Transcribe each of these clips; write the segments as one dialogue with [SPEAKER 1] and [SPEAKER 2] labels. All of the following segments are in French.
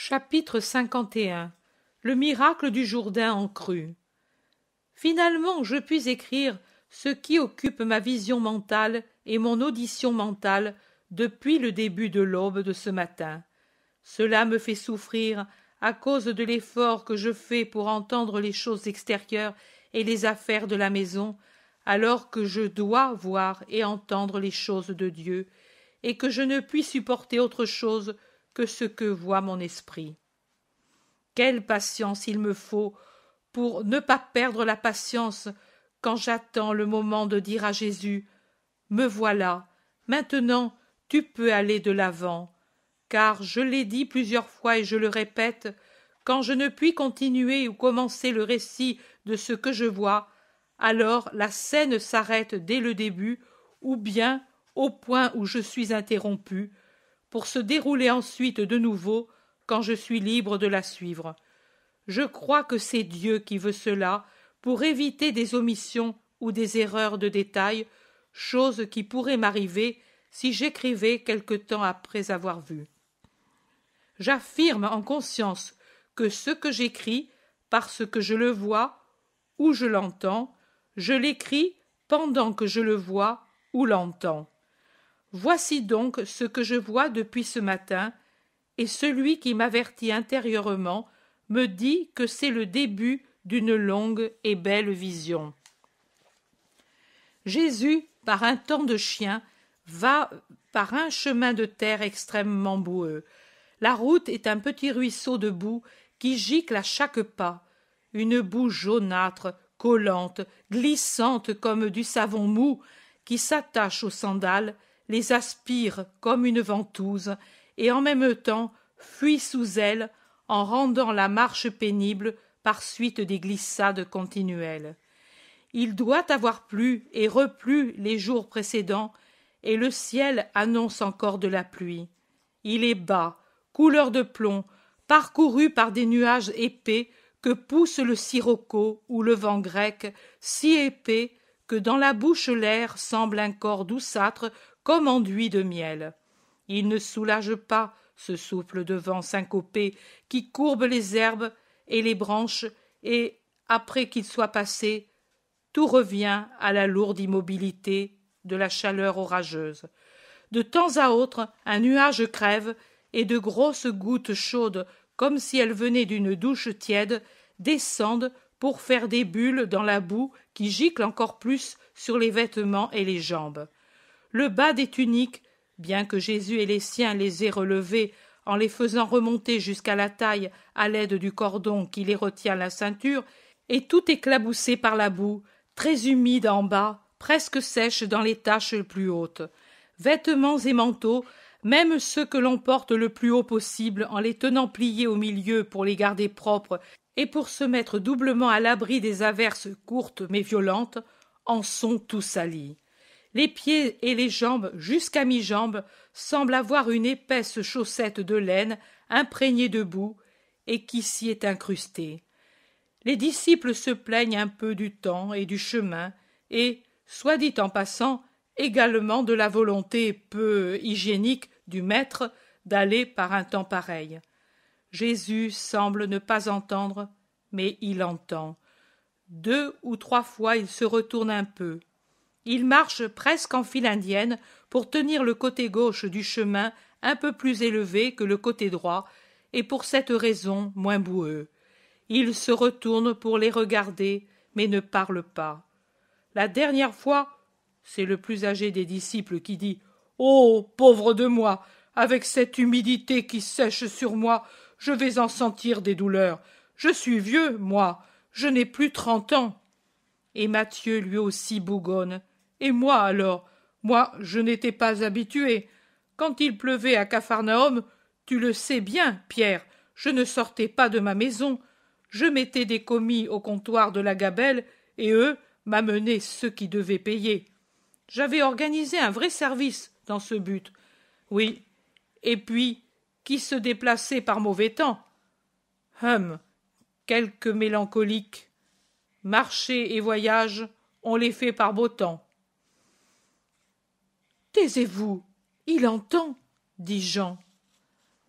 [SPEAKER 1] Chapitre 51 Le miracle du Jourdain en crue. Finalement, je puis écrire ce qui occupe ma vision mentale et mon audition mentale depuis le début de l'aube de ce matin. Cela me fait souffrir à cause de l'effort que je fais pour entendre les choses extérieures et les affaires de la maison, alors que je dois voir et entendre les choses de Dieu, et que je ne puis supporter autre chose que ce que voit mon esprit. Quelle patience il me faut pour ne pas perdre la patience quand j'attends le moment de dire à Jésus Me voilà, maintenant tu peux aller de l'avant. Car je l'ai dit plusieurs fois et je le répète, quand je ne puis continuer ou commencer le récit de ce que je vois, alors la scène s'arrête dès le début, ou bien au point où je suis interrompu, pour se dérouler ensuite de nouveau quand je suis libre de la suivre. Je crois que c'est Dieu qui veut cela pour éviter des omissions ou des erreurs de détail, chose qui pourrait m'arriver si j'écrivais quelque temps après avoir vu. J'affirme en conscience que ce que j'écris, parce que je le vois ou je l'entends, je l'écris pendant que je le vois ou l'entends. Voici donc ce que je vois depuis ce matin, et celui qui m'avertit intérieurement me dit que c'est le début d'une longue et belle vision. Jésus, par un temps de chien, va par un chemin de terre extrêmement boueux. La route est un petit ruisseau de boue qui gicle à chaque pas, une boue jaunâtre, collante, glissante comme du savon mou, qui s'attache aux sandales les aspire comme une ventouse et en même temps fuit sous elle en rendant la marche pénible par suite des glissades continuelles. Il doit avoir plu et replu les jours précédents, et le ciel annonce encore de la pluie. Il est bas, couleur de plomb, parcouru par des nuages épais que pousse le sirocco ou le vent grec, si épais que dans la bouche l'air semble un corps douceâtre comme enduit de miel. Il ne soulage pas ce souffle de vent syncopé qui courbe les herbes et les branches et, après qu'il soit passé, tout revient à la lourde immobilité de la chaleur orageuse. De temps à autre, un nuage crève et de grosses gouttes chaudes, comme si elles venaient d'une douche tiède, descendent pour faire des bulles dans la boue qui gicle encore plus sur les vêtements et les jambes le bas des tuniques, bien que Jésus et les siens les aient relevés en les faisant remonter jusqu'à la taille à l'aide du cordon qui les retient à la ceinture, est tout éclaboussé par la boue, très humide en bas, presque sèche dans les taches plus hautes. Vêtements et manteaux, même ceux que l'on porte le plus haut possible en les tenant pliés au milieu pour les garder propres et pour se mettre doublement à l'abri des averses courtes mais violentes, en sont tous salis les pieds et les jambes jusqu'à mi-jambe semblent avoir une épaisse chaussette de laine imprégnée de boue et qui s'y est incrustée. Les disciples se plaignent un peu du temps et du chemin et, soit dit en passant, également de la volonté peu hygiénique du maître d'aller par un temps pareil. Jésus semble ne pas entendre, mais il entend. Deux ou trois fois il se retourne un peu, il marche presque en file indienne pour tenir le côté gauche du chemin un peu plus élevé que le côté droit, et pour cette raison moins boueux. Il se retourne pour les regarder, mais ne parle pas. La dernière fois, c'est le plus âgé des disciples qui dit Oh, pauvre de moi, avec cette humidité qui sèche sur moi, je vais en sentir des douleurs. Je suis vieux, moi, je n'ai plus trente ans. Et Mathieu lui aussi bougonne. Et moi alors Moi, je n'étais pas habitué. Quand il pleuvait à Capharnaüm, tu le sais bien, Pierre, je ne sortais pas de ma maison. Je mettais des commis au comptoir de la gabelle, et eux m'amenaient ceux qui devaient payer. J'avais organisé un vrai service dans ce but. Oui. Et puis, qui se déplaçait par mauvais temps Hum, quelques mélancoliques. Marcher et voyage, on les fait par beau temps taisez-vous il entend dit jean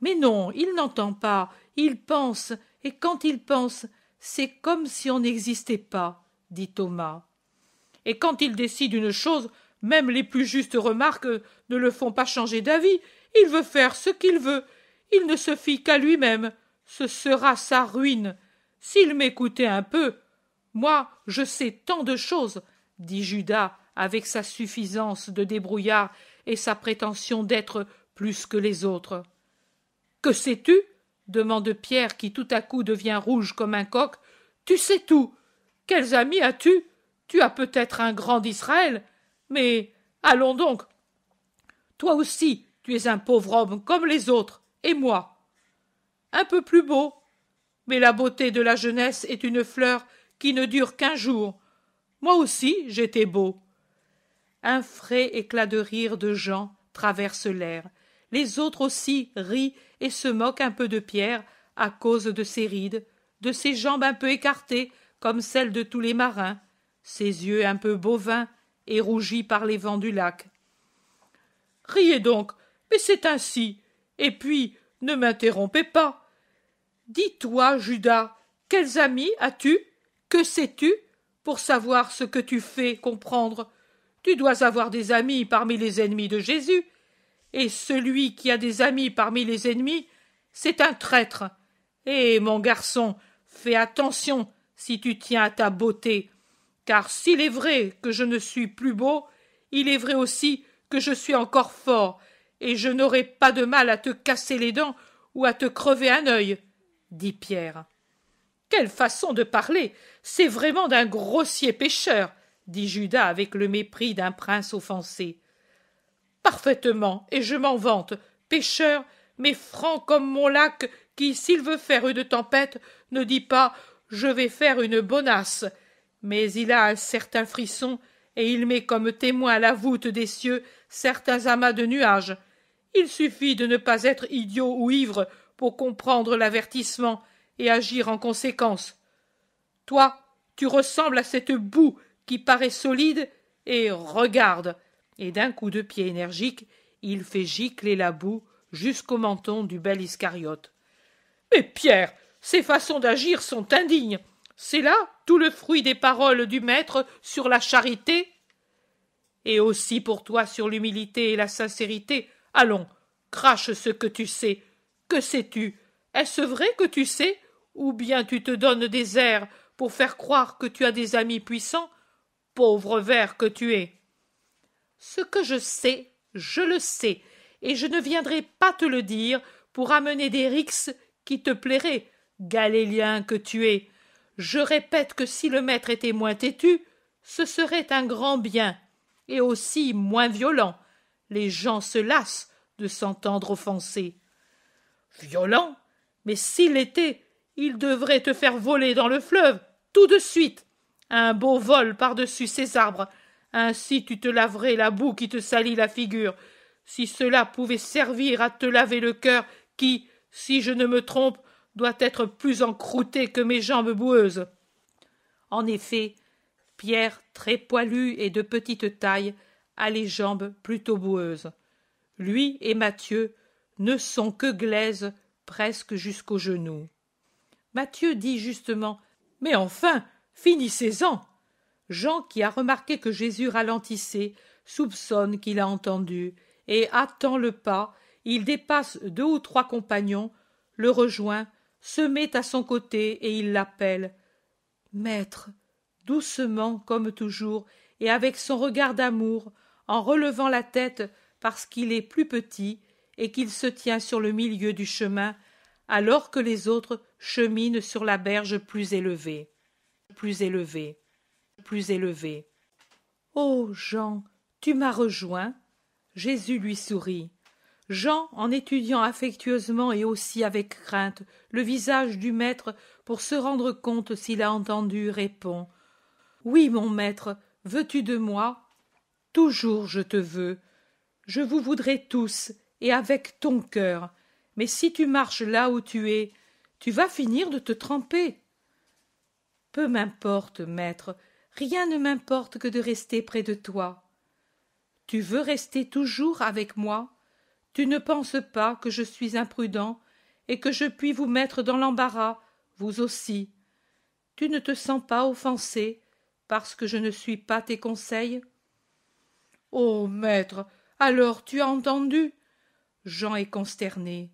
[SPEAKER 1] mais non il n'entend pas il pense et quand il pense c'est comme si on n'existait pas dit thomas et quand il décide une chose même les plus justes remarques ne le font pas changer d'avis il veut faire ce qu'il veut il ne se fie qu'à lui-même ce sera sa ruine s'il m'écoutait un peu moi je sais tant de choses dit judas avec sa suffisance de débrouillard et sa prétention d'être plus que les autres. Que sais-tu demande Pierre qui tout à coup devient rouge comme un coq. Tu sais tout. Quels amis as-tu Tu as peut-être un grand d'Israël, mais allons donc. Toi aussi, tu es un pauvre homme comme les autres, et moi. Un peu plus beau. Mais la beauté de la jeunesse est une fleur qui ne dure qu'un jour. Moi aussi, j'étais beau. Un frais éclat de rire de Jean traverse l'air. Les autres aussi rient et se moquent un peu de Pierre à cause de ses rides, de ses jambes un peu écartées comme celles de tous les marins, ses yeux un peu bovins et rougis par les vents du lac. Riez donc, mais c'est ainsi. Et puis, ne m'interrompez pas. Dis-toi, Judas, quels amis as-tu Que sais-tu pour savoir ce que tu fais comprendre tu dois avoir des amis parmi les ennemis de Jésus, et celui qui a des amis parmi les ennemis, c'est un traître. Et eh, mon garçon, fais attention si tu tiens à ta beauté, car s'il est vrai que je ne suis plus beau, il est vrai aussi que je suis encore fort, et je n'aurai pas de mal à te casser les dents ou à te crever un œil, dit Pierre. Quelle façon de parler. C'est vraiment d'un grossier pécheur dit Judas avec le mépris d'un prince offensé. Parfaitement, et je m'en vante, pêcheur, mais franc comme mon lac, qui, s'il veut faire une tempête, ne dit pas je vais faire une bonasse, mais il a un certain frisson, et il met comme témoin à la voûte des cieux certains amas de nuages. Il suffit de ne pas être idiot ou ivre pour comprendre l'avertissement et agir en conséquence. Toi, tu ressembles à cette boue qui paraît solide et regarde. Et d'un coup de pied énergique, il fait gicler la boue jusqu'au menton du bel Iscariote. Mais Pierre, ces façons d'agir sont indignes. C'est là tout le fruit des paroles du Maître sur la charité. Et aussi pour toi sur l'humilité et la sincérité. Allons, crache ce que tu sais. Que sais-tu Est-ce vrai que tu sais Ou bien tu te donnes des airs pour faire croire que tu as des amis puissants pauvre ver que tu es. Ce que je sais, je le sais, et je ne viendrai pas te le dire pour amener des rixes qui te plairaient, galélien que tu es. Je répète que si le maître était moins têtu, ce serait un grand bien, et aussi moins violent. Les gens se lassent de s'entendre offenser. Violent Mais s'il était, il devrait te faire voler dans le fleuve, tout de suite, un beau vol par-dessus ces arbres. Ainsi tu te laverais la boue qui te salit la figure. Si cela pouvait servir à te laver le cœur qui, si je ne me trompe, doit être plus encrouté que mes jambes boueuses. En effet, Pierre, très poilu et de petite taille, a les jambes plutôt boueuses. Lui et Mathieu ne sont que glaises presque jusqu'aux genoux. Mathieu dit justement Mais enfin, Finissez-en Jean, qui a remarqué que Jésus ralentissait, soupçonne qu'il a entendu, et attend le pas, il dépasse deux ou trois compagnons, le rejoint, se met à son côté et il l'appelle. Maître, doucement comme toujours, et avec son regard d'amour, en relevant la tête parce qu'il est plus petit et qu'il se tient sur le milieu du chemin, alors que les autres cheminent sur la berge plus élevée plus élevé, plus élevé. Ô Jean, tu m'as rejoint Jésus lui sourit. Jean, en étudiant affectueusement et aussi avec crainte le visage du maître pour se rendre compte s'il a entendu, répond Oui, mon maître, veux-tu de moi Toujours je te veux. Je vous voudrais tous, et avec ton cœur. Mais si tu marches là où tu es, tu vas finir de te tremper m'importe, maître, rien ne m'importe que de rester près de toi. Tu veux rester toujours avec moi? Tu ne penses pas que je suis imprudent et que je puis vous mettre dans l'embarras, vous aussi. Tu ne te sens pas offensé parce que je ne suis pas tes conseils? Oh. Maître. Alors tu as entendu? Jean est consterné.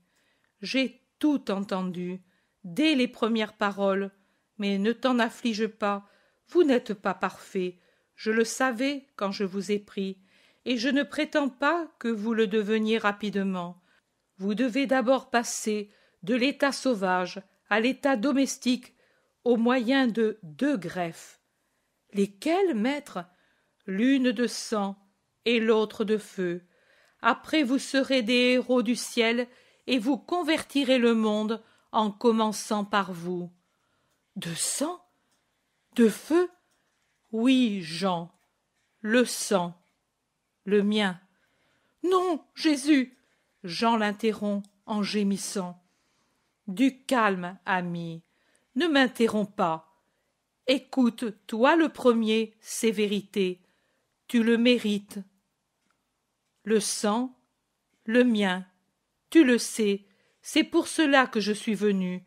[SPEAKER 1] J'ai tout entendu, dès les premières paroles, mais ne t'en afflige pas vous n'êtes pas parfait je le savais quand je vous ai pris et je ne prétends pas que vous le deveniez rapidement vous devez d'abord passer de l'état sauvage à l'état domestique au moyen de deux greffes lesquelles maître l'une de sang et l'autre de feu après vous serez des héros du ciel et vous convertirez le monde en commençant par vous de sang de feu oui jean le sang le mien non jésus jean l'interrompt en gémissant du calme ami ne m'interromps pas écoute toi le premier ces vérités tu le mérites le sang le mien tu le sais c'est pour cela que je suis venu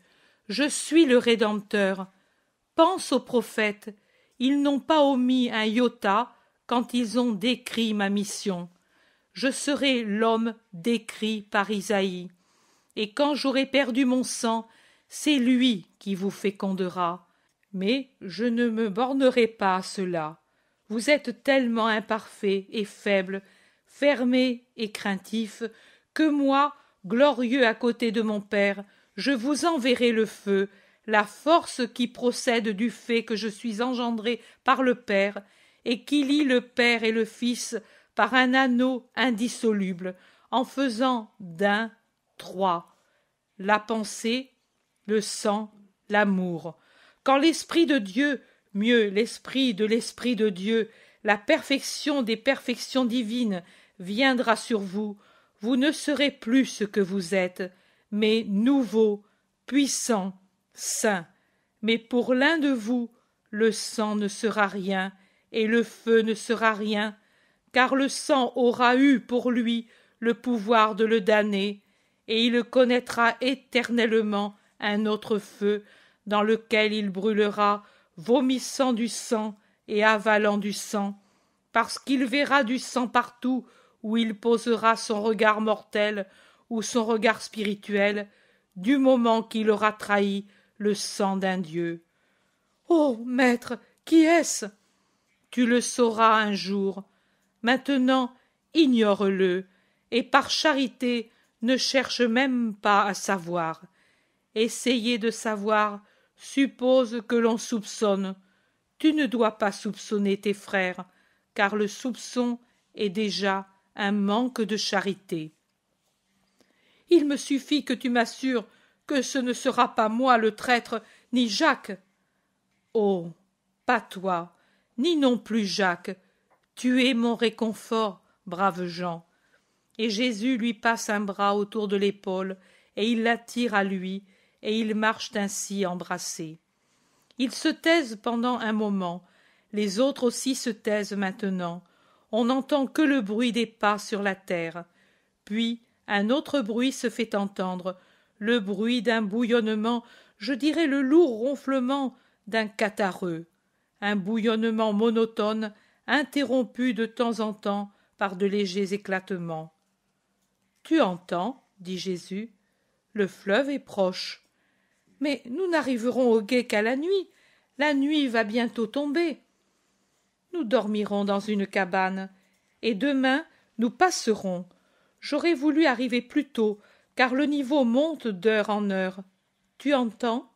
[SPEAKER 1] je suis le Rédempteur. Pense aux prophètes. Ils n'ont pas omis un iota quand ils ont décrit ma mission. Je serai l'homme décrit par Isaïe. Et quand j'aurai perdu mon sang, c'est lui qui vous fécondera. Mais je ne me bornerai pas à cela. Vous êtes tellement imparfait et faible, fermé et craintif, que moi, glorieux à côté de mon Père, je vous enverrai le feu, la force qui procède du fait que je suis engendré par le Père, et qui lie le Père et le Fils par un anneau indissoluble, en faisant d'un trois la pensée, le sang, l'amour. Quand l'Esprit de Dieu, mieux l'Esprit de l'Esprit de Dieu, la perfection des perfections divines viendra sur vous, vous ne serez plus ce que vous êtes, mais nouveau, puissant, saint. Mais pour l'un de vous, le sang ne sera rien, et le feu ne sera rien, car le sang aura eu pour lui le pouvoir de le damner, et il connaîtra éternellement un autre feu, dans lequel il brûlera, vomissant du sang et avalant du sang, parce qu'il verra du sang partout où il posera son regard mortel, ou son regard spirituel du moment qu'il aura trahi le sang d'un dieu. Oh. Maître, qui est ce? Tu le sauras un jour. Maintenant ignore le, et par charité ne cherche même pas à savoir. Essayer de savoir suppose que l'on soupçonne. Tu ne dois pas soupçonner tes frères, car le soupçon est déjà un manque de charité il me suffit que tu m'assures que ce ne sera pas moi le traître, ni Jacques. Oh. Pas toi, ni non plus Jacques. Tu es mon réconfort, brave Jean. Et Jésus lui passe un bras autour de l'épaule, et il l'attire à lui, et ils marchent ainsi embrassés. Ils se taisent pendant un moment, les autres aussi se taisent maintenant. On n'entend que le bruit des pas sur la terre. Puis un autre bruit se fait entendre, le bruit d'un bouillonnement, je dirais le lourd ronflement d'un catareux, un bouillonnement monotone, interrompu de temps en temps par de légers éclatements. Tu entends, dit Jésus, le fleuve est proche. Mais nous n'arriverons au guet qu'à la nuit. La nuit va bientôt tomber. Nous dormirons dans une cabane, et demain nous passerons J'aurais voulu arriver plus tôt, car le niveau monte d'heure en heure. Tu entends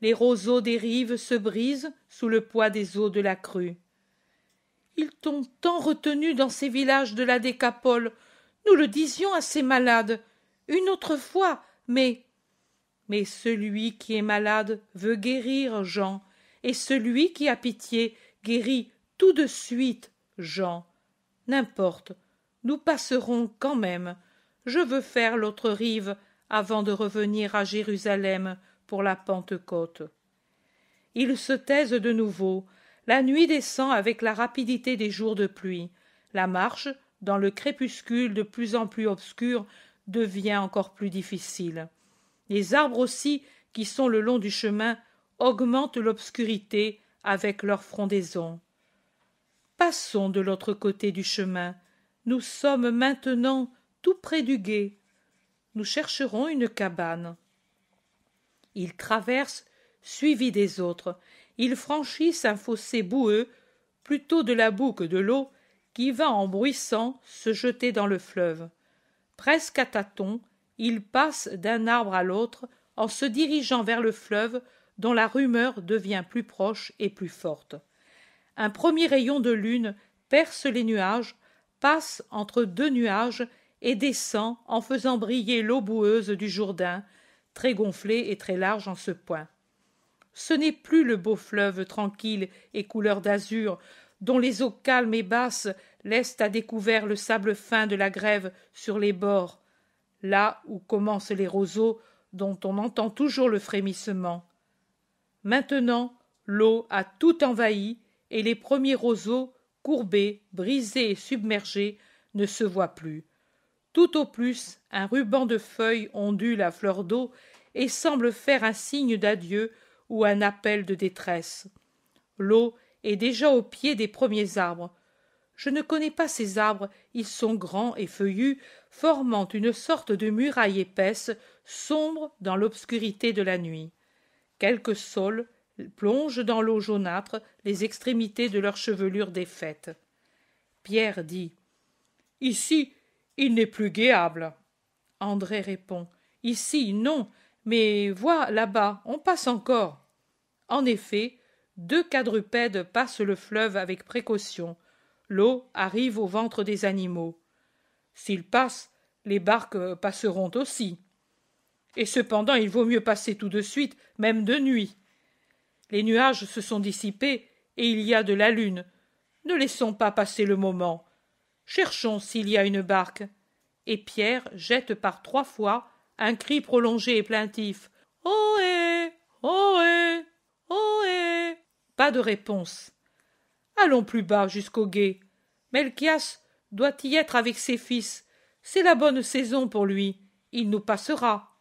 [SPEAKER 1] Les roseaux des rives se brisent sous le poids des eaux de la crue. Ils t'ont tant retenu dans ces villages de la Décapole. Nous le disions à ces malades. Une autre fois, mais. Mais celui qui est malade veut guérir, Jean, et celui qui a pitié guérit tout de suite, Jean. N'importe, nous passerons quand même. Je veux faire l'autre rive avant de revenir à Jérusalem pour la Pentecôte. Ils se taisent de nouveau. La nuit descend avec la rapidité des jours de pluie. La marche, dans le crépuscule de plus en plus obscur, devient encore plus difficile. Les arbres aussi, qui sont le long du chemin, augmentent l'obscurité avec leur frondaison. Passons de l'autre côté du chemin. Nous sommes maintenant tout près du gué. Nous chercherons une cabane. Ils traversent, suivis des autres. Ils franchissent un fossé boueux, plutôt de la boue que de l'eau, qui va en bruissant se jeter dans le fleuve. Presque à tâtons, ils passent d'un arbre à l'autre en se dirigeant vers le fleuve dont la rumeur devient plus proche et plus forte. Un premier rayon de lune perce les nuages passe entre deux nuages et descend en faisant briller l'eau boueuse du Jourdain, très gonflée et très large en ce point. Ce n'est plus le beau fleuve tranquille et couleur d'azur, dont les eaux calmes et basses laissent à découvert le sable fin de la grève sur les bords, là où commencent les roseaux dont on entend toujours le frémissement. Maintenant, l'eau a tout envahi et les premiers roseaux courbés, brisés et submergé, ne se voit plus. Tout au plus, un ruban de feuilles ondule à fleur d'eau et semble faire un signe d'adieu ou un appel de détresse. L'eau est déjà au pied des premiers arbres. Je ne connais pas ces arbres, ils sont grands et feuillus, formant une sorte de muraille épaisse, sombre dans l'obscurité de la nuit. Quelques saules, plongent dans l'eau jaunâtre les extrémités de leurs chevelures défaites. Pierre dit Ici, il n'est plus guéable. André répond Ici, non, mais vois là-bas, on passe encore. En effet, deux quadrupèdes passent le fleuve avec précaution. L'eau arrive au ventre des animaux. S'ils passent, les barques passeront aussi. Et cependant, il vaut mieux passer tout de suite, même de nuit. Les nuages se sont dissipés et il y a de la lune. Ne laissons pas passer le moment. Cherchons s'il y a une barque. Et Pierre jette par trois fois un cri prolongé et plaintif. Ohé Ohé Ohé Pas de réponse. Allons plus bas jusqu'au gué. Melchias doit y être avec ses fils. C'est la bonne saison pour lui. Il nous passera.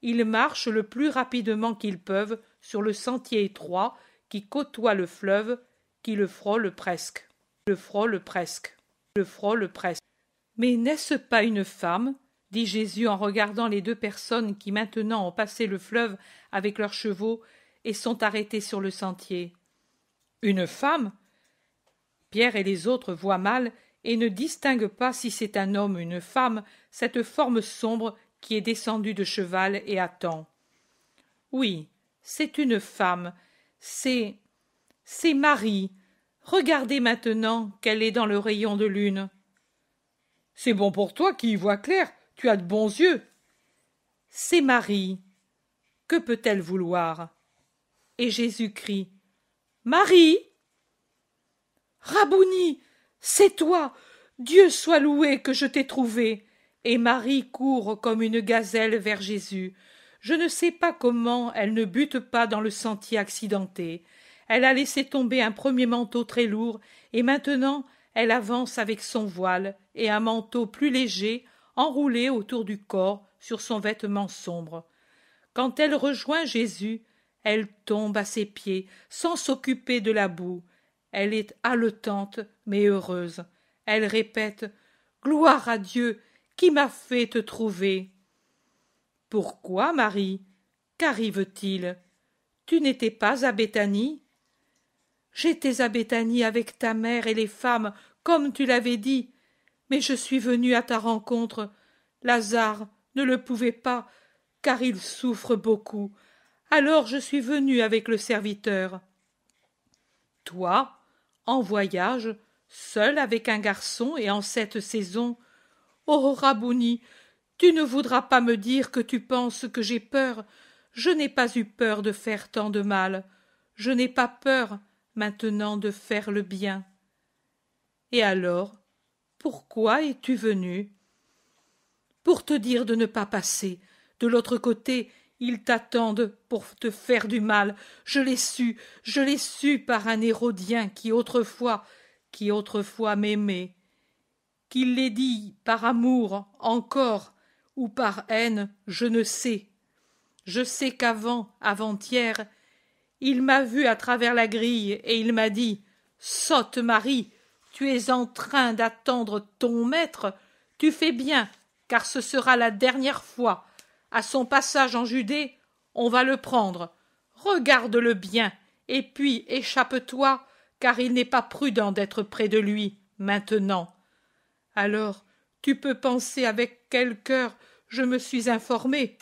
[SPEAKER 1] Ils marchent le plus rapidement qu'ils peuvent sur le sentier étroit qui côtoie le fleuve, qui le frôle presque, le frôle presque, le frôle presque. Mais n'est-ce pas une femme dit Jésus en regardant les deux personnes qui maintenant ont passé le fleuve avec leurs chevaux et sont arrêtées sur le sentier. Une femme Pierre et les autres voient mal et ne distinguent pas si c'est un homme ou une femme, cette forme sombre qui est descendue de cheval et attend. Oui, c'est une femme, c'est. c'est Marie. Regardez maintenant qu'elle est dans le rayon de lune. C'est bon pour toi qui y vois clair, tu as de bons yeux. C'est Marie. Que peut-elle vouloir Et Jésus crie Marie Rabouni C'est toi Dieu soit loué que je t'ai trouvé Et Marie court comme une gazelle vers Jésus, je ne sais pas comment elle ne bute pas dans le sentier accidenté. Elle a laissé tomber un premier manteau très lourd, et maintenant elle avance avec son voile et un manteau plus léger enroulé autour du corps sur son vêtement sombre. Quand elle rejoint Jésus, elle tombe à ses pieds sans s'occuper de la boue. Elle est haletante mais heureuse. Elle répète Gloire à Dieu qui m'a fait te trouver. Pourquoi, Marie Qu'arrive-t-il Tu n'étais pas à Béthanie J'étais à Béthanie avec ta mère et les femmes, comme tu l'avais dit. Mais je suis venu à ta rencontre. Lazare ne le pouvait pas, car il souffre beaucoup. Alors je suis venu avec le serviteur. Toi, en voyage, seul avec un garçon et en cette saison. Oh, Rabouni, tu ne voudras pas me dire que tu penses que j'ai peur. Je n'ai pas eu peur de faire tant de mal. Je n'ai pas peur maintenant de faire le bien. Et alors, pourquoi es-tu venu Pour te dire de ne pas passer. De l'autre côté, ils t'attendent pour te faire du mal. Je l'ai su, je l'ai su par un hérodien qui autrefois, qui autrefois m'aimait, qu'il l'ait dit par amour encore, ou par haine, je ne sais. Je sais qu'avant, avant-hier, il m'a vu à travers la grille et il m'a dit Sotte Marie, tu es en train d'attendre ton maître. Tu fais bien, car ce sera la dernière fois. À son passage en Judée, on va le prendre. Regarde-le bien, et puis échappe-toi, car il n'est pas prudent d'être près de lui maintenant. Alors, tu peux penser avec quel cœur je me suis informé.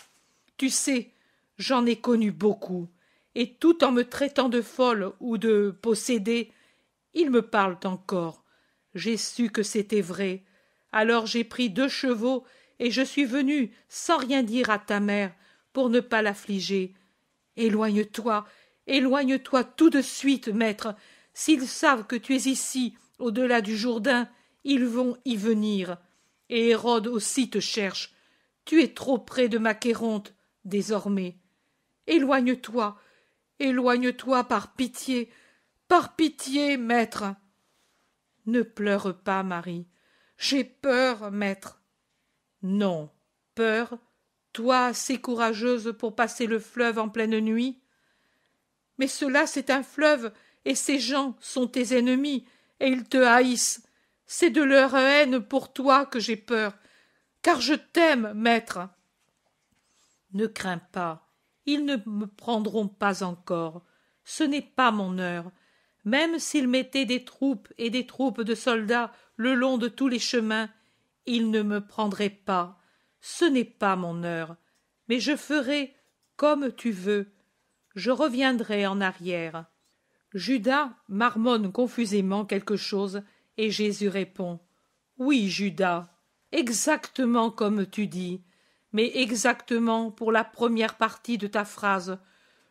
[SPEAKER 1] Tu sais, j'en ai connu beaucoup, et tout en me traitant de folle ou de possédée, ils me parlent encore. J'ai su que c'était vrai. Alors j'ai pris deux chevaux et je suis venu sans rien dire à ta mère pour ne pas l'affliger. Éloigne-toi, éloigne-toi tout de suite, maître. S'ils savent que tu es ici, au-delà du Jourdain, ils vont y venir et Hérode aussi te cherche. Tu es trop près de ma Macéronte désormais. Éloigne-toi, éloigne-toi par pitié, par pitié, maître. Ne pleure pas, Marie. J'ai peur, maître. Non, peur, toi assez courageuse pour passer le fleuve en pleine nuit. Mais cela, c'est un fleuve, et ces gens sont tes ennemis, et ils te haïssent. C'est de leur haine pour toi que j'ai peur, car je t'aime, maître. Ne crains pas, ils ne me prendront pas encore. Ce n'est pas mon heure. Même s'ils mettaient des troupes et des troupes de soldats le long de tous les chemins, ils ne me prendraient pas. Ce n'est pas mon heure. Mais je ferai comme tu veux. Je reviendrai en arrière. Judas marmonne confusément quelque chose et Jésus répond Oui, Judas, exactement comme tu dis, mais exactement pour la première partie de ta phrase.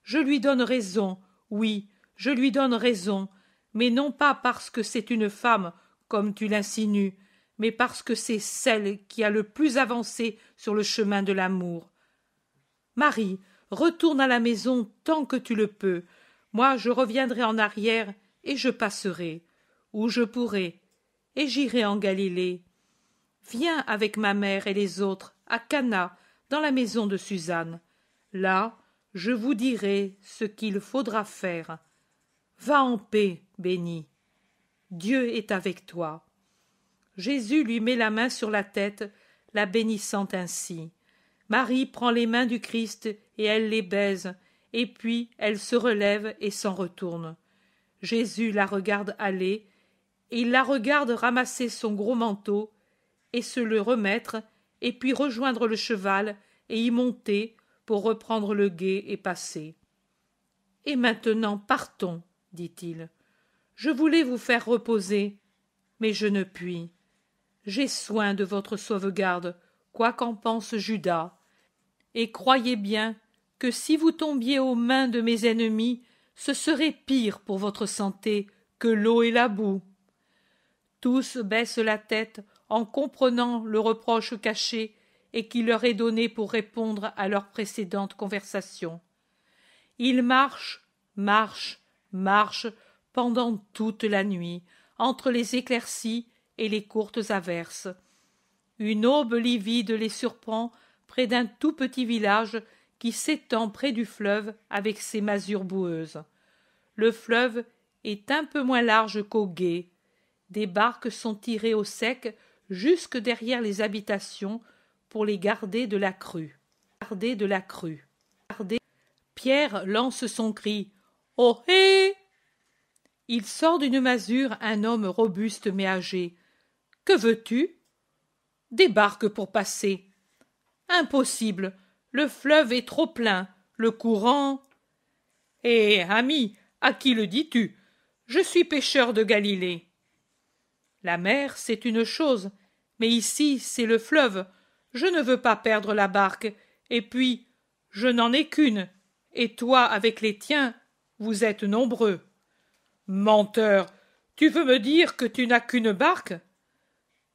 [SPEAKER 1] Je lui donne raison, oui, je lui donne raison, mais non pas parce que c'est une femme, comme tu l'insinues, mais parce que c'est celle qui a le plus avancé sur le chemin de l'amour. Marie, retourne à la maison tant que tu le peux. Moi, je reviendrai en arrière et je passerai où je pourrai, et j'irai en Galilée. Viens avec ma mère et les autres à Cana, dans la maison de Suzanne. Là, je vous dirai ce qu'il faudra faire. Va en paix, béni. Dieu est avec toi. Jésus lui met la main sur la tête, la bénissant ainsi. Marie prend les mains du Christ et elle les baise, et puis elle se relève et s'en retourne. Jésus la regarde aller, et il la regarde ramasser son gros manteau et se le remettre, et puis rejoindre le cheval et y monter pour reprendre le guet et passer. Et maintenant partons, dit-il. Je voulais vous faire reposer, mais je ne puis. J'ai soin de votre sauvegarde, quoi qu'en pense Judas. Et croyez bien que si vous tombiez aux mains de mes ennemis, ce serait pire pour votre santé que l'eau et la boue. Tous baissent la tête en comprenant le reproche caché et qui leur est donné pour répondre à leur précédente conversation. Ils marchent, marchent, marchent pendant toute la nuit, entre les éclaircies et les courtes averses. Une aube livide les surprend près d'un tout petit village qui s'étend près du fleuve avec ses masures boueuses. Le fleuve est un peu moins large qu'au des barques sont tirées au sec jusque derrière les habitations pour les garder de la crue. Garder de la crue. Pierre lance son cri. Oh hé Il sort d'une masure un homme robuste mais âgé. Que veux-tu Des barques pour passer. Impossible. Le fleuve est trop plein. Le courant. Eh, ami, à qui le dis-tu Je suis pêcheur de Galilée. La mer, c'est une chose, mais ici, c'est le fleuve. Je ne veux pas perdre la barque, et puis, je n'en ai qu'une, et toi, avec les tiens, vous êtes nombreux. Menteur, tu veux me dire que tu n'as qu'une barque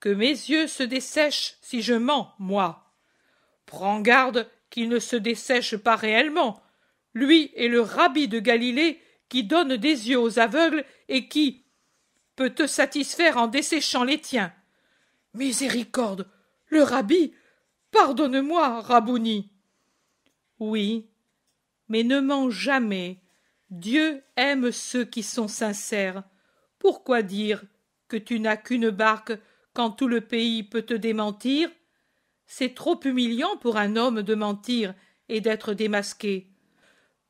[SPEAKER 1] Que mes yeux se dessèchent si je mens, moi. Prends garde qu'il ne se dessèche pas réellement. Lui est le rabbi de Galilée qui donne des yeux aux aveugles et qui, peut te satisfaire en desséchant les tiens. Miséricorde. Le rabbi. Pardonne moi, Rabouni. Oui, mais ne mens jamais. Dieu aime ceux qui sont sincères. Pourquoi dire que tu n'as qu'une barque quand tout le pays peut te démentir? C'est trop humiliant pour un homme de mentir et d'être démasqué.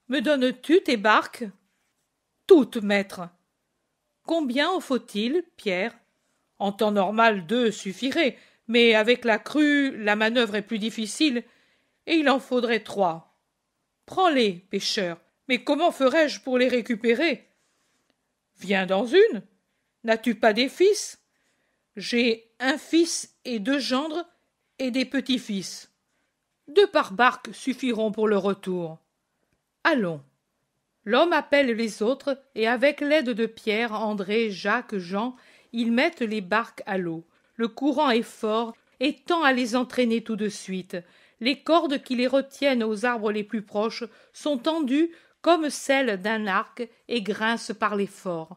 [SPEAKER 1] Me donnes tu tes barques? Toutes, maître. Combien en faut-il, Pierre En temps normal, deux suffiraient, mais avec la crue, la manœuvre est plus difficile, et il en faudrait trois. Prends-les, pêcheur, mais comment ferais-je pour les récupérer Viens dans une. N'as-tu pas des fils J'ai un fils et deux gendres et des petits-fils. Deux par barque suffiront pour le retour. Allons. L'homme appelle les autres, et avec l'aide de Pierre, André, Jacques, Jean, ils mettent les barques à l'eau. Le courant est fort et tend à les entraîner tout de suite. Les cordes qui les retiennent aux arbres les plus proches sont tendues comme celles d'un arc et grincent par l'effort.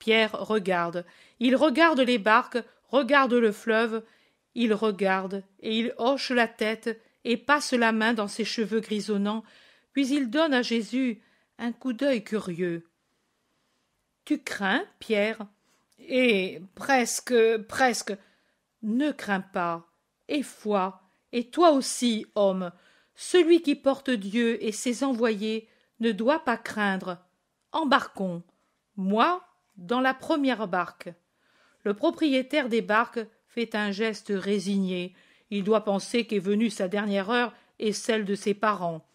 [SPEAKER 1] Pierre regarde. Il regarde les barques, regarde le fleuve, il regarde, et il hoche la tête et passe la main dans ses cheveux grisonnants, puis il donne à Jésus un coup d'œil curieux. Tu crains, Pierre Et presque, presque. Ne crains pas. Et foi, et toi aussi, homme. Celui qui porte Dieu et ses envoyés ne doit pas craindre. Embarquons. Moi, dans la première barque. Le propriétaire des barques fait un geste résigné. Il doit penser qu'est venue sa dernière heure et celle de ses parents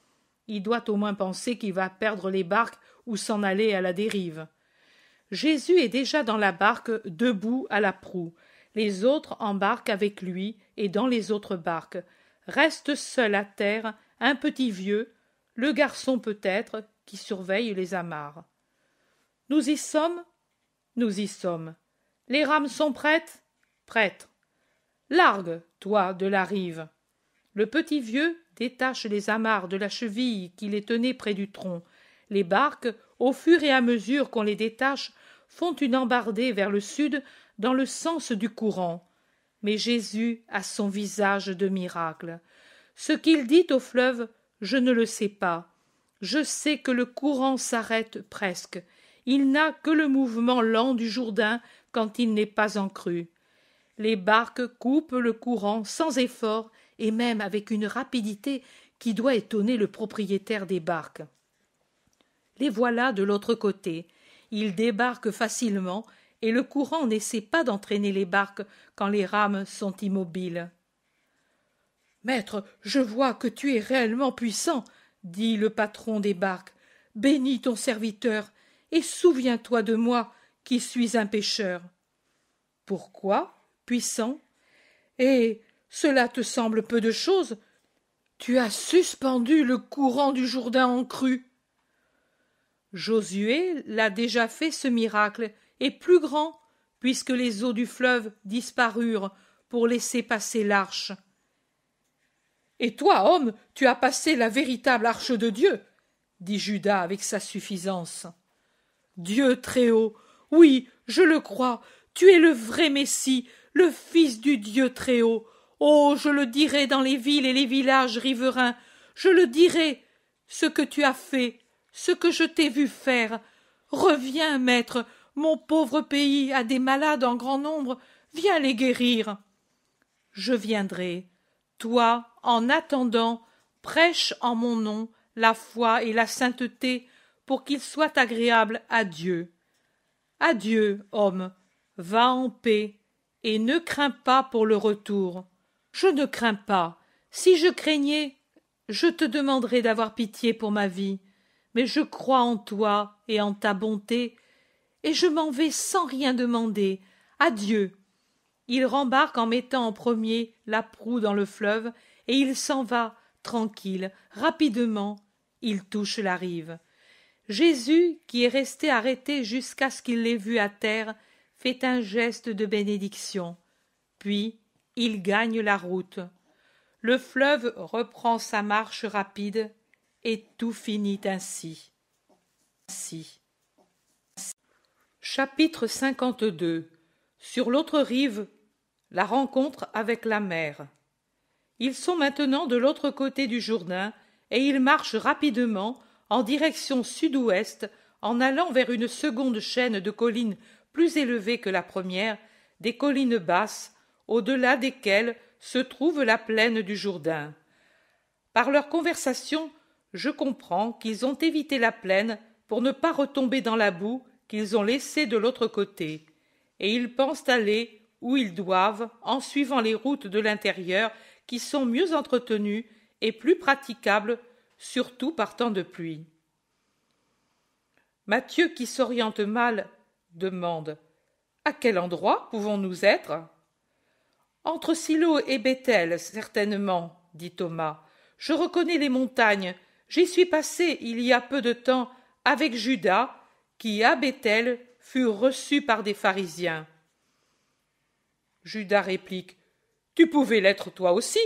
[SPEAKER 1] il doit au moins penser qu'il va perdre les barques ou s'en aller à la dérive. Jésus est déjà dans la barque debout à la proue. Les autres embarquent avec lui et dans les autres barques. Reste seul à terre un petit vieux, le garçon peut-être, qui surveille les amarres. Nous y sommes Nous y sommes. Les rames sont prêtes Prêtes. Largue, toi, de la rive. Le petit vieux détache les amarres de la cheville qui les tenait près du tronc. Les barques, au fur et à mesure qu'on les détache, font une embardée vers le sud dans le sens du courant. Mais Jésus a son visage de miracle. Ce qu'il dit au fleuve, je ne le sais pas. Je sais que le courant s'arrête presque. Il n'a que le mouvement lent du Jourdain quand il n'est pas en crue. Les barques coupent le courant sans effort et même avec une rapidité qui doit étonner le propriétaire des barques. Les voilà de l'autre côté. Ils débarquent facilement, et le courant n'essaie pas d'entraîner les barques quand les rames sont immobiles. Maître, je vois que tu es réellement puissant, dit le patron des barques. Bénis ton serviteur, et souviens-toi de moi, qui suis un pêcheur. Pourquoi puissant Eh cela te semble peu de chose. Tu as suspendu le courant du Jourdain en crue. Josué l'a déjà fait ce miracle, et plus grand, puisque les eaux du fleuve disparurent pour laisser passer l'arche. Et toi, homme, tu as passé la véritable arche de Dieu, dit Judas avec sa suffisance. Dieu très haut, oui, je le crois, tu es le vrai Messie, le Fils du Dieu très haut, Oh. Je le dirai dans les villes et les villages riverains, je le dirai. Ce que tu as fait, ce que je t'ai vu faire. Reviens, maître, mon pauvre pays a des malades en grand nombre, viens les guérir. Je viendrai. Toi, en attendant, prêche en mon nom la foi et la sainteté pour qu'ils soient agréables à Dieu. Adieu, homme, va en paix, et ne crains pas pour le retour. Je ne crains pas. Si je craignais, je te demanderais d'avoir pitié pour ma vie. Mais je crois en toi et en ta bonté, et je m'en vais sans rien demander. Adieu. Il rembarque en mettant en premier la proue dans le fleuve, et il s'en va, tranquille, rapidement. Il touche la rive. Jésus, qui est resté arrêté jusqu'à ce qu'il l'ait vu à terre, fait un geste de bénédiction. Puis, il gagne la route. Le fleuve reprend sa marche rapide, et tout finit ainsi. ainsi. Chapitre 52 Sur l'autre rive, la rencontre avec la mer. Ils sont maintenant de l'autre côté du Jourdain et ils marchent rapidement en direction sud-ouest en allant vers une seconde chaîne de collines plus élevées que la première, des collines basses au-delà desquelles se trouve la plaine du Jourdain. Par leur conversation, je comprends qu'ils ont évité la plaine pour ne pas retomber dans la boue qu'ils ont laissée de l'autre côté, et ils pensent aller où ils doivent en suivant les routes de l'intérieur qui sont mieux entretenues et plus praticables, surtout par temps de pluie. Mathieu, qui s'oriente mal, demande À quel endroit pouvons-nous être entre Silo et Bethel, certainement, dit Thomas. Je reconnais les montagnes. J'y suis passé il y a peu de temps avec Judas, qui à Bethel fut reçu par des pharisiens. Judas réplique. Tu pouvais l'être toi aussi.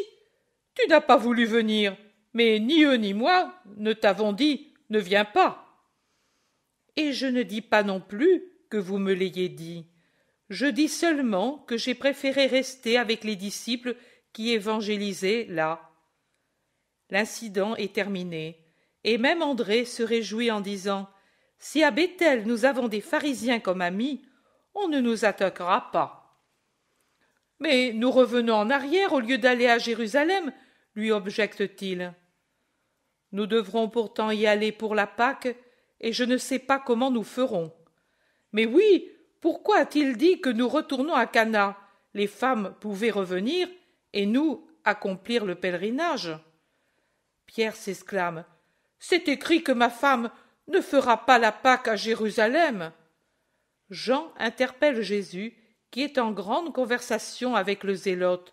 [SPEAKER 1] Tu n'as pas voulu venir, mais ni eux ni moi ne t'avons dit ne viens pas. Et je ne dis pas non plus que vous me l'ayez dit. Je dis seulement que j'ai préféré rester avec les disciples qui évangélisaient là. L'incident est terminé, et même André se réjouit en disant Si à Bethel nous avons des pharisiens comme amis, on ne nous attaquera pas. Mais nous revenons en arrière au lieu d'aller à Jérusalem, lui objecte-t-il. Nous devrons pourtant y aller pour la Pâque, et je ne sais pas comment nous ferons. Mais oui, pourquoi a-t-il dit que nous retournons à Cana Les femmes pouvaient revenir et nous accomplir le pèlerinage. Pierre s'exclame C'est écrit que ma femme ne fera pas la Pâque à Jérusalem. Jean interpelle Jésus, qui est en grande conversation avec le zélote.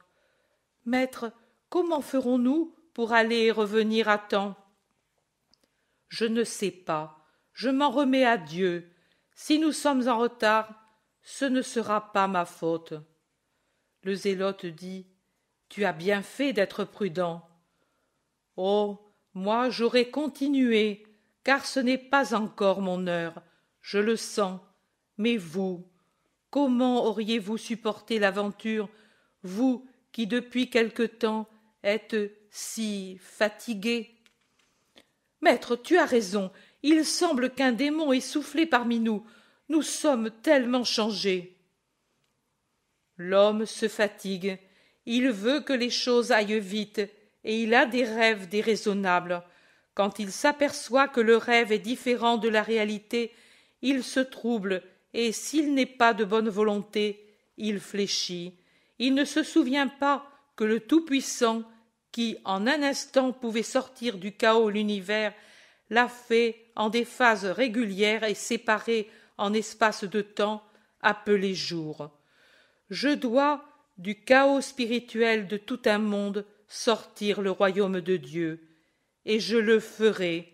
[SPEAKER 1] Maître, comment ferons-nous pour aller et revenir à temps Je ne sais pas. Je m'en remets à Dieu. Si nous sommes en retard, ce ne sera pas ma faute. Le zélote dit Tu as bien fait d'être prudent. Oh, moi j'aurais continué, car ce n'est pas encore mon heure, je le sens. Mais vous, comment auriez-vous supporté l'aventure, vous qui depuis quelque temps êtes si fatigué Maître, tu as raison, il semble qu'un démon est soufflé parmi nous. Nous sommes tellement changés. L'homme se fatigue, il veut que les choses aillent vite, et il a des rêves déraisonnables. Quand il s'aperçoit que le rêve est différent de la réalité, il se trouble, et s'il n'est pas de bonne volonté, il fléchit. Il ne se souvient pas que le Tout-Puissant, qui en un instant pouvait sortir du chaos l'univers, l'a fait en des phases régulières et séparées en espace de temps appelé jour. Je dois du chaos spirituel de tout un monde sortir le royaume de Dieu, et je le ferai.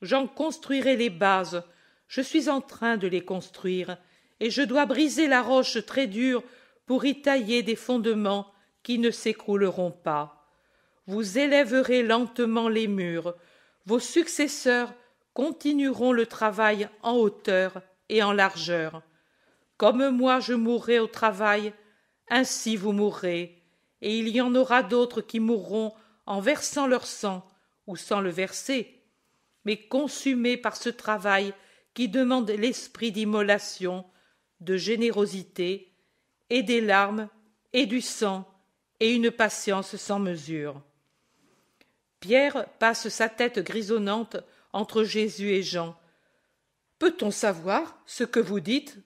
[SPEAKER 1] J'en construirai les bases, je suis en train de les construire, et je dois briser la roche très dure pour y tailler des fondements qui ne s'écrouleront pas. Vous élèverez lentement les murs, vos successeurs continueront le travail en hauteur et en largeur. Comme moi je mourrai au travail, ainsi vous mourrez, et il y en aura d'autres qui mourront en versant leur sang, ou sans le verser, mais consumés par ce travail qui demande l'esprit d'immolation, de générosité, et des larmes, et du sang, et une patience sans mesure. Pierre passe sa tête grisonnante entre Jésus et Jean, Peut-on savoir ce que vous dites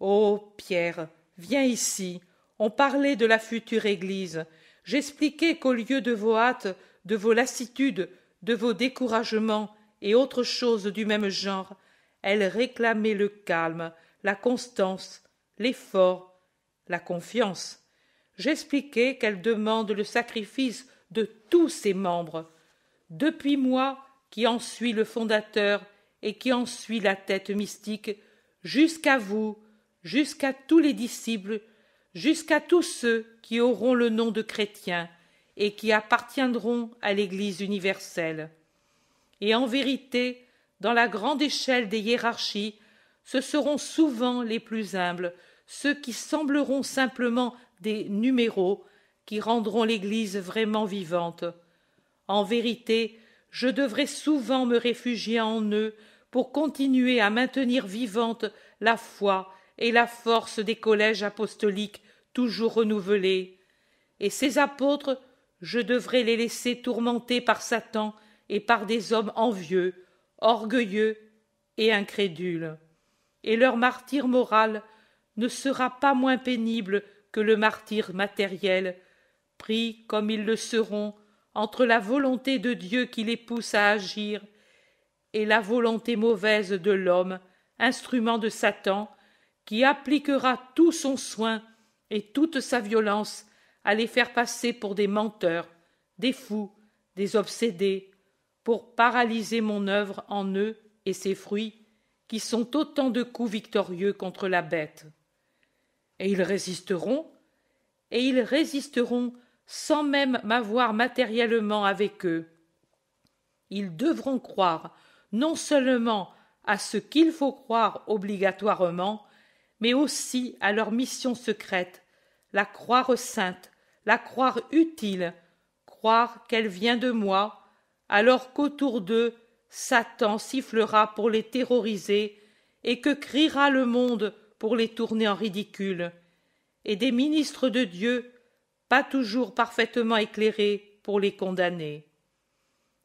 [SPEAKER 1] Oh, Pierre, viens ici. On parlait de la future Église. J'expliquais qu'au lieu de vos hâtes, de vos lassitudes, de vos découragements et autres choses du même genre, elle réclamait le calme, la constance, l'effort, la confiance. J'expliquais qu'elle demande le sacrifice de tous ses membres. Depuis moi, qui en suis le fondateur, et qui en suit la tête mystique jusqu'à vous, jusqu'à tous les disciples, jusqu'à tous ceux qui auront le nom de chrétiens et qui appartiendront à l'Église universelle. Et en vérité, dans la grande échelle des hiérarchies, ce seront souvent les plus humbles, ceux qui sembleront simplement des numéros, qui rendront l'Église vraiment vivante. En vérité, je devrais souvent me réfugier en eux pour continuer à maintenir vivante la foi et la force des collèges apostoliques toujours renouvelés. Et ces apôtres, je devrais les laisser tourmentés par Satan et par des hommes envieux, orgueilleux et incrédules. Et leur martyre moral ne sera pas moins pénible que le martyre matériel, pris comme ils le seront entre la volonté de Dieu qui les pousse à agir et la volonté mauvaise de l'homme, instrument de Satan, qui appliquera tout son soin et toute sa violence à les faire passer pour des menteurs, des fous, des obsédés, pour paralyser mon œuvre en eux et ses fruits, qui sont autant de coups victorieux contre la bête. Et ils résisteront, et ils résisteront sans même m'avoir matériellement avec eux. Ils devront croire non seulement à ce qu'il faut croire obligatoirement, mais aussi à leur mission secrète, la croire sainte, la croire utile, croire qu'elle vient de moi, alors qu'autour d'eux Satan sifflera pour les terroriser et que criera le monde pour les tourner en ridicule. Et des ministres de Dieu, pas toujours parfaitement éclairés, pour les condamner.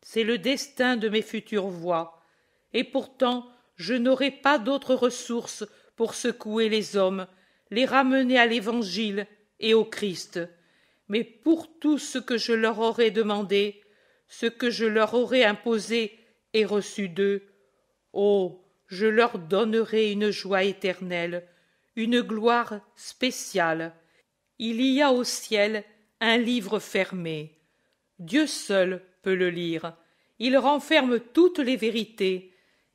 [SPEAKER 1] C'est le destin de mes futures voix et pourtant je n'aurai pas d'autre ressource pour secouer les hommes, les ramener à l'Évangile et au Christ. Mais pour tout ce que je leur aurai demandé, ce que je leur aurai imposé et reçu d'eux, oh, je leur donnerai une joie éternelle, une gloire spéciale. Il y a au ciel un livre fermé. Dieu seul peut le lire. Il renferme toutes les vérités,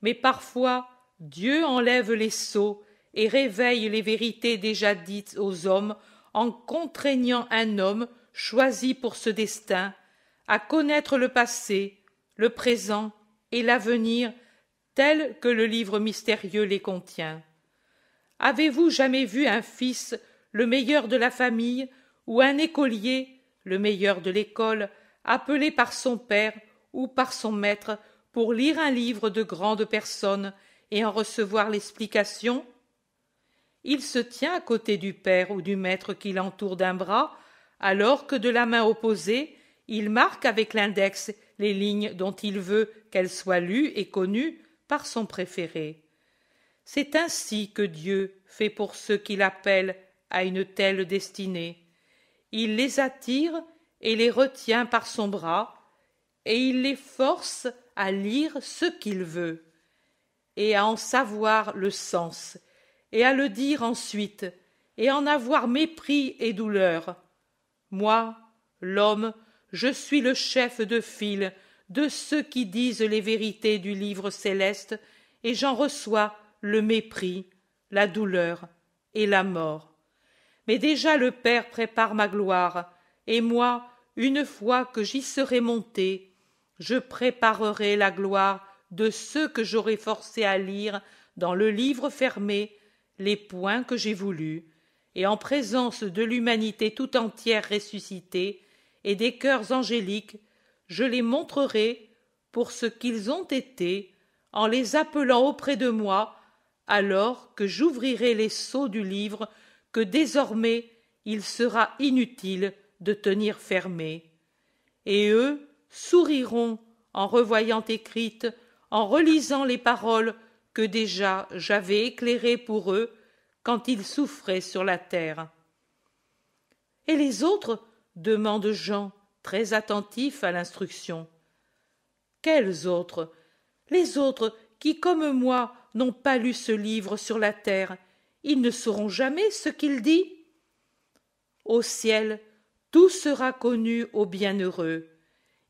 [SPEAKER 1] mais parfois Dieu enlève les sceaux et réveille les vérités déjà dites aux hommes en contraignant un homme choisi pour ce destin à connaître le passé, le présent et l'avenir tels que le livre mystérieux les contient. Avez-vous jamais vu un fils, le meilleur de la famille, ou un écolier, le meilleur de l'école, appelé par son père ou par son maître pour lire un livre de grandes personnes et en recevoir l'explication Il se tient à côté du père ou du maître qui l'entoure d'un bras, alors que de la main opposée, il marque avec l'index les lignes dont il veut qu'elles soient lues et connues par son préféré. C'est ainsi que Dieu fait pour ceux qu'il appelle à une telle destinée. Il les attire et les retient par son bras, et il les force à lire ce qu'il veut, et à en savoir le sens, et à le dire ensuite, et en avoir mépris et douleur. Moi, l'homme, je suis le chef de file de ceux qui disent les vérités du livre céleste, et j'en reçois le mépris, la douleur et la mort. Mais déjà le Père prépare ma gloire, et moi, une fois que j'y serai monté, je préparerai la gloire de ceux que j'aurai forcés à lire dans le livre fermé les points que j'ai voulus, et en présence de l'humanité tout entière ressuscitée et des cœurs angéliques, je les montrerai pour ce qu'ils ont été en les appelant auprès de moi, alors que j'ouvrirai les sceaux du livre que désormais il sera inutile de tenir fermé. » Et eux, souriront en revoyant écrites, en relisant les paroles que déjà j'avais éclairées pour eux quand ils souffraient sur la terre. Et les autres demande Jean, très attentif à l'instruction. Quels autres Les autres qui, comme moi, n'ont pas lu ce livre sur la terre. Ils ne sauront jamais ce qu'il dit. Au ciel, tout sera connu aux bienheureux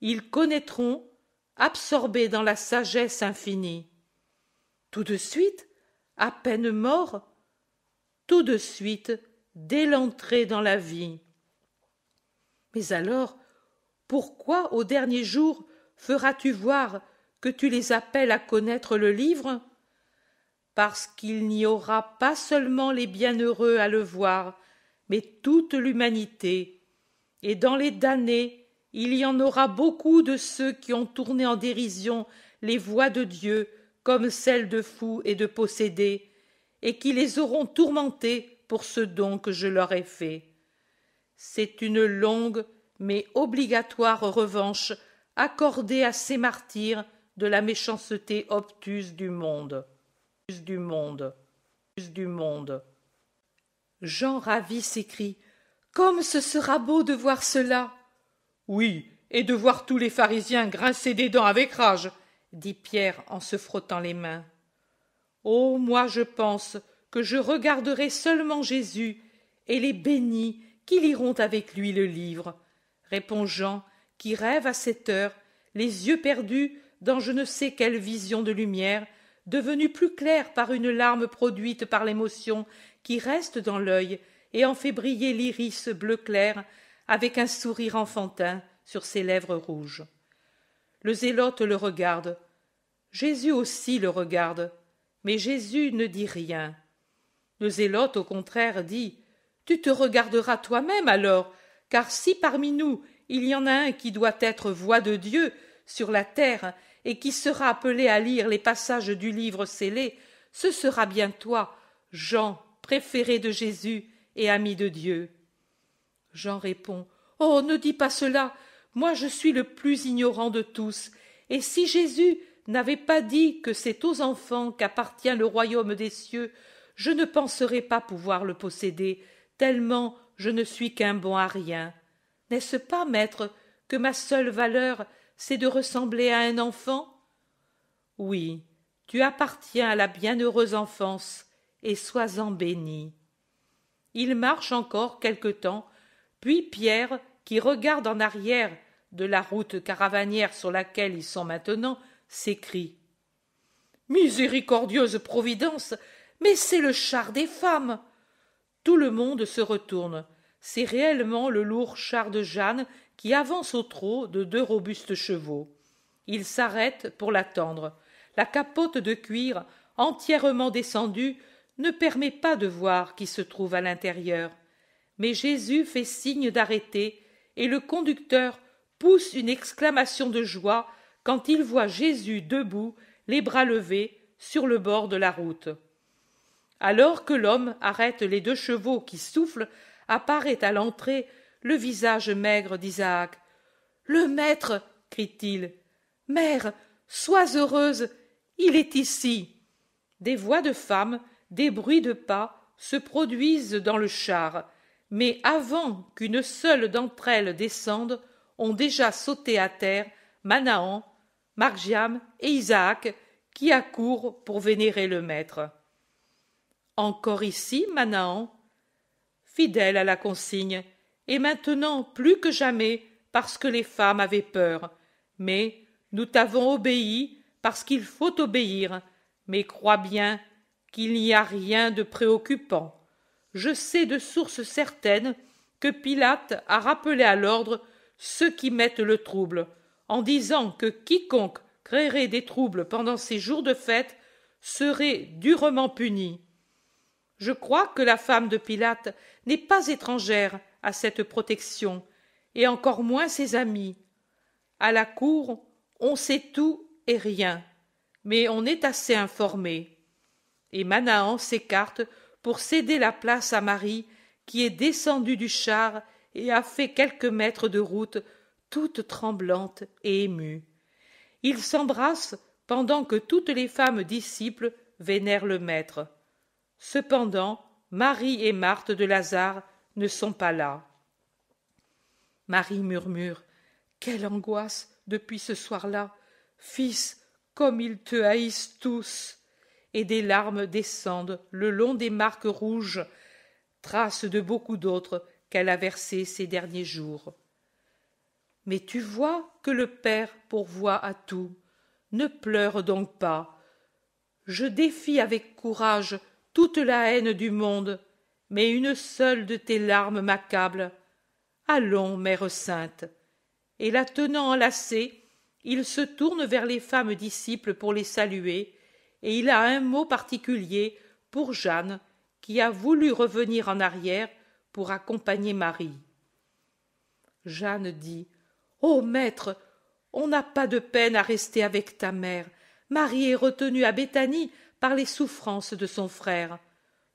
[SPEAKER 1] ils connaîtront, absorbés dans la sagesse infinie. Tout de suite, à peine mort, tout de suite, dès l'entrée dans la vie. Mais alors, pourquoi au dernier jour feras-tu voir que tu les appelles à connaître le livre Parce qu'il n'y aura pas seulement les bienheureux à le voir, mais toute l'humanité, et dans les damnés il y en aura beaucoup de ceux qui ont tourné en dérision les voies de Dieu comme celles de fous et de possédés, et qui les auront tourmentés pour ce don que je leur ai fait. C'est une longue mais obligatoire revanche accordée à ces martyrs de la méchanceté obtuse du monde. Du monde. Du monde. Jean ravi s'écrie Comme ce sera beau de voir cela oui, et de voir tous les pharisiens grincer des dents avec rage, dit Pierre en se frottant les mains. Oh. Moi je pense que je regarderai seulement Jésus et les bénis qui liront avec lui le livre, répond Jean, qui rêve à cette heure, les yeux perdus dans je ne sais quelle vision de lumière, devenue plus claire par une larme produite par l'émotion qui reste dans l'œil et en fait briller l'iris bleu clair avec un sourire enfantin sur ses lèvres rouges. Le zélote le regarde. Jésus aussi le regarde. Mais Jésus ne dit rien. Le zélote, au contraire, dit Tu te regarderas toi-même alors, car si parmi nous il y en a un qui doit être voix de Dieu sur la terre et qui sera appelé à lire les passages du livre scellé, ce sera bien toi, Jean, préféré de Jésus et ami de Dieu. Jean répond Oh, ne dis pas cela. Moi, je suis le plus ignorant de tous. Et si Jésus n'avait pas dit que c'est aux enfants qu'appartient le royaume des cieux, je ne penserais pas pouvoir le posséder, tellement je ne suis qu'un bon à rien. N'est-ce pas, maître, que ma seule valeur, c'est de ressembler à un enfant Oui, tu appartiens à la bienheureuse enfance, et sois-en béni. Il marche encore quelque temps puis Pierre, qui regarde en arrière de la route caravanière sur laquelle ils sont maintenant, s'écrie. Miséricordieuse Providence. Mais c'est le char des femmes. Tout le monde se retourne. C'est réellement le lourd char de Jeanne qui avance au trot de deux robustes chevaux. Il s'arrête pour l'attendre. La capote de cuir, entièrement descendue, ne permet pas de voir qui se trouve à l'intérieur. Mais Jésus fait signe d'arrêter, et le conducteur pousse une exclamation de joie quand il voit Jésus debout, les bras levés, sur le bord de la route. Alors que l'homme arrête les deux chevaux qui soufflent, apparaît à l'entrée le visage maigre d'Isaac. Le maître crie-t-il. Mère, sois heureuse, il est ici. Des voix de femmes, des bruits de pas se produisent dans le char mais avant qu'une seule d'entre elles descende, ont déjà sauté à terre Manahan, Margiam et Isaac, qui accourent pour vénérer le maître. Encore ici, Manahan Fidèle à la consigne, et maintenant plus que jamais parce que les femmes avaient peur. Mais nous t'avons obéi parce qu'il faut obéir, mais crois bien qu'il n'y a rien de préoccupant je sais de sources certaines que Pilate a rappelé à l'ordre ceux qui mettent le trouble, en disant que quiconque créerait des troubles pendant ces jours de fête serait durement puni. Je crois que la femme de Pilate n'est pas étrangère à cette protection, et encore moins ses amis. À la cour, on sait tout et rien, mais on est assez informé. Et Manahan s'écarte pour céder la place à Marie, qui est descendue du char et a fait quelques mètres de route, toute tremblante et émue. Ils s'embrassent pendant que toutes les femmes disciples vénèrent le Maître. Cependant, Marie et Marthe de Lazare ne sont pas là. Marie murmure Quelle angoisse depuis ce soir-là Fils, comme ils te haïssent tous et des larmes descendent le long des marques rouges, traces de beaucoup d'autres qu'elle a versées ces derniers jours. Mais tu vois que le Père pourvoit à tout. Ne pleure donc pas. Je défie avec courage toute la haine du monde, mais une seule de tes larmes m'accable. Allons, Mère Sainte. Et la tenant enlacée, il se tourne vers les femmes disciples pour les saluer, et il a un mot particulier pour Jeanne qui a voulu revenir en arrière pour accompagner Marie. Jeanne dit Ô oh, maître, on n'a pas de peine à rester avec ta mère. Marie est retenue à Béthanie par les souffrances de son frère.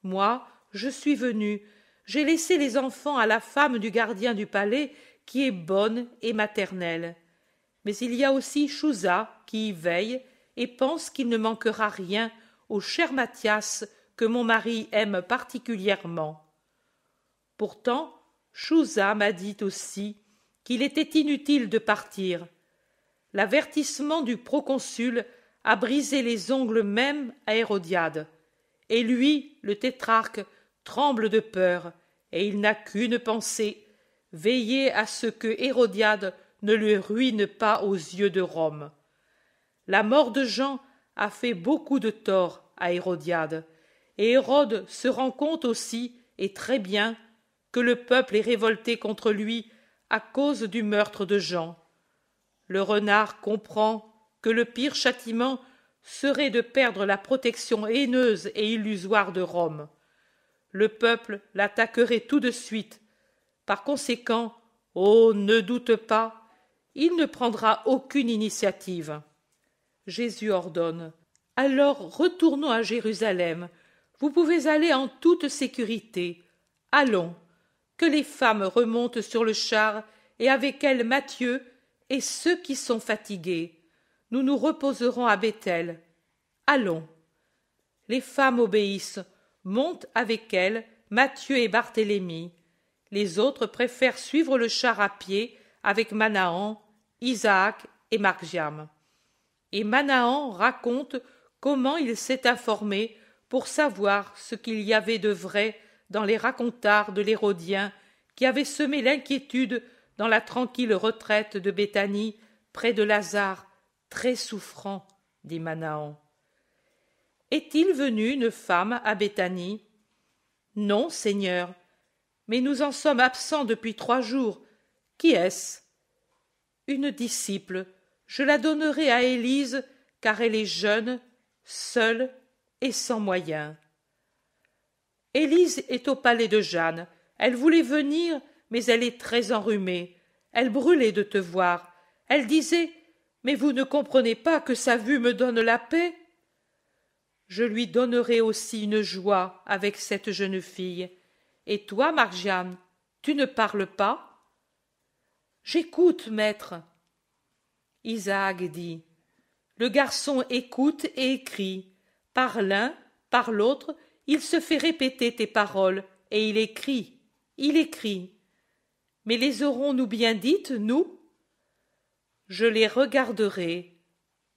[SPEAKER 1] Moi, je suis venue. J'ai laissé les enfants à la femme du gardien du palais qui est bonne et maternelle. Mais il y a aussi Chouza qui y veille et pense qu'il ne manquera rien au cher Mathias que mon mari aime particulièrement. Pourtant, Chouza m'a dit aussi qu'il était inutile de partir. L'avertissement du proconsul a brisé les ongles même à Hérodiade. Et lui, le tétrarque, tremble de peur, et il n'a qu'une pensée veiller à ce que Hérodiade ne le ruine pas aux yeux de Rome. La mort de Jean a fait beaucoup de tort à Hérodiade, et Hérode se rend compte aussi, et très bien, que le peuple est révolté contre lui à cause du meurtre de Jean. Le renard comprend que le pire châtiment serait de perdre la protection haineuse et illusoire de Rome. Le peuple l'attaquerait tout de suite. Par conséquent, oh, ne doute pas, il ne prendra aucune initiative. Jésus ordonne. Alors retournons à Jérusalem. Vous pouvez aller en toute sécurité. Allons. Que les femmes remontent sur le char, et avec elles Matthieu et ceux qui sont fatigués. Nous nous reposerons à Bethel. Allons. Les femmes obéissent, montent avec elles Matthieu et Barthélemy. Les autres préfèrent suivre le char à pied avec Manahan, Isaac et et Manahan raconte comment il s'est informé pour savoir ce qu'il y avait de vrai dans les racontards de l'Hérodien qui avait semé l'inquiétude dans la tranquille retraite de Béthanie près de Lazare, très souffrant, dit Manahan. Est-il venu une femme à Béthanie Non, Seigneur, mais nous en sommes absents depuis trois jours. Qui est-ce Une disciple je la donnerai à Élise car elle est jeune, seule et sans moyens. Élise est au palais de Jeanne. Elle voulait venir, mais elle est très enrhumée. Elle brûlait de te voir. Elle disait Mais vous ne comprenez pas que sa vue me donne la paix Je lui donnerai aussi une joie avec cette jeune fille. Et toi, Margiane, tu ne parles pas J'écoute, maître, Isaac dit Le garçon écoute et écrit. Par l'un, par l'autre, il se fait répéter tes paroles, et il écrit, il écrit. Mais les aurons-nous bien dites, nous Je les regarderai,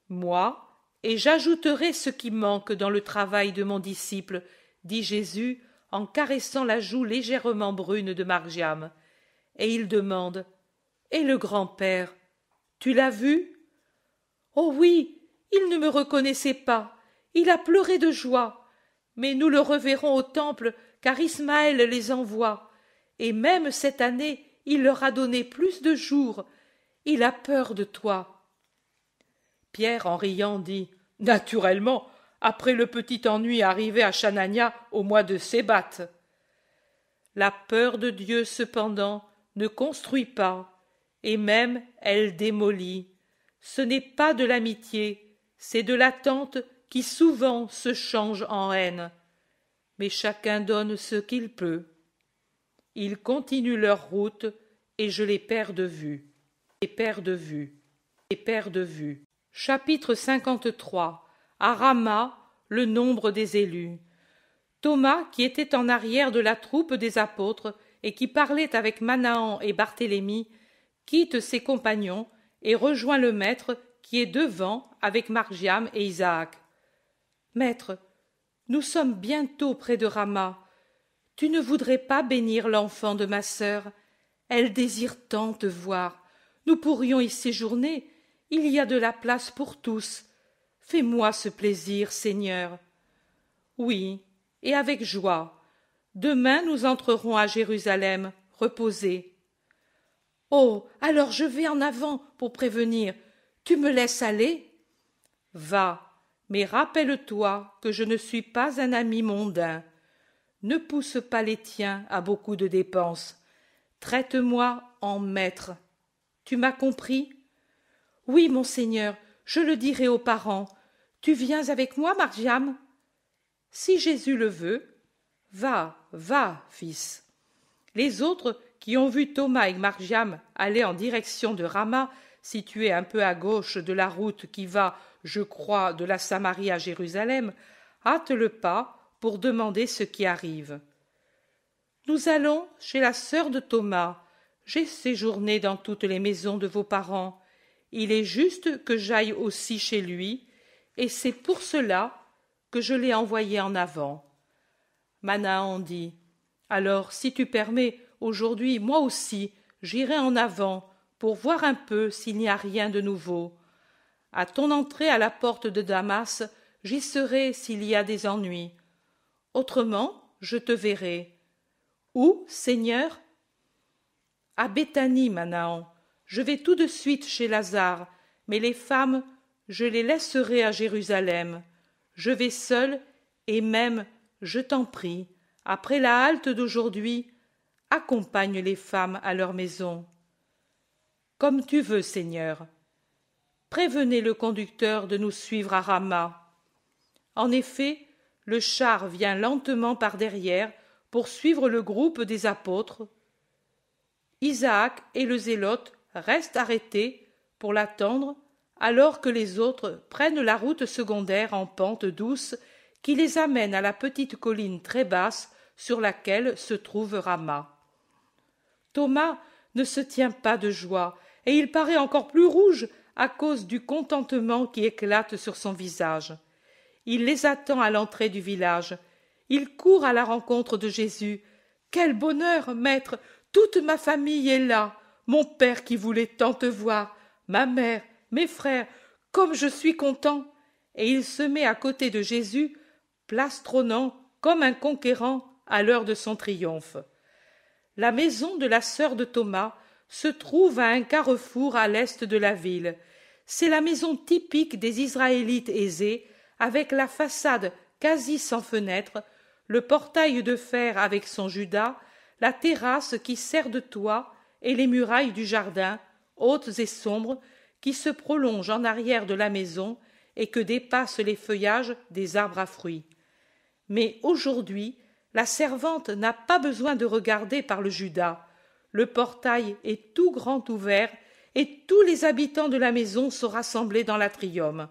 [SPEAKER 1] moi, et j'ajouterai ce qui manque dans le travail de mon disciple, dit Jésus en caressant la joue légèrement brune de Margiam. Et il demande Et le grand-père tu l'as vu Oh oui, il ne me reconnaissait pas. Il a pleuré de joie. Mais nous le reverrons au temple, car Ismaël les envoie. Et même cette année, il leur a donné plus de jours. Il a peur de toi. Pierre, en riant, dit Naturellement, après le petit ennui arrivé à Chanania au mois de Sébat. La peur de Dieu, cependant, ne construit pas, et même elle démolit. Ce n'est pas de l'amitié, c'est de l'attente qui souvent se change en haine. Mais chacun donne ce qu'il peut. Ils continuent leur route et je les perds de vue. Et perds de vue. Et perds de vue. Chapitre 53. À Rama, le nombre des élus. Thomas, qui était en arrière de la troupe des apôtres et qui parlait avec Manahan et Barthélemy, quitte ses compagnons et rejoint le maître qui est devant avec Margiam et Isaac. Maître, nous sommes bientôt près de Rama. Tu ne voudrais pas bénir l'enfant de ma sœur. Elle désire tant te voir. Nous pourrions y séjourner. Il y a de la place pour tous. Fais-moi ce plaisir, Seigneur. Oui, et avec joie. Demain nous entrerons à Jérusalem, reposés. Oh. Alors je vais en avant pour prévenir. Tu me laisses aller? Va, mais rappelle toi que je ne suis pas un ami mondain. Ne pousse pas les tiens à beaucoup de dépenses. Traite moi en maître. Tu m'as compris? Oui, monseigneur, je le dirai aux parents. Tu viens avec moi, Margiam? Si Jésus le veut. Va, va, fils. Les autres qui ont vu Thomas et Marjam aller en direction de Rama, situé un peu à gauche de la route qui va, je crois, de la Samarie à Jérusalem, hâte le pas pour demander ce qui arrive. Nous allons chez la sœur de Thomas. J'ai séjourné dans toutes les maisons de vos parents. Il est juste que j'aille aussi chez lui, et c'est pour cela que je l'ai envoyé en avant. Manaan dit. Alors, si tu permets, Aujourd'hui, moi aussi, j'irai en avant pour voir un peu s'il n'y a rien de nouveau. À ton entrée à la porte de Damas, j'y serai s'il y a des ennuis. Autrement, je te verrai. Où, Seigneur À Béthanie, Manahan. Je vais tout de suite chez Lazare, mais les femmes, je les laisserai à Jérusalem. Je vais seul, et même, je t'en prie, après la halte d'aujourd'hui, accompagne les femmes à leur maison. Comme tu veux, Seigneur. Prévenez le conducteur de nous suivre à Rama. En effet, le char vient lentement par derrière pour suivre le groupe des apôtres. Isaac et le zélote restent arrêtés pour l'attendre alors que les autres prennent la route secondaire en pente douce qui les amène à la petite colline très basse sur laquelle se trouve Rama. Thomas ne se tient pas de joie, et il paraît encore plus rouge à cause du contentement qui éclate sur son visage. Il les attend à l'entrée du village. Il court à la rencontre de Jésus. Quel bonheur, maître. Toute ma famille est là. Mon père qui voulait tant te voir, ma mère, mes frères, comme je suis content. Et il se met à côté de Jésus, plastronnant comme un conquérant à l'heure de son triomphe. La maison de la sœur de Thomas se trouve à un carrefour à l'est de la ville. C'est la maison typique des Israélites aisés, avec la façade quasi sans fenêtre, le portail de fer avec son judas, la terrasse qui sert de toit et les murailles du jardin, hautes et sombres, qui se prolongent en arrière de la maison et que dépassent les feuillages des arbres à fruits. Mais aujourd'hui, la servante n'a pas besoin de regarder par le Judas. Le portail est tout grand ouvert et tous les habitants de la maison sont rassemblés dans l'atrium.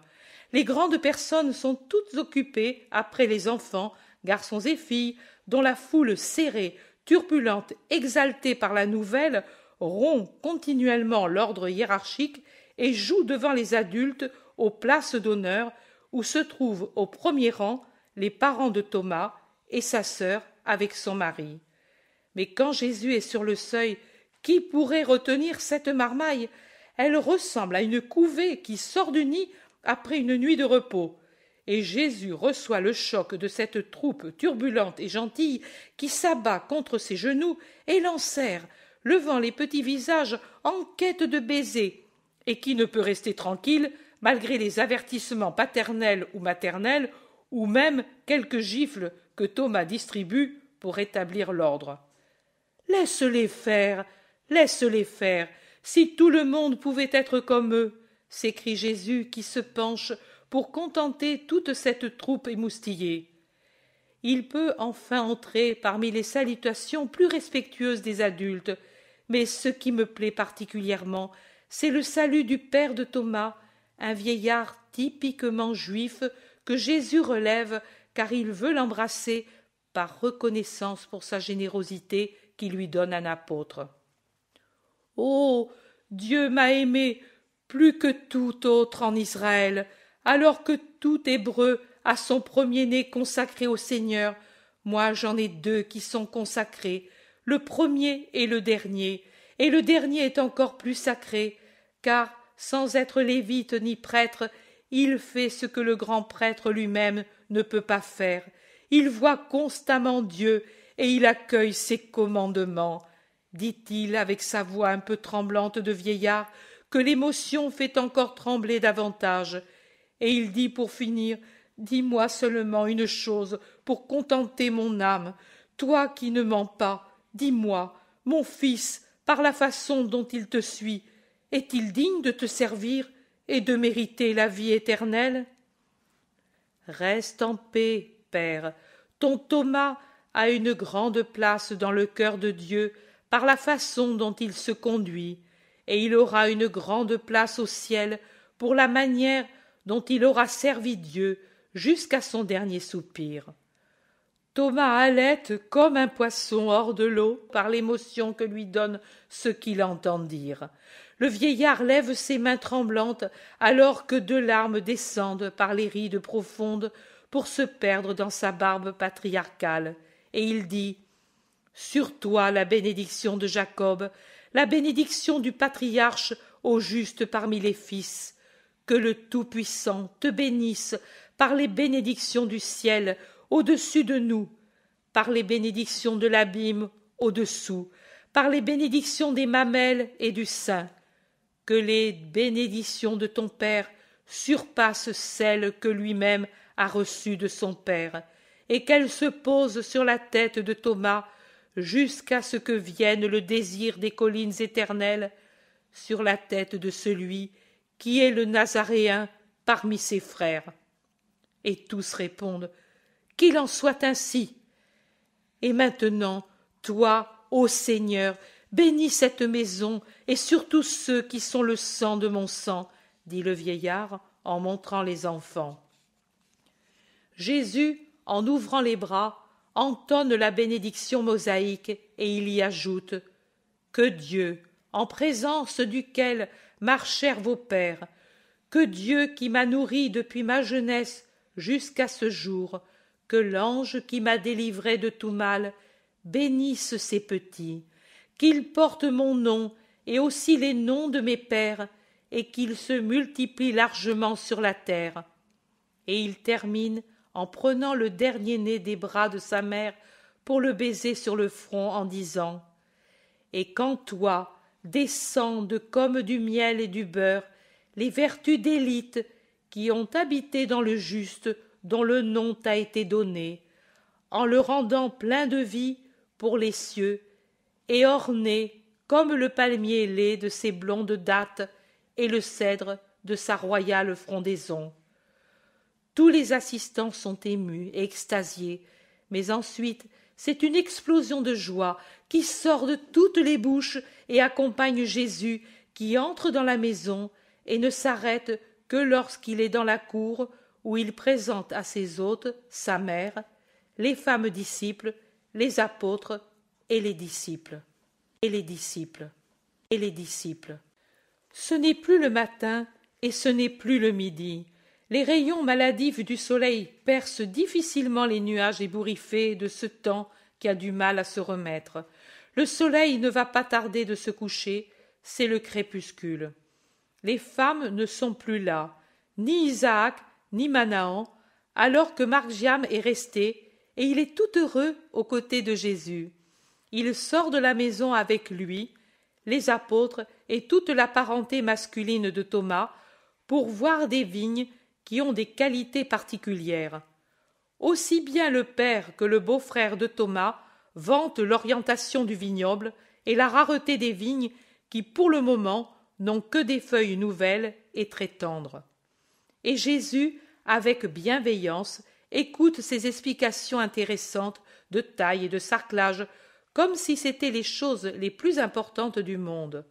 [SPEAKER 1] Les grandes personnes sont toutes occupées après les enfants, garçons et filles, dont la foule serrée, turbulente, exaltée par la nouvelle, rompt continuellement l'ordre hiérarchique et joue devant les adultes aux places d'honneur où se trouvent au premier rang les parents de Thomas, et sa sœur avec son mari. Mais quand Jésus est sur le seuil, qui pourrait retenir cette marmaille Elle ressemble à une couvée qui sort du nid après une nuit de repos. Et Jésus reçoit le choc de cette troupe turbulente et gentille qui s'abat contre ses genoux et l'enserre, levant les petits visages en quête de baisers, et qui ne peut rester tranquille malgré les avertissements paternels ou maternels, ou même quelques gifles que Thomas distribue pour rétablir l'ordre. Laisse-les faire, laisse-les faire. Si tout le monde pouvait être comme eux, s'écrie Jésus qui se penche pour contenter toute cette troupe émoustillée. Il peut enfin entrer parmi les salutations plus respectueuses des adultes, mais ce qui me plaît particulièrement, c'est le salut du père de Thomas, un vieillard typiquement juif que Jésus relève car il veut l'embrasser par reconnaissance pour sa générosité qui lui donne un apôtre. Oh. Dieu m'a aimé plus que tout autre en Israël, alors que tout Hébreu a son premier-né consacré au Seigneur. Moi j'en ai deux qui sont consacrés, le premier et le dernier, et le dernier est encore plus sacré, car sans être lévite ni prêtre, il fait ce que le grand prêtre lui-même ne peut pas faire. Il voit constamment Dieu et il accueille ses commandements. Dit-il avec sa voix un peu tremblante de vieillard que l'émotion fait encore trembler davantage. Et il dit pour finir Dis-moi seulement une chose pour contenter mon âme. Toi qui ne mens pas, dis-moi, mon fils, par la façon dont il te suit, est-il digne de te servir et de mériter la vie éternelle. Reste en paix, Père. Ton Thomas a une grande place dans le cœur de Dieu par la façon dont il se conduit, et il aura une grande place au ciel pour la manière dont il aura servi Dieu jusqu'à son dernier soupir. Thomas allait comme un poisson hors de l'eau par l'émotion que lui donne ce qu'il entend dire. Le vieillard lève ses mains tremblantes alors que deux larmes descendent par les rides profondes pour se perdre dans sa barbe patriarcale, et il dit Sur toi la bénédiction de Jacob, la bénédiction du patriarche au juste parmi les fils. Que le Tout-Puissant te bénisse par les bénédictions du ciel au-dessus de nous, par les bénédictions de l'abîme au-dessous, par les bénédictions des mamelles et du sein que les bénédictions de ton Père surpassent celles que lui-même a reçues de son Père, et qu'elles se posent sur la tête de Thomas jusqu'à ce que vienne le désir des collines éternelles sur la tête de celui qui est le Nazaréen parmi ses frères. Et tous répondent Qu'il en soit ainsi. Et maintenant, toi, ô Seigneur, bénis cette maison et surtout ceux qui sont le sang de mon sang, dit le vieillard en montrant les enfants. Jésus, en ouvrant les bras, entonne la bénédiction mosaïque et il y ajoute Que Dieu, en présence duquel marchèrent vos pères, que Dieu qui m'a nourri depuis ma jeunesse jusqu'à ce jour, que l'ange qui m'a délivré de tout mal bénisse ses petits, qu'ils portent mon nom et aussi les noms de mes pères, et qu'ils se multiplient largement sur la terre. Et il termine en prenant le dernier né des bras de sa mère pour le baiser sur le front en disant Et quand toi descendent comme du miel et du beurre les vertus d'élite qui ont habité dans le juste dont le nom t'a été donné, en le rendant plein de vie pour les cieux et orné comme le palmier ailé de ses blondes dattes et le cèdre de sa royale frondaison. Tous les assistants sont émus et extasiés, mais ensuite c'est une explosion de joie qui sort de toutes les bouches et accompagne Jésus qui entre dans la maison et ne s'arrête que lorsqu'il est dans la cour où il présente à ses hôtes sa mère, les femmes disciples, les apôtres et les disciples et les disciples et les disciples. Ce n'est plus le matin et ce n'est plus le midi. Les rayons maladifs du soleil percent difficilement les nuages ébouriffés de ce temps qui a du mal à se remettre. Le soleil ne va pas tarder de se coucher, c'est le crépuscule. Les femmes ne sont plus là, ni Isaac, ni Manahan, alors que Margiam est resté, et il est tout heureux aux côtés de Jésus il sort de la maison avec lui, les apôtres et toute la parenté masculine de Thomas pour voir des vignes qui ont des qualités particulières. Aussi bien le père que le beau-frère de Thomas vantent l'orientation du vignoble et la rareté des vignes qui, pour le moment, n'ont que des feuilles nouvelles et très tendres. Et Jésus, avec bienveillance, écoute ces explications intéressantes de taille et de sarclage comme si c'étaient les choses les plus importantes du monde.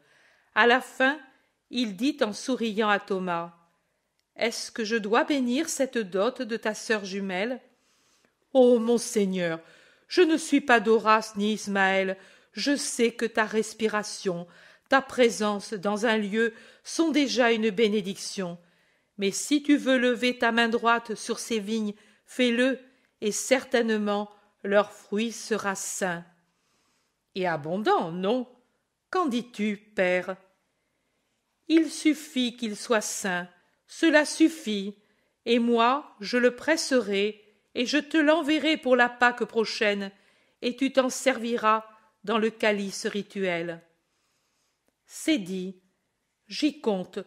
[SPEAKER 1] À la fin, il dit en souriant à Thomas Est-ce que je dois bénir cette dot de ta sœur jumelle oh, mon Seigneur, je ne suis pas d'Horace ni Ismaël. Je sais que ta respiration, ta présence dans un lieu sont déjà une bénédiction. Mais si tu veux lever ta main droite sur ces vignes, fais-le, et certainement leur fruit sera sain et abondant, non Qu'en dis-tu, père Il suffit qu'il soit saint, cela suffit, et moi je le presserai, et je te l'enverrai pour la Pâque prochaine, et tu t'en serviras dans le calice rituel. C'est dit, j'y compte,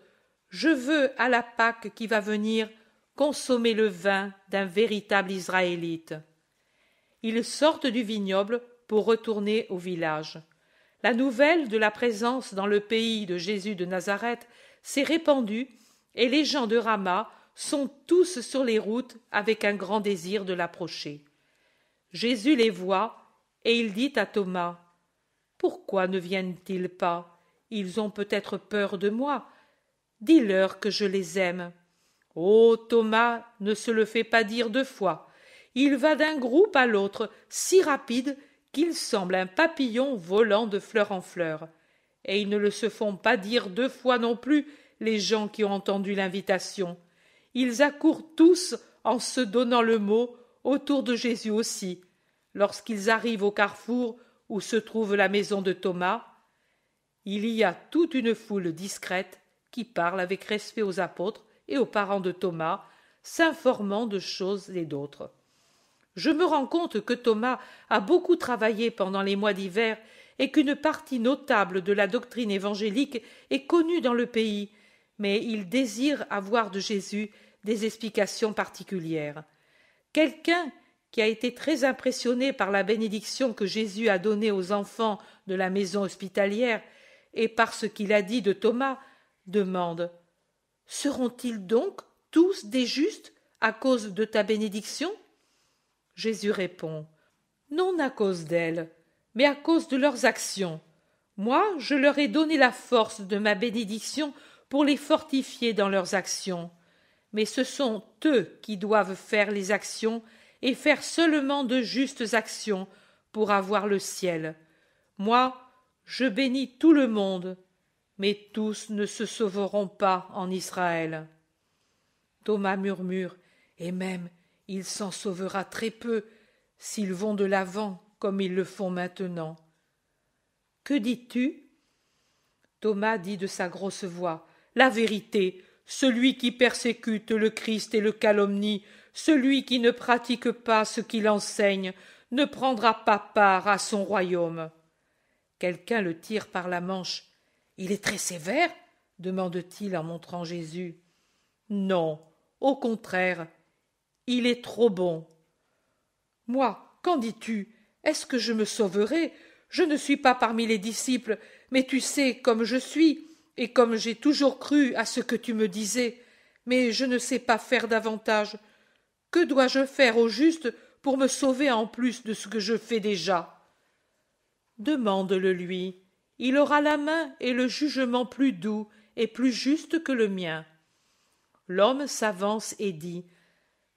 [SPEAKER 1] je veux à la Pâque qui va venir consommer le vin d'un véritable Israélite. Ils sortent du vignoble pour retourner au village. La nouvelle de la présence dans le pays de Jésus de Nazareth s'est répandue et les gens de Rama sont tous sur les routes avec un grand désir de l'approcher. Jésus les voit et il dit à Thomas Pourquoi ne viennent-ils pas Ils ont peut-être peur de moi. Dis-leur que je les aime. Oh Thomas, ne se le fait pas dire deux fois. Il va d'un groupe à l'autre si rapide qu'il semble un papillon volant de fleur en fleur. Et ils ne le se font pas dire deux fois non plus, les gens qui ont entendu l'invitation. Ils accourent tous, en se donnant le mot, autour de Jésus aussi, lorsqu'ils arrivent au carrefour où se trouve la maison de Thomas. Il y a toute une foule discrète qui parle avec respect aux apôtres et aux parents de Thomas, s'informant de choses et d'autres. Je me rends compte que Thomas a beaucoup travaillé pendant les mois d'hiver et qu'une partie notable de la doctrine évangélique est connue dans le pays, mais il désire avoir de Jésus des explications particulières. Quelqu'un qui a été très impressionné par la bénédiction que Jésus a donnée aux enfants de la maison hospitalière et par ce qu'il a dit de Thomas, demande Seront-ils donc tous des justes à cause de ta bénédiction Jésus répond Non à cause d'elles, mais à cause de leurs actions. Moi, je leur ai donné la force de ma bénédiction pour les fortifier dans leurs actions. Mais ce sont eux qui doivent faire les actions et faire seulement de justes actions pour avoir le ciel. Moi, je bénis tout le monde, mais tous ne se sauveront pas en Israël. Thomas murmure, et même il s'en sauvera très peu s'ils vont de l'avant comme ils le font maintenant. Que dis-tu Thomas dit de sa grosse voix La vérité, celui qui persécute le Christ et le calomnie, celui qui ne pratique pas ce qu'il enseigne, ne prendra pas part à son royaume. Quelqu'un le tire par la manche. Il est très sévère demande-t-il en montrant Jésus. Non, au contraire, il est trop bon. Moi, qu'en dis-tu Est-ce que je me sauverai Je ne suis pas parmi les disciples, mais tu sais comme je suis et comme j'ai toujours cru à ce que tu me disais, mais je ne sais pas faire davantage. Que dois-je faire au juste pour me sauver en plus de ce que je fais déjà Demande-le lui. Il aura la main et le jugement plus doux et plus juste que le mien. L'homme s'avance et dit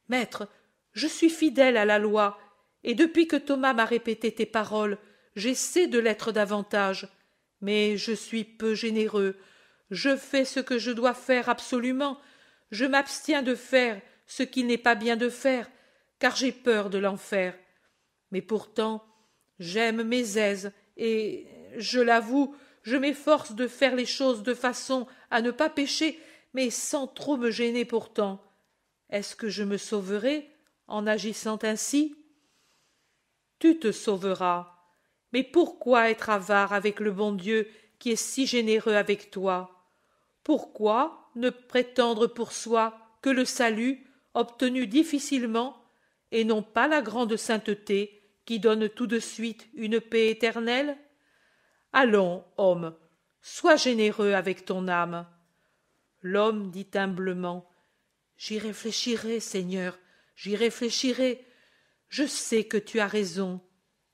[SPEAKER 1] Maître, je suis fidèle à la loi, et depuis que Thomas m'a répété tes paroles, j'essaie de l'être davantage. Mais je suis peu généreux. Je fais ce que je dois faire absolument. Je m'abstiens de faire ce qu'il n'est pas bien de faire, car j'ai peur de l'enfer. Mais pourtant, j'aime mes aises, et, je l'avoue, je m'efforce de faire les choses de façon à ne pas pécher, mais sans trop me gêner pourtant. Est-ce que je me sauverai en agissant ainsi Tu te sauveras. Mais pourquoi être avare avec le bon Dieu qui est si généreux avec toi Pourquoi ne prétendre pour soi que le salut obtenu difficilement et non pas la grande sainteté qui donne tout de suite une paix éternelle Allons, homme, sois généreux avec ton âme. L'homme dit humblement J'y réfléchirai, Seigneur, j'y réfléchirai. Je sais que tu as raison,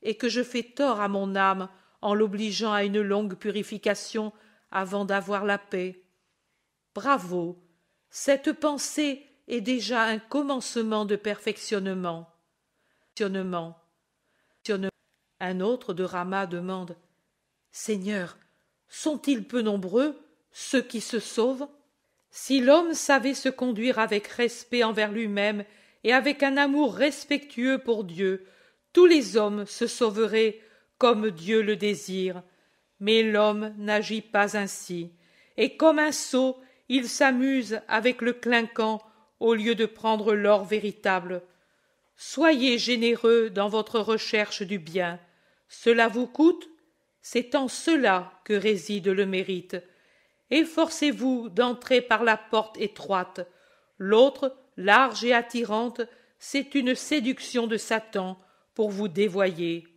[SPEAKER 1] et que je fais tort à mon âme en l'obligeant à une longue purification avant d'avoir la paix. Bravo. Cette pensée est déjà un commencement de perfectionnement. Un autre de Rama demande Seigneur, sont-ils peu nombreux, ceux qui se sauvent si l'homme savait se conduire avec respect envers lui-même et avec un amour respectueux pour Dieu, tous les hommes se sauveraient comme Dieu le désire. Mais l'homme n'agit pas ainsi, et comme un sot, il s'amuse avec le clinquant au lieu de prendre l'or véritable. Soyez généreux dans votre recherche du bien. Cela vous coûte C'est en cela que réside le mérite. Efforcez-vous d'entrer par la porte étroite. L'autre, large et attirante, c'est une séduction de Satan pour vous dévoyer.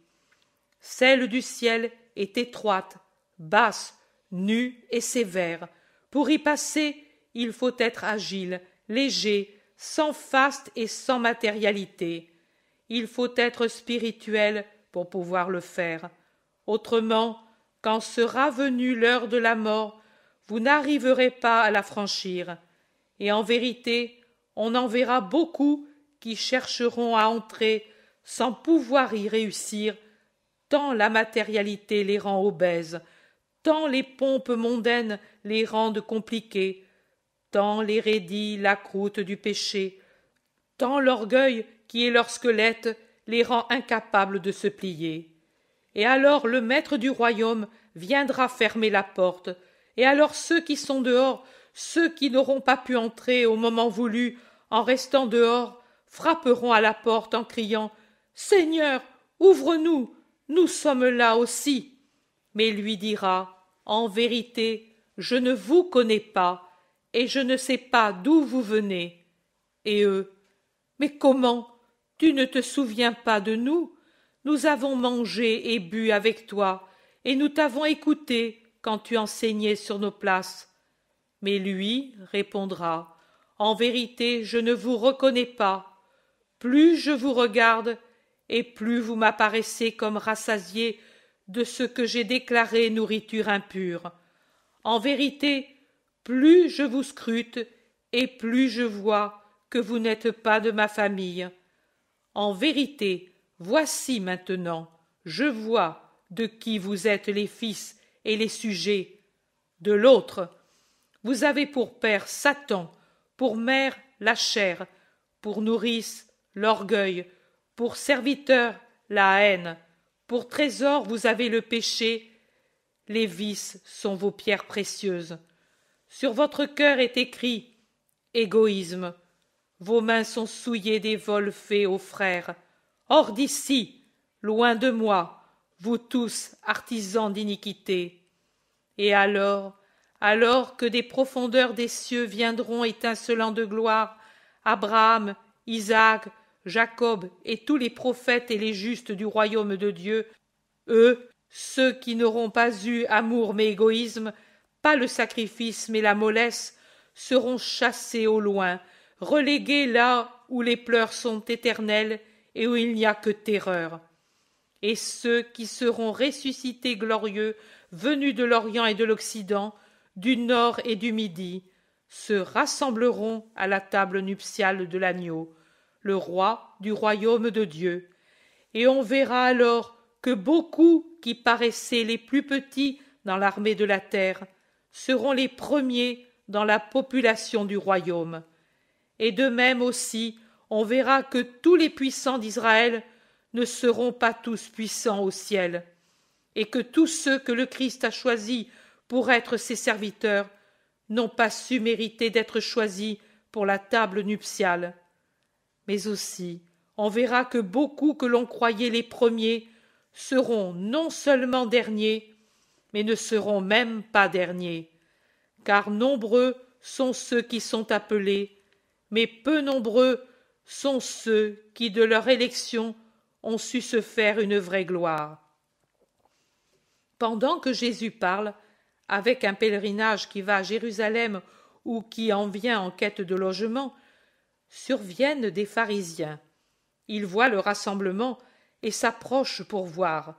[SPEAKER 1] Celle du ciel est étroite, basse, nue et sévère. Pour y passer, il faut être agile, léger, sans faste et sans matérialité. Il faut être spirituel pour pouvoir le faire. Autrement, quand sera venue l'heure de la mort, vous n'arriverez pas à la franchir, et en vérité, on en verra beaucoup qui chercheront à entrer sans pouvoir y réussir, tant la matérialité les rend obèses, tant les pompes mondaines les rendent compliquées, tant les la croûte du péché, tant l'orgueil qui est leur squelette les rend incapables de se plier. Et alors le maître du royaume viendra fermer la porte, et alors ceux qui sont dehors, ceux qui n'auront pas pu entrer au moment voulu, en restant dehors, frapperont à la porte en criant Seigneur, ouvre-nous, nous sommes là aussi. Mais lui dira En vérité, je ne vous connais pas, et je ne sais pas d'où vous venez. Et eux Mais comment Tu ne te souviens pas de nous Nous avons mangé et bu avec toi, et nous t'avons écouté, quand tu enseignais sur nos places. Mais lui répondra En vérité, je ne vous reconnais pas. Plus je vous regarde, et plus vous m'apparaissez comme rassasié de ce que j'ai déclaré nourriture impure. En vérité, plus je vous scrute, et plus je vois que vous n'êtes pas de ma famille. En vérité, voici maintenant, je vois de qui vous êtes les fils, et les sujets de l'autre. Vous avez pour père Satan, pour mère la chair, pour nourrice l'orgueil, pour serviteur la haine, pour trésor vous avez le péché, les vices sont vos pierres précieuses. Sur votre cœur est écrit égoïsme. Vos mains sont souillées des vols faits aux frères. Hors d'ici, loin de moi, vous tous artisans d'iniquité. Et alors, alors que des profondeurs des cieux viendront étincelants de gloire, Abraham, Isaac, Jacob et tous les prophètes et les justes du royaume de Dieu, eux, ceux qui n'auront pas eu amour mais égoïsme, pas le sacrifice mais la mollesse, seront chassés au loin, relégués là où les pleurs sont éternels et où il n'y a que terreur. Et ceux qui seront ressuscités glorieux venus de l'Orient et de l'Occident, du Nord et du Midi, se rassembleront à la table nuptiale de l'agneau, le roi du royaume de Dieu, et on verra alors que beaucoup qui paraissaient les plus petits dans l'armée de la terre seront les premiers dans la population du royaume. Et de même aussi, on verra que tous les puissants d'Israël ne seront pas tous puissants au ciel, et que tous ceux que le Christ a choisis pour être ses serviteurs n'ont pas su mériter d'être choisis pour la table nuptiale. Mais aussi, on verra que beaucoup que l'on croyait les premiers seront non seulement derniers, mais ne seront même pas derniers, car nombreux sont ceux qui sont appelés, mais peu nombreux sont ceux qui de leur élection ont su se faire une vraie gloire. Pendant que Jésus parle, avec un pèlerinage qui va à Jérusalem ou qui en vient en quête de logement, surviennent des pharisiens. Ils voient le rassemblement et s'approchent pour voir.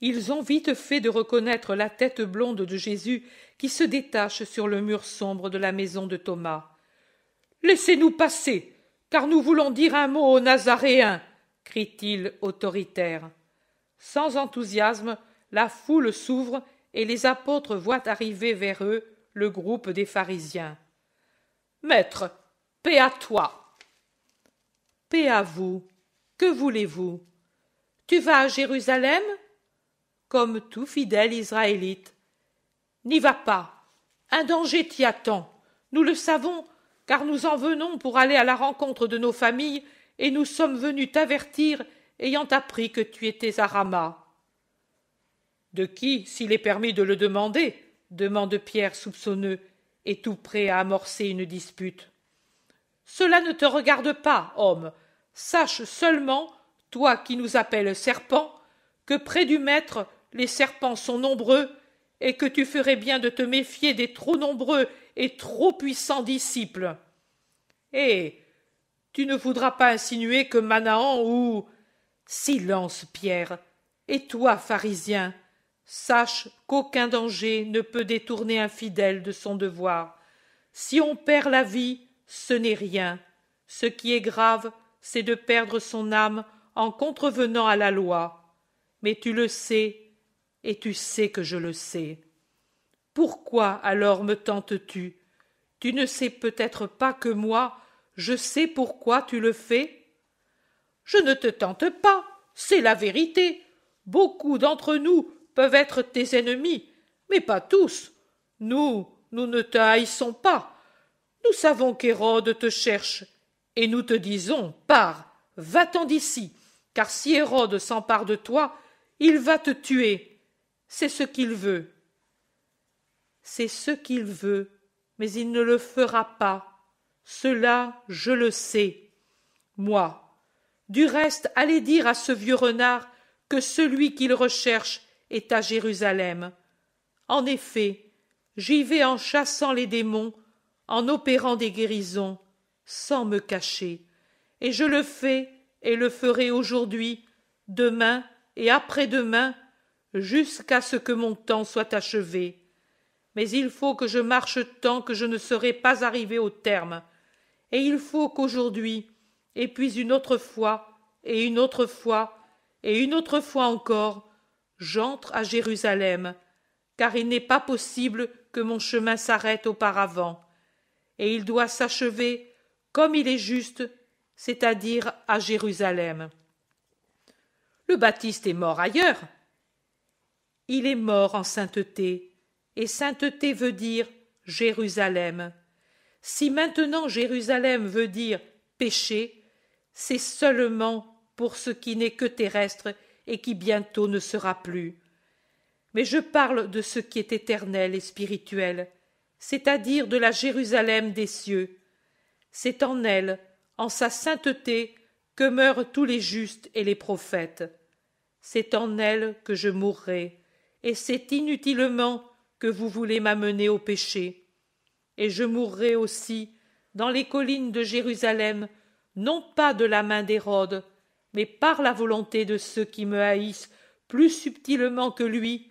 [SPEAKER 1] Ils ont vite fait de reconnaître la tête blonde de Jésus qui se détache sur le mur sombre de la maison de Thomas. Laissez-nous passer, car nous voulons dire un mot aux Nazaréens, crie-t-il autoritaire. Sans enthousiasme, la foule s'ouvre et les apôtres voient arriver vers eux le groupe des pharisiens. Maître, paix à toi. Paix à vous. Que voulez-vous Tu vas à Jérusalem Comme tout fidèle israélite. N'y va pas. Un danger t'y attend. Nous le savons, car nous en venons pour aller à la rencontre de nos familles, et nous sommes venus t'avertir, ayant appris que tu étais à Rama. De qui, s'il est permis de le demander demande Pierre soupçonneux et tout prêt à amorcer une dispute. Cela ne te regarde pas, homme. Sache seulement, toi qui nous appelles serpents, que près du maître les serpents sont nombreux, et que tu ferais bien de te méfier des trop nombreux et trop puissants disciples. Eh. Tu ne voudras pas insinuer que Manahan ou. Silence, Pierre. Et toi, pharisien, Sache qu'aucun danger ne peut détourner un fidèle de son devoir. Si on perd la vie, ce n'est rien. Ce qui est grave, c'est de perdre son âme en contrevenant à la loi. Mais tu le sais, et tu sais que je le sais. Pourquoi alors me tentes-tu Tu ne sais peut-être pas que moi, je sais pourquoi tu le fais Je ne te tente pas, c'est la vérité. Beaucoup d'entre nous peuvent être tes ennemis, mais pas tous. Nous, nous ne te haïssons pas. Nous savons qu'Hérode te cherche, et nous te disons, pars, va-t'en d'ici, car si Hérode s'empare de toi, il va te tuer. C'est ce qu'il veut. C'est ce qu'il veut, mais il ne le fera pas. Cela, je le sais. Moi. Du reste, allez dire à ce vieux renard que celui qu'il recherche est à Jérusalem. En effet, j'y vais en chassant les démons, en opérant des guérisons, sans me cacher, et je le fais et le ferai aujourd'hui, demain et après-demain, jusqu'à ce que mon temps soit achevé. Mais il faut que je marche tant que je ne serai pas arrivé au terme, et il faut qu'aujourd'hui, et puis une autre fois, et une autre fois, et une autre fois encore, j'entre à Jérusalem, car il n'est pas possible que mon chemin s'arrête auparavant, et il doit s'achever comme il est juste, c'est-à-dire à Jérusalem. Le Baptiste est mort ailleurs. Il est mort en sainteté, et sainteté veut dire Jérusalem. Si maintenant Jérusalem veut dire péché, c'est seulement pour ce qui n'est que terrestre et qui bientôt ne sera plus. Mais je parle de ce qui est éternel et spirituel, c'est-à-dire de la Jérusalem des cieux. C'est en elle, en sa sainteté, que meurent tous les justes et les prophètes. C'est en elle que je mourrai, et c'est inutilement que vous voulez m'amener au péché. Et je mourrai aussi dans les collines de Jérusalem, non pas de la main d'Hérode, mais par la volonté de ceux qui me haïssent plus subtilement que lui,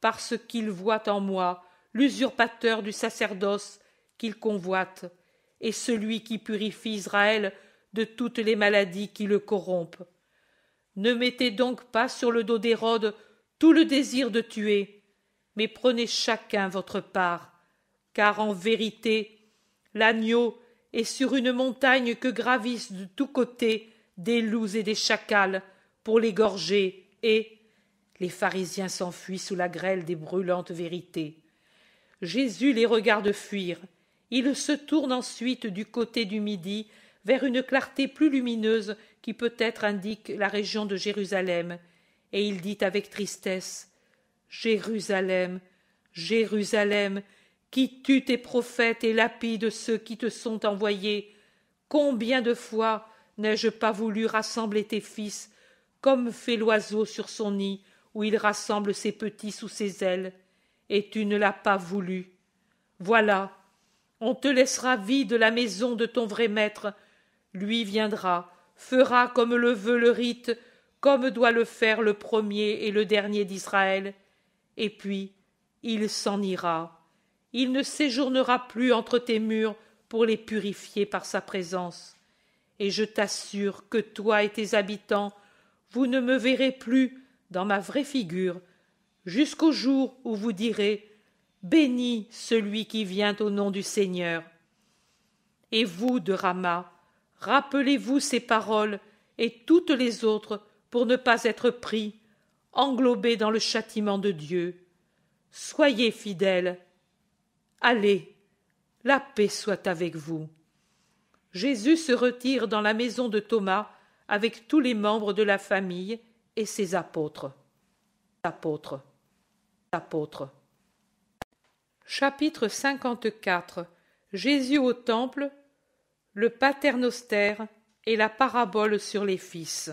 [SPEAKER 1] parce qu'ils voient en moi l'usurpateur du sacerdoce qu'ils convoitent, et celui qui purifie Israël de toutes les maladies qui le corrompent. Ne mettez donc pas sur le dos d'Hérode tout le désir de tuer, mais prenez chacun votre part, car en vérité, l'agneau est sur une montagne que gravissent de tous côtés des loups et des chacals pour les gorger et les pharisiens s'enfuient sous la grêle des brûlantes vérités. Jésus les regarde fuir. Il se tourne ensuite du côté du midi vers une clarté plus lumineuse qui peut-être indique la région de Jérusalem, et il dit avec tristesse Jérusalem, Jérusalem, qui tue tes prophètes et de ceux qui te sont envoyés, combien de fois N'ai-je pas voulu rassembler tes fils, comme fait l'oiseau sur son nid, où il rassemble ses petits sous ses ailes, et tu ne l'as pas voulu. Voilà, on te laissera vide la maison de ton vrai maître. Lui viendra, fera comme le veut le rite, comme doit le faire le premier et le dernier d'Israël. Et puis, il s'en ira. Il ne séjournera plus entre tes murs pour les purifier par sa présence et je t'assure que toi et tes habitants, vous ne me verrez plus dans ma vraie figure, jusqu'au jour où vous direz Béni celui qui vient au nom du Seigneur. Et vous de Rama, rappelez-vous ces paroles et toutes les autres pour ne pas être pris, englobés dans le châtiment de Dieu. Soyez fidèles. Allez, la paix soit avec vous. Jésus se retire dans la maison de Thomas avec tous les membres de la famille et ses apôtres. Apôtres. Apôtres. Chapitre 54 Jésus au temple, le Paternoster et la parabole sur les fils.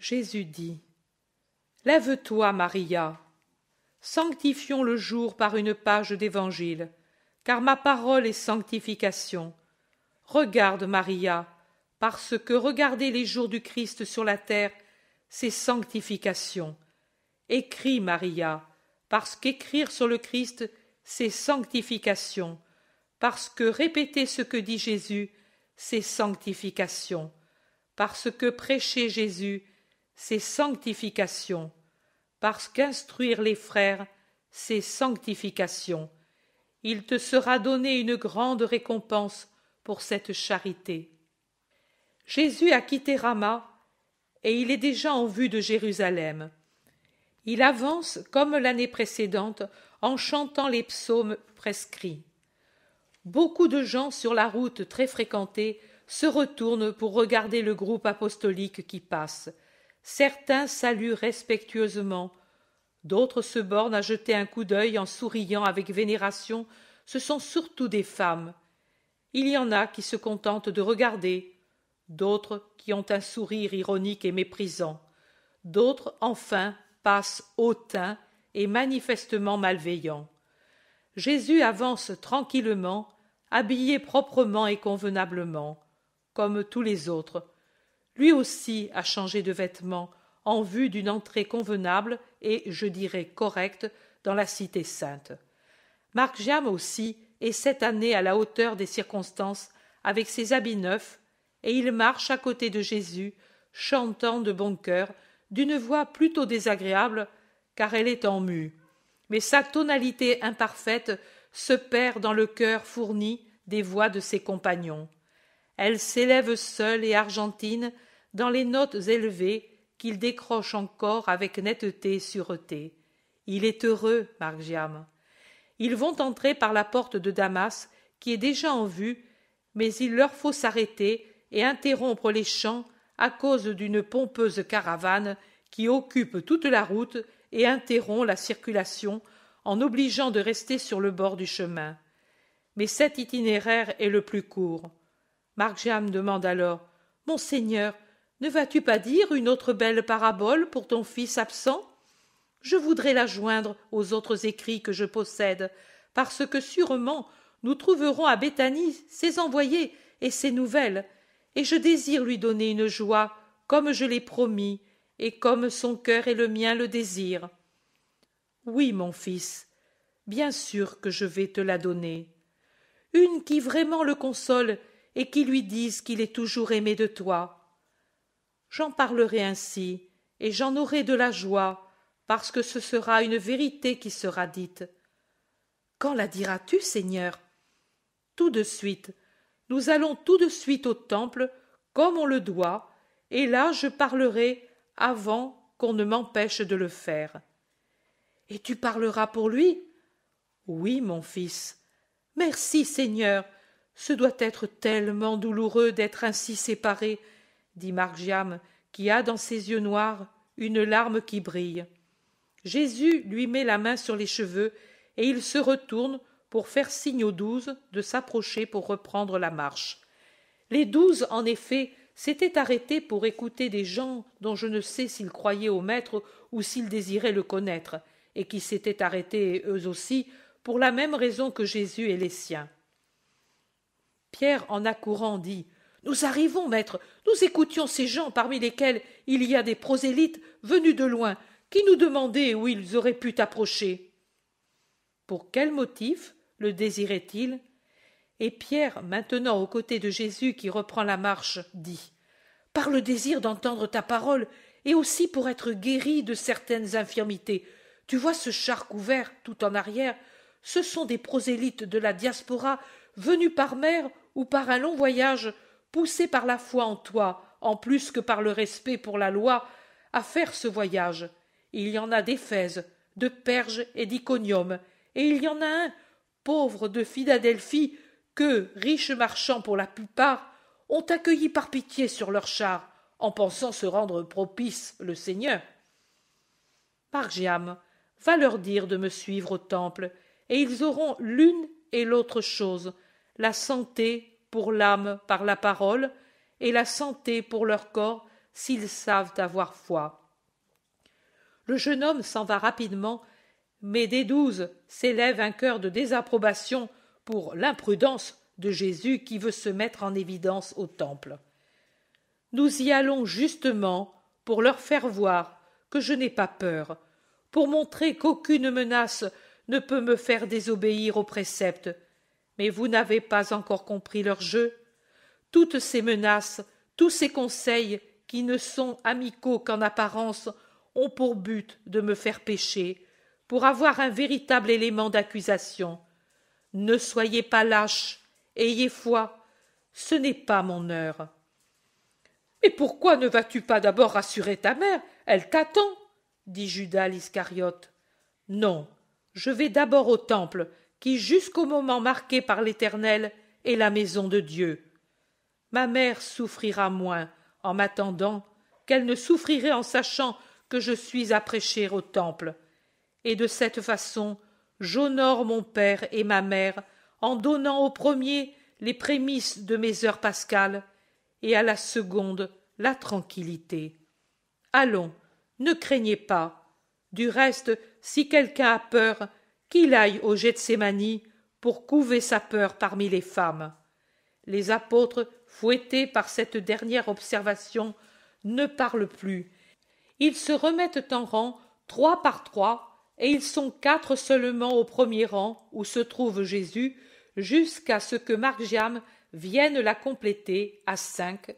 [SPEAKER 1] Jésus dit Lève-toi, Maria. Sanctifions le jour par une page d'évangile, car ma parole est sanctification Regarde, Maria, parce que regarder les jours du Christ sur la terre, c'est sanctification. Écris, Maria, parce qu'écrire sur le Christ, c'est sanctification, parce que répéter ce que dit Jésus, c'est sanctification, parce que prêcher Jésus, c'est sanctification, parce qu'instruire les frères, c'est sanctification. Il te sera donné une grande récompense pour cette charité. Jésus a quitté Rama et il est déjà en vue de Jérusalem. Il avance comme l'année précédente en chantant les psaumes prescrits. Beaucoup de gens sur la route très fréquentée se retournent pour regarder le groupe apostolique qui passe. Certains saluent respectueusement, d'autres se bornent à jeter un coup d'œil en souriant avec vénération. Ce sont surtout des femmes. Il y en a qui se contentent de regarder, d'autres qui ont un sourire ironique et méprisant, d'autres enfin passent hautain et manifestement malveillants. Jésus avance tranquillement, habillé proprement et convenablement, comme tous les autres. Lui aussi a changé de vêtements en vue d'une entrée convenable et, je dirais, correcte dans la cité sainte. Marc jam aussi et cette année à la hauteur des circonstances, avec ses habits neufs, et il marche à côté de Jésus, chantant de bon cœur, d'une voix plutôt désagréable, car elle est en mue. Mais sa tonalité imparfaite se perd dans le cœur fourni des voix de ses compagnons. Elle s'élève seule et argentine dans les notes élevées qu'il décroche encore avec netteté et sûreté. Il est heureux, Margiam. Ils vont entrer par la porte de Damas, qui est déjà en vue, mais il leur faut s'arrêter et interrompre les champs à cause d'une pompeuse caravane qui occupe toute la route et interrompt la circulation en obligeant de rester sur le bord du chemin. Mais cet itinéraire est le plus court. Markjam demande alors Monseigneur, ne vas-tu pas dire une autre belle parabole pour ton fils absent je voudrais la joindre aux autres écrits que je possède, parce que sûrement nous trouverons à Béthanie ses envoyés et ses nouvelles, et je désire lui donner une joie, comme je l'ai promis, et comme son cœur et le mien le désirent. Oui, mon fils, bien sûr que je vais te la donner. Une qui vraiment le console et qui lui dise qu'il est toujours aimé de toi. J'en parlerai ainsi, et j'en aurai de la joie, parce que ce sera une vérité qui sera dite. Quand la diras-tu, Seigneur Tout de suite. Nous allons tout de suite au temple, comme on le doit, et là je parlerai avant qu'on ne m'empêche de le faire. Et tu parleras pour lui Oui, mon fils. Merci, Seigneur. Ce doit être tellement douloureux d'être ainsi séparé, dit Margiam, qui a dans ses yeux noirs une larme qui brille. Jésus lui met la main sur les cheveux, et il se retourne pour faire signe aux douze de s'approcher pour reprendre la marche. Les douze, en effet, s'étaient arrêtés pour écouter des gens dont je ne sais s'ils croyaient au Maître ou s'ils désiraient le connaître, et qui s'étaient arrêtés eux aussi pour la même raison que Jésus et les siens. Pierre, en accourant, dit Nous arrivons, Maître, nous écoutions ces gens parmi lesquels il y a des prosélytes venus de loin, qui nous demandait où ils auraient pu t'approcher. Pour quel motif le désirait-il Et Pierre, maintenant aux côtés de Jésus qui reprend la marche, dit Par le désir d'entendre ta parole et aussi pour être guéri de certaines infirmités. Tu vois ce char couvert tout en arrière Ce sont des prosélytes de la diaspora venus par mer ou par un long voyage, poussés par la foi en toi, en plus que par le respect pour la loi, à faire ce voyage. Il y en a d'Éphèse, de Perge et d'Iconium, et il y en a un, pauvre de Philadelphie, que, riches marchands pour la plupart, ont accueilli par pitié sur leur char, en pensant se rendre propice le Seigneur. Margiam va leur dire de me suivre au temple, et ils auront l'une et l'autre chose, la santé pour l'âme par la parole, et la santé pour leur corps s'ils savent avoir foi. Le jeune homme s'en va rapidement, mais des douze s'élève un cœur de désapprobation pour l'imprudence de Jésus qui veut se mettre en évidence au temple. Nous y allons justement pour leur faire voir que je n'ai pas peur, pour montrer qu'aucune menace ne peut me faire désobéir aux préceptes. Mais vous n'avez pas encore compris leur jeu. Toutes ces menaces, tous ces conseils qui ne sont amicaux qu'en apparence ont pour but de me faire pécher, pour avoir un véritable élément d'accusation. Ne soyez pas lâche, ayez foi, ce n'est pas mon heure. Mais pourquoi ne vas-tu pas d'abord rassurer ta mère Elle t'attend, dit Judas l'Iscariote. Non, je vais d'abord au temple, qui jusqu'au moment marqué par l'Éternel est la maison de Dieu. Ma mère souffrira moins en m'attendant qu'elle ne souffrirait en sachant que je suis à prêcher au temple. Et de cette façon, j'honore mon père et ma mère en donnant au premier les prémices de mes heures pascales et à la seconde la tranquillité. Allons, ne craignez pas. Du reste, si quelqu'un a peur, qu'il aille au Gethsemane pour couver sa peur parmi les femmes. Les apôtres, fouettés par cette dernière observation, ne parlent plus ils se remettent en rang, trois par trois, et ils sont quatre seulement au premier rang où se trouve Jésus, jusqu'à ce que Margiam vienne la compléter à cinq,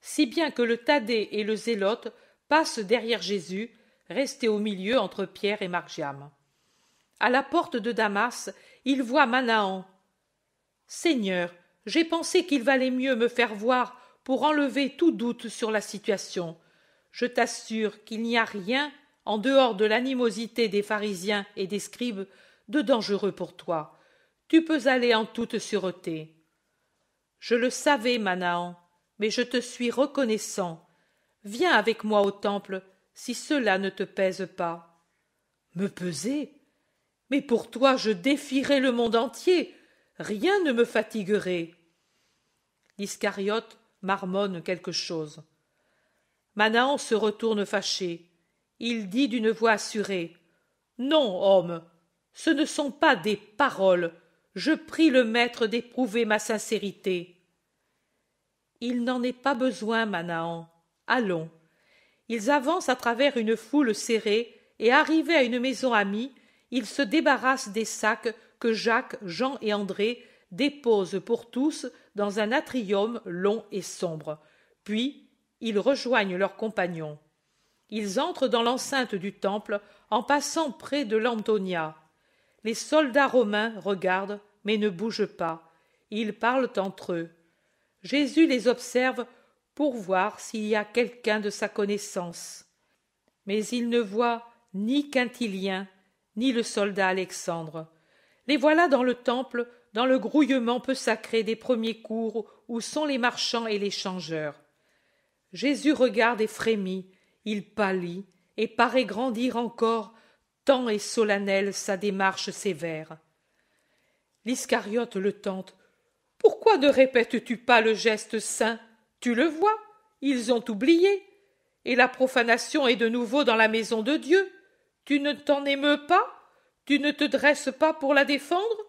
[SPEAKER 1] si bien que le Thaddée et le Zélote passent derrière Jésus, restés au milieu entre Pierre et Margiam. À la porte de Damas, il voit Manahan. Seigneur, j'ai pensé qu'il valait mieux me faire voir pour enlever tout doute sur la situation. Je t'assure qu'il n'y a rien, en dehors de l'animosité des pharisiens et des scribes, de dangereux pour toi. Tu peux aller en toute sûreté. Je le savais, Manahan, mais je te suis reconnaissant. Viens avec moi au temple, si cela ne te pèse pas. Me peser? Mais pour toi je défierais le monde entier. Rien ne me fatiguerait. L'Iscariote marmonne quelque chose. Manaan se retourne fâché. Il dit d'une voix assurée. Non, homme, ce ne sont pas des paroles. Je prie le maître d'éprouver ma sincérité. Il n'en est pas besoin, Manaan. Allons. Ils avancent à travers une foule serrée, et arrivés à une maison amie, ils se débarrassent des sacs que Jacques, Jean et André déposent pour tous dans un atrium long et sombre. Puis, ils rejoignent leurs compagnons. Ils entrent dans l'enceinte du temple en passant près de l'Antonia. Les soldats romains regardent, mais ne bougent pas. Ils parlent entre eux. Jésus les observe pour voir s'il y a quelqu'un de sa connaissance. Mais il ne voit ni Quintilien, ni le soldat Alexandre. Les voilà dans le temple, dans le grouillement peu sacré des premiers cours où sont les marchands et les changeurs. Jésus regarde et frémit, il pâlit, et paraît grandir encore, tant est solennelle sa démarche sévère. L'Iscariote le tente. Pourquoi ne répètes-tu pas le geste saint Tu le vois, ils ont oublié. Et la profanation est de nouveau dans la maison de Dieu. Tu ne t'en émeus pas Tu ne te dresses pas pour la défendre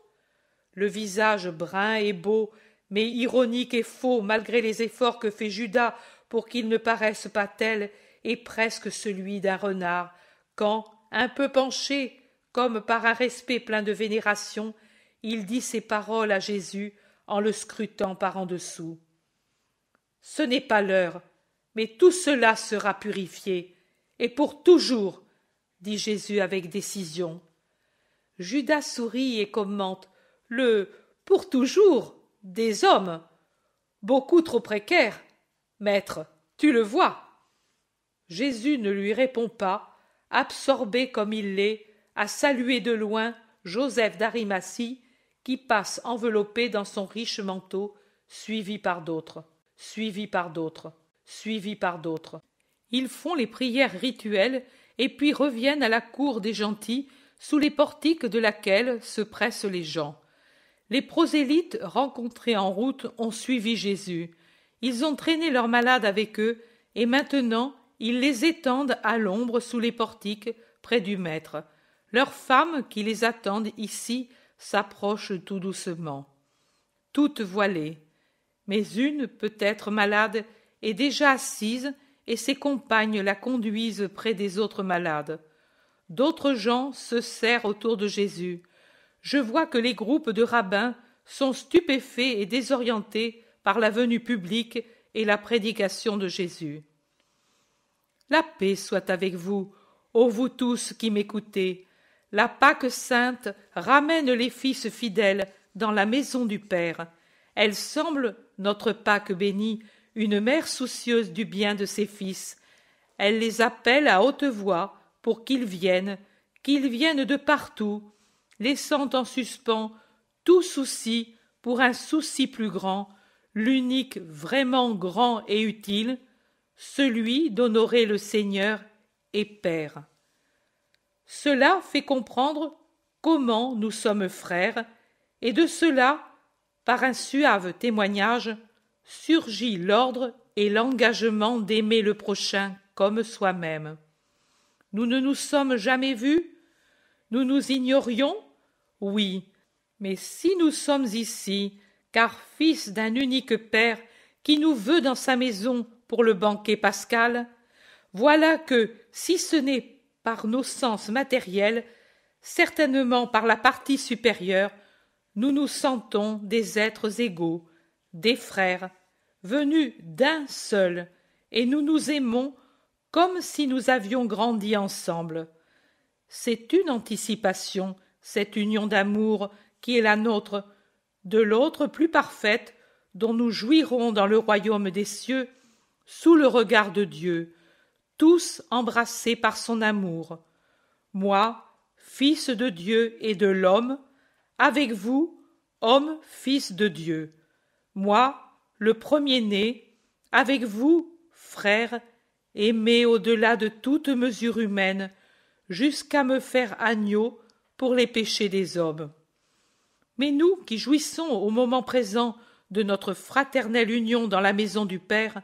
[SPEAKER 1] Le visage brun et beau, mais ironique et faux malgré les efforts que fait Judas pour qu'il ne paraisse pas tel et presque celui d'un renard, quand, un peu penché, comme par un respect plein de vénération, il dit ces paroles à Jésus en le scrutant par en dessous. Ce n'est pas l'heure, mais tout cela sera purifié, et pour toujours, dit Jésus avec décision. Judas sourit et commente le pour toujours des hommes, beaucoup trop précaires, Maître, tu le vois. Jésus ne lui répond pas, absorbé comme il l'est, à saluer de loin Joseph d'Arimatie, qui passe enveloppé dans son riche manteau, suivi par d'autres, suivi par d'autres, suivi par d'autres. Ils font les prières rituelles et puis reviennent à la cour des gentils, sous les portiques de laquelle se pressent les gens. Les prosélytes rencontrés en route ont suivi Jésus. Ils ont traîné leurs malades avec eux, et maintenant ils les étendent à l'ombre sous les portiques, près du maître. Leurs femmes qui les attendent ici s'approchent tout doucement, toutes voilées, mais une peut-être malade est déjà assise et ses compagnes la conduisent près des autres malades. D'autres gens se serrent autour de Jésus. Je vois que les groupes de rabbins sont stupéfaits et désorientés par la venue publique et la prédication de Jésus. La paix soit avec vous, ô vous tous qui m'écoutez. La Pâque sainte ramène les fils fidèles dans la maison du Père. Elle semble, notre Pâque bénie, une mère soucieuse du bien de ses fils. Elle les appelle à haute voix pour qu'ils viennent, qu'ils viennent de partout, laissant en suspens tout souci pour un souci plus grand, l'unique vraiment grand et utile, celui d'honorer le Seigneur et Père. Cela fait comprendre comment nous sommes frères, et de cela, par un suave témoignage, surgit l'ordre et l'engagement d'aimer le prochain comme soi-même. Nous ne nous sommes jamais vus Nous nous ignorions Oui, mais si nous sommes ici, car fils d'un unique Père qui nous veut dans sa maison pour le banquet pascal, voilà que, si ce n'est par nos sens matériels, certainement par la partie supérieure, nous nous sentons des êtres égaux, des frères, venus d'un seul, et nous nous aimons comme si nous avions grandi ensemble. C'est une anticipation, cette union d'amour qui est la nôtre de l'autre plus parfaite, dont nous jouirons dans le royaume des cieux, sous le regard de Dieu, tous embrassés par son amour. Moi, fils de Dieu et de l'homme, avec vous, homme, fils de Dieu. Moi, le premier-né, avec vous, frère, aimé au-delà de toute mesure humaine, jusqu'à me faire agneau pour les péchés des hommes. Mais nous, qui jouissons au moment présent de notre fraternelle union dans la maison du Père,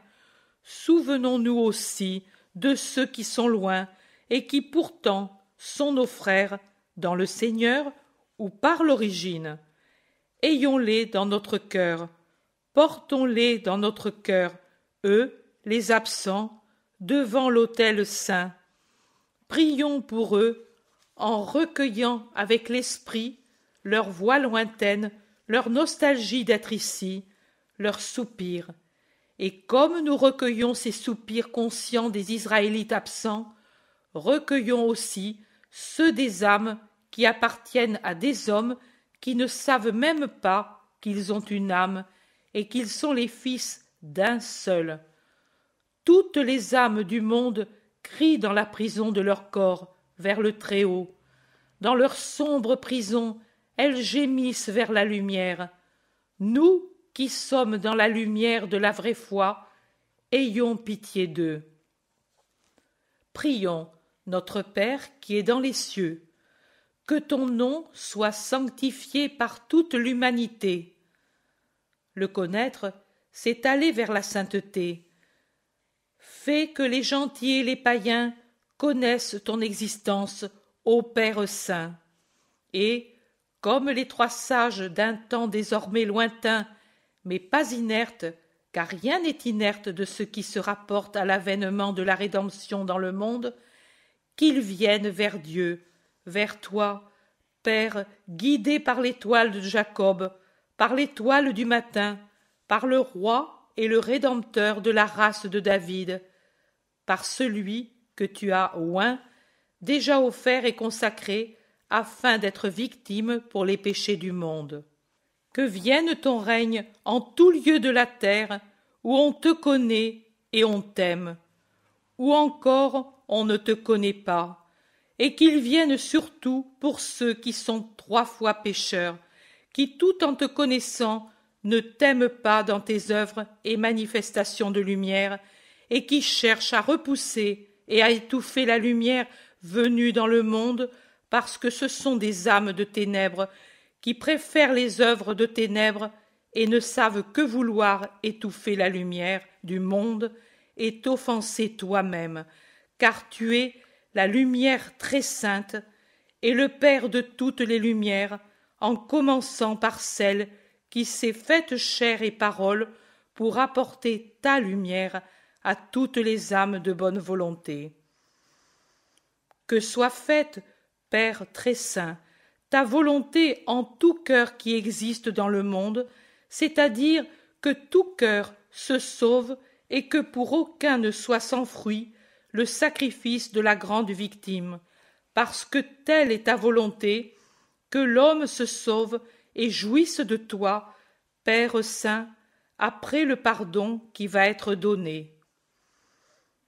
[SPEAKER 1] souvenons-nous aussi de ceux qui sont loin et qui pourtant sont nos frères dans le Seigneur ou par l'origine. Ayons-les dans notre cœur, portons-les dans notre cœur, eux, les absents, devant l'autel saint. Prions pour eux en recueillant avec l'esprit leur voix lointaine, leur nostalgie d'être ici, leurs soupirs. Et comme nous recueillons ces soupirs conscients des Israélites absents, recueillons aussi ceux des âmes qui appartiennent à des hommes qui ne savent même pas qu'ils ont une âme et qu'ils sont les fils d'un seul. Toutes les âmes du monde crient dans la prison de leur corps vers le Très-Haut. Dans leur sombre prison, elles gémissent vers la lumière. Nous, qui sommes dans la lumière de la vraie foi, ayons pitié d'eux. Prions, notre Père qui est dans les cieux, que ton nom soit sanctifié par toute l'humanité. Le connaître, c'est aller vers la sainteté. Fais que les gentils et les païens connaissent ton existence, ô Père Saint, et, comme les trois sages d'un temps désormais lointain, mais pas inerte, car rien n'est inerte de ce qui se rapporte à l'avènement de la rédemption dans le monde, qu'ils viennent vers Dieu, vers toi, Père, guidé par l'étoile de Jacob, par l'étoile du matin, par le roi et le rédempteur de la race de David, par celui que tu as oint, déjà offert et consacré, afin d'être victime pour les péchés du monde. Que vienne ton règne en tout lieu de la terre où on te connaît et on t'aime, ou encore on ne te connaît pas, et qu'il vienne surtout pour ceux qui sont trois fois pécheurs, qui tout en te connaissant ne t'aiment pas dans tes œuvres et manifestations de lumière, et qui cherchent à repousser et à étouffer la lumière venue dans le monde parce que ce sont des âmes de ténèbres qui préfèrent les œuvres de ténèbres et ne savent que vouloir étouffer la lumière du monde et t'offenser toi-même, car tu es la lumière très sainte et le Père de toutes les lumières, en commençant par celle qui s'est faite chair et parole pour apporter ta lumière à toutes les âmes de bonne volonté. Que soit faite Père très saint, ta volonté en tout cœur qui existe dans le monde, c'est-à-dire que tout cœur se sauve et que pour aucun ne soit sans fruit le sacrifice de la grande victime, parce que telle est ta volonté, que l'homme se sauve et jouisse de toi, Père saint, après le pardon qui va être donné.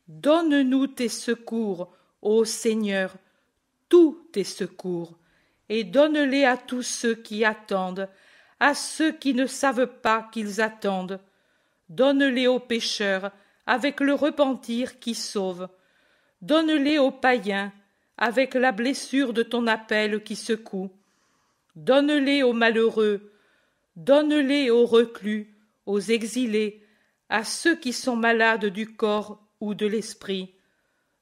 [SPEAKER 1] Donne-nous tes secours, ô Seigneur, tous tes secours, et donne-les à tous ceux qui attendent, à ceux qui ne savent pas qu'ils attendent. Donne-les aux pécheurs, avec le repentir qui sauve. Donne-les aux païens, avec la blessure de ton appel qui secoue. Donne-les aux malheureux, donne-les aux reclus, aux exilés, à ceux qui sont malades du corps ou de l'esprit.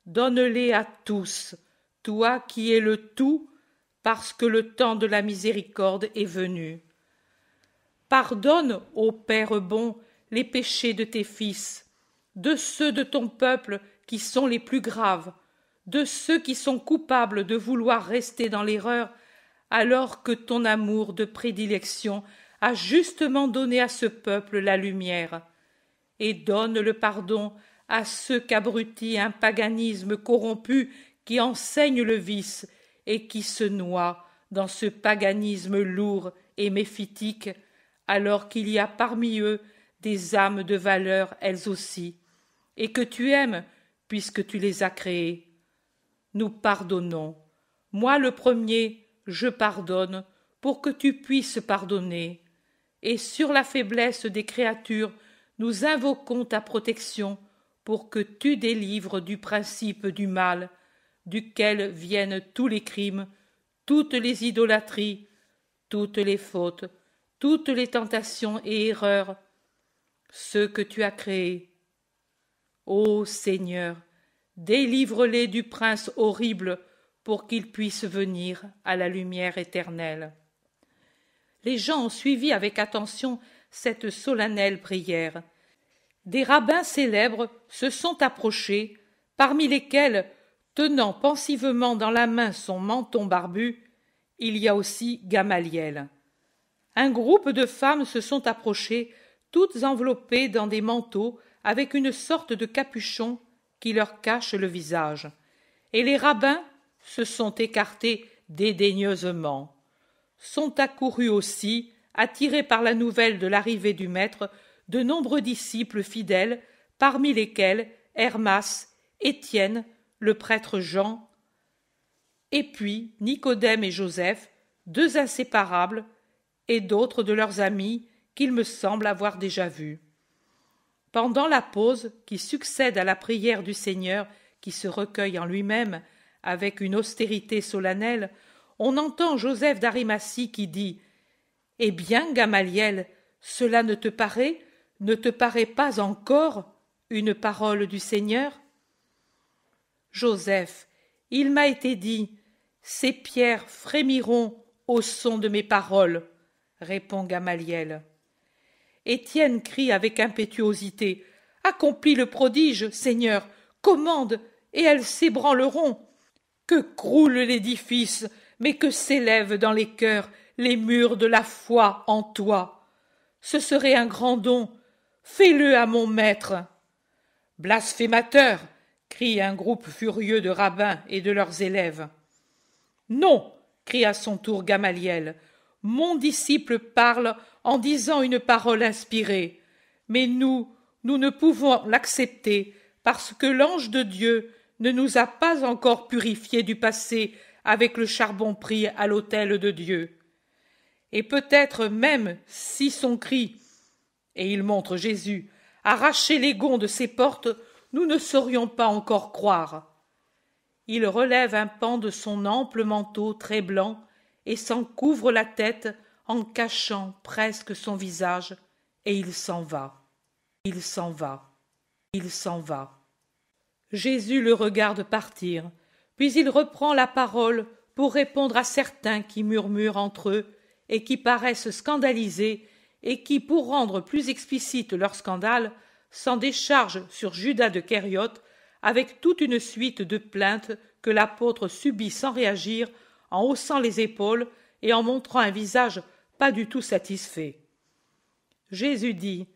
[SPEAKER 1] Donne-les à tous, toi qui es le tout, parce que le temps de la miséricorde est venu. Pardonne, ô Père bon, les péchés de tes fils, de ceux de ton peuple qui sont les plus graves, de ceux qui sont coupables de vouloir rester dans l'erreur, alors que ton amour de prédilection a justement donné à ce peuple la lumière, et donne le pardon à ceux qu'abrutit un paganisme corrompu qui enseigne le vice et qui se noie dans ce paganisme lourd et méphitique, alors qu'il y a parmi eux des âmes de valeur elles aussi, et que tu aimes puisque tu les as créées. Nous pardonnons. Moi le premier, je pardonne pour que tu puisses pardonner. Et sur la faiblesse des créatures, nous invoquons ta protection pour que tu délivres du principe du mal, duquel viennent tous les crimes, toutes les idolâtries, toutes les fautes, toutes les tentations et erreurs, ceux que tu as créés. Ô Seigneur, délivre-les du prince horrible pour qu'ils puissent venir à la lumière éternelle. Les gens ont suivi avec attention cette solennelle prière. Des rabbins célèbres se sont approchés, parmi lesquels Tenant pensivement dans la main son menton barbu, il y a aussi Gamaliel. Un groupe de femmes se sont approchées, toutes enveloppées dans des manteaux avec une sorte de capuchon qui leur cache le visage, et les rabbins se sont écartés dédaigneusement. Sont accourus aussi, attirés par la nouvelle de l'arrivée du maître, de nombreux disciples fidèles, parmi lesquels Hermas, Étienne, le prêtre Jean, et puis Nicodème et Joseph, deux inséparables, et d'autres de leurs amis qu'il me semble avoir déjà vus. Pendant la pause qui succède à la prière du Seigneur qui se recueille en lui-même avec une austérité solennelle, on entend Joseph d'Arimatie qui dit Eh bien, Gamaliel, cela ne te paraît, ne te paraît pas encore une parole du Seigneur Joseph, il m'a été dit, ces pierres frémiront au son de mes paroles, répond Gamaliel. Étienne crie avec impétuosité. Accomplis le prodige, Seigneur, commande, et elles s'ébranleront. Que croule l'édifice, mais que s'élèvent dans les cœurs les murs de la foi en toi. Ce serait un grand don. Fais-le à mon maître. Blasphémateur, crie un groupe furieux de rabbins et de leurs élèves. Non crie à son tour Gamaliel. Mon disciple parle en disant une parole inspirée. Mais nous, nous ne pouvons l'accepter parce que l'ange de Dieu ne nous a pas encore purifiés du passé avec le charbon pris à l'autel de Dieu. Et peut-être même si son cri, et il montre Jésus, arracher les gonds de ses portes, nous ne saurions pas encore croire. Il relève un pan de son ample manteau très blanc et s'en couvre la tête en cachant presque son visage, et il s'en va. Il s'en va. Il s'en va. Jésus le regarde partir, puis il reprend la parole pour répondre à certains qui murmurent entre eux et qui paraissent scandalisés et qui, pour rendre plus explicite leur scandale, s'en décharge sur Judas de Kériot avec toute une suite de plaintes que l'apôtre subit sans réagir, en haussant les épaules et en montrant un visage pas du tout satisfait. Jésus dit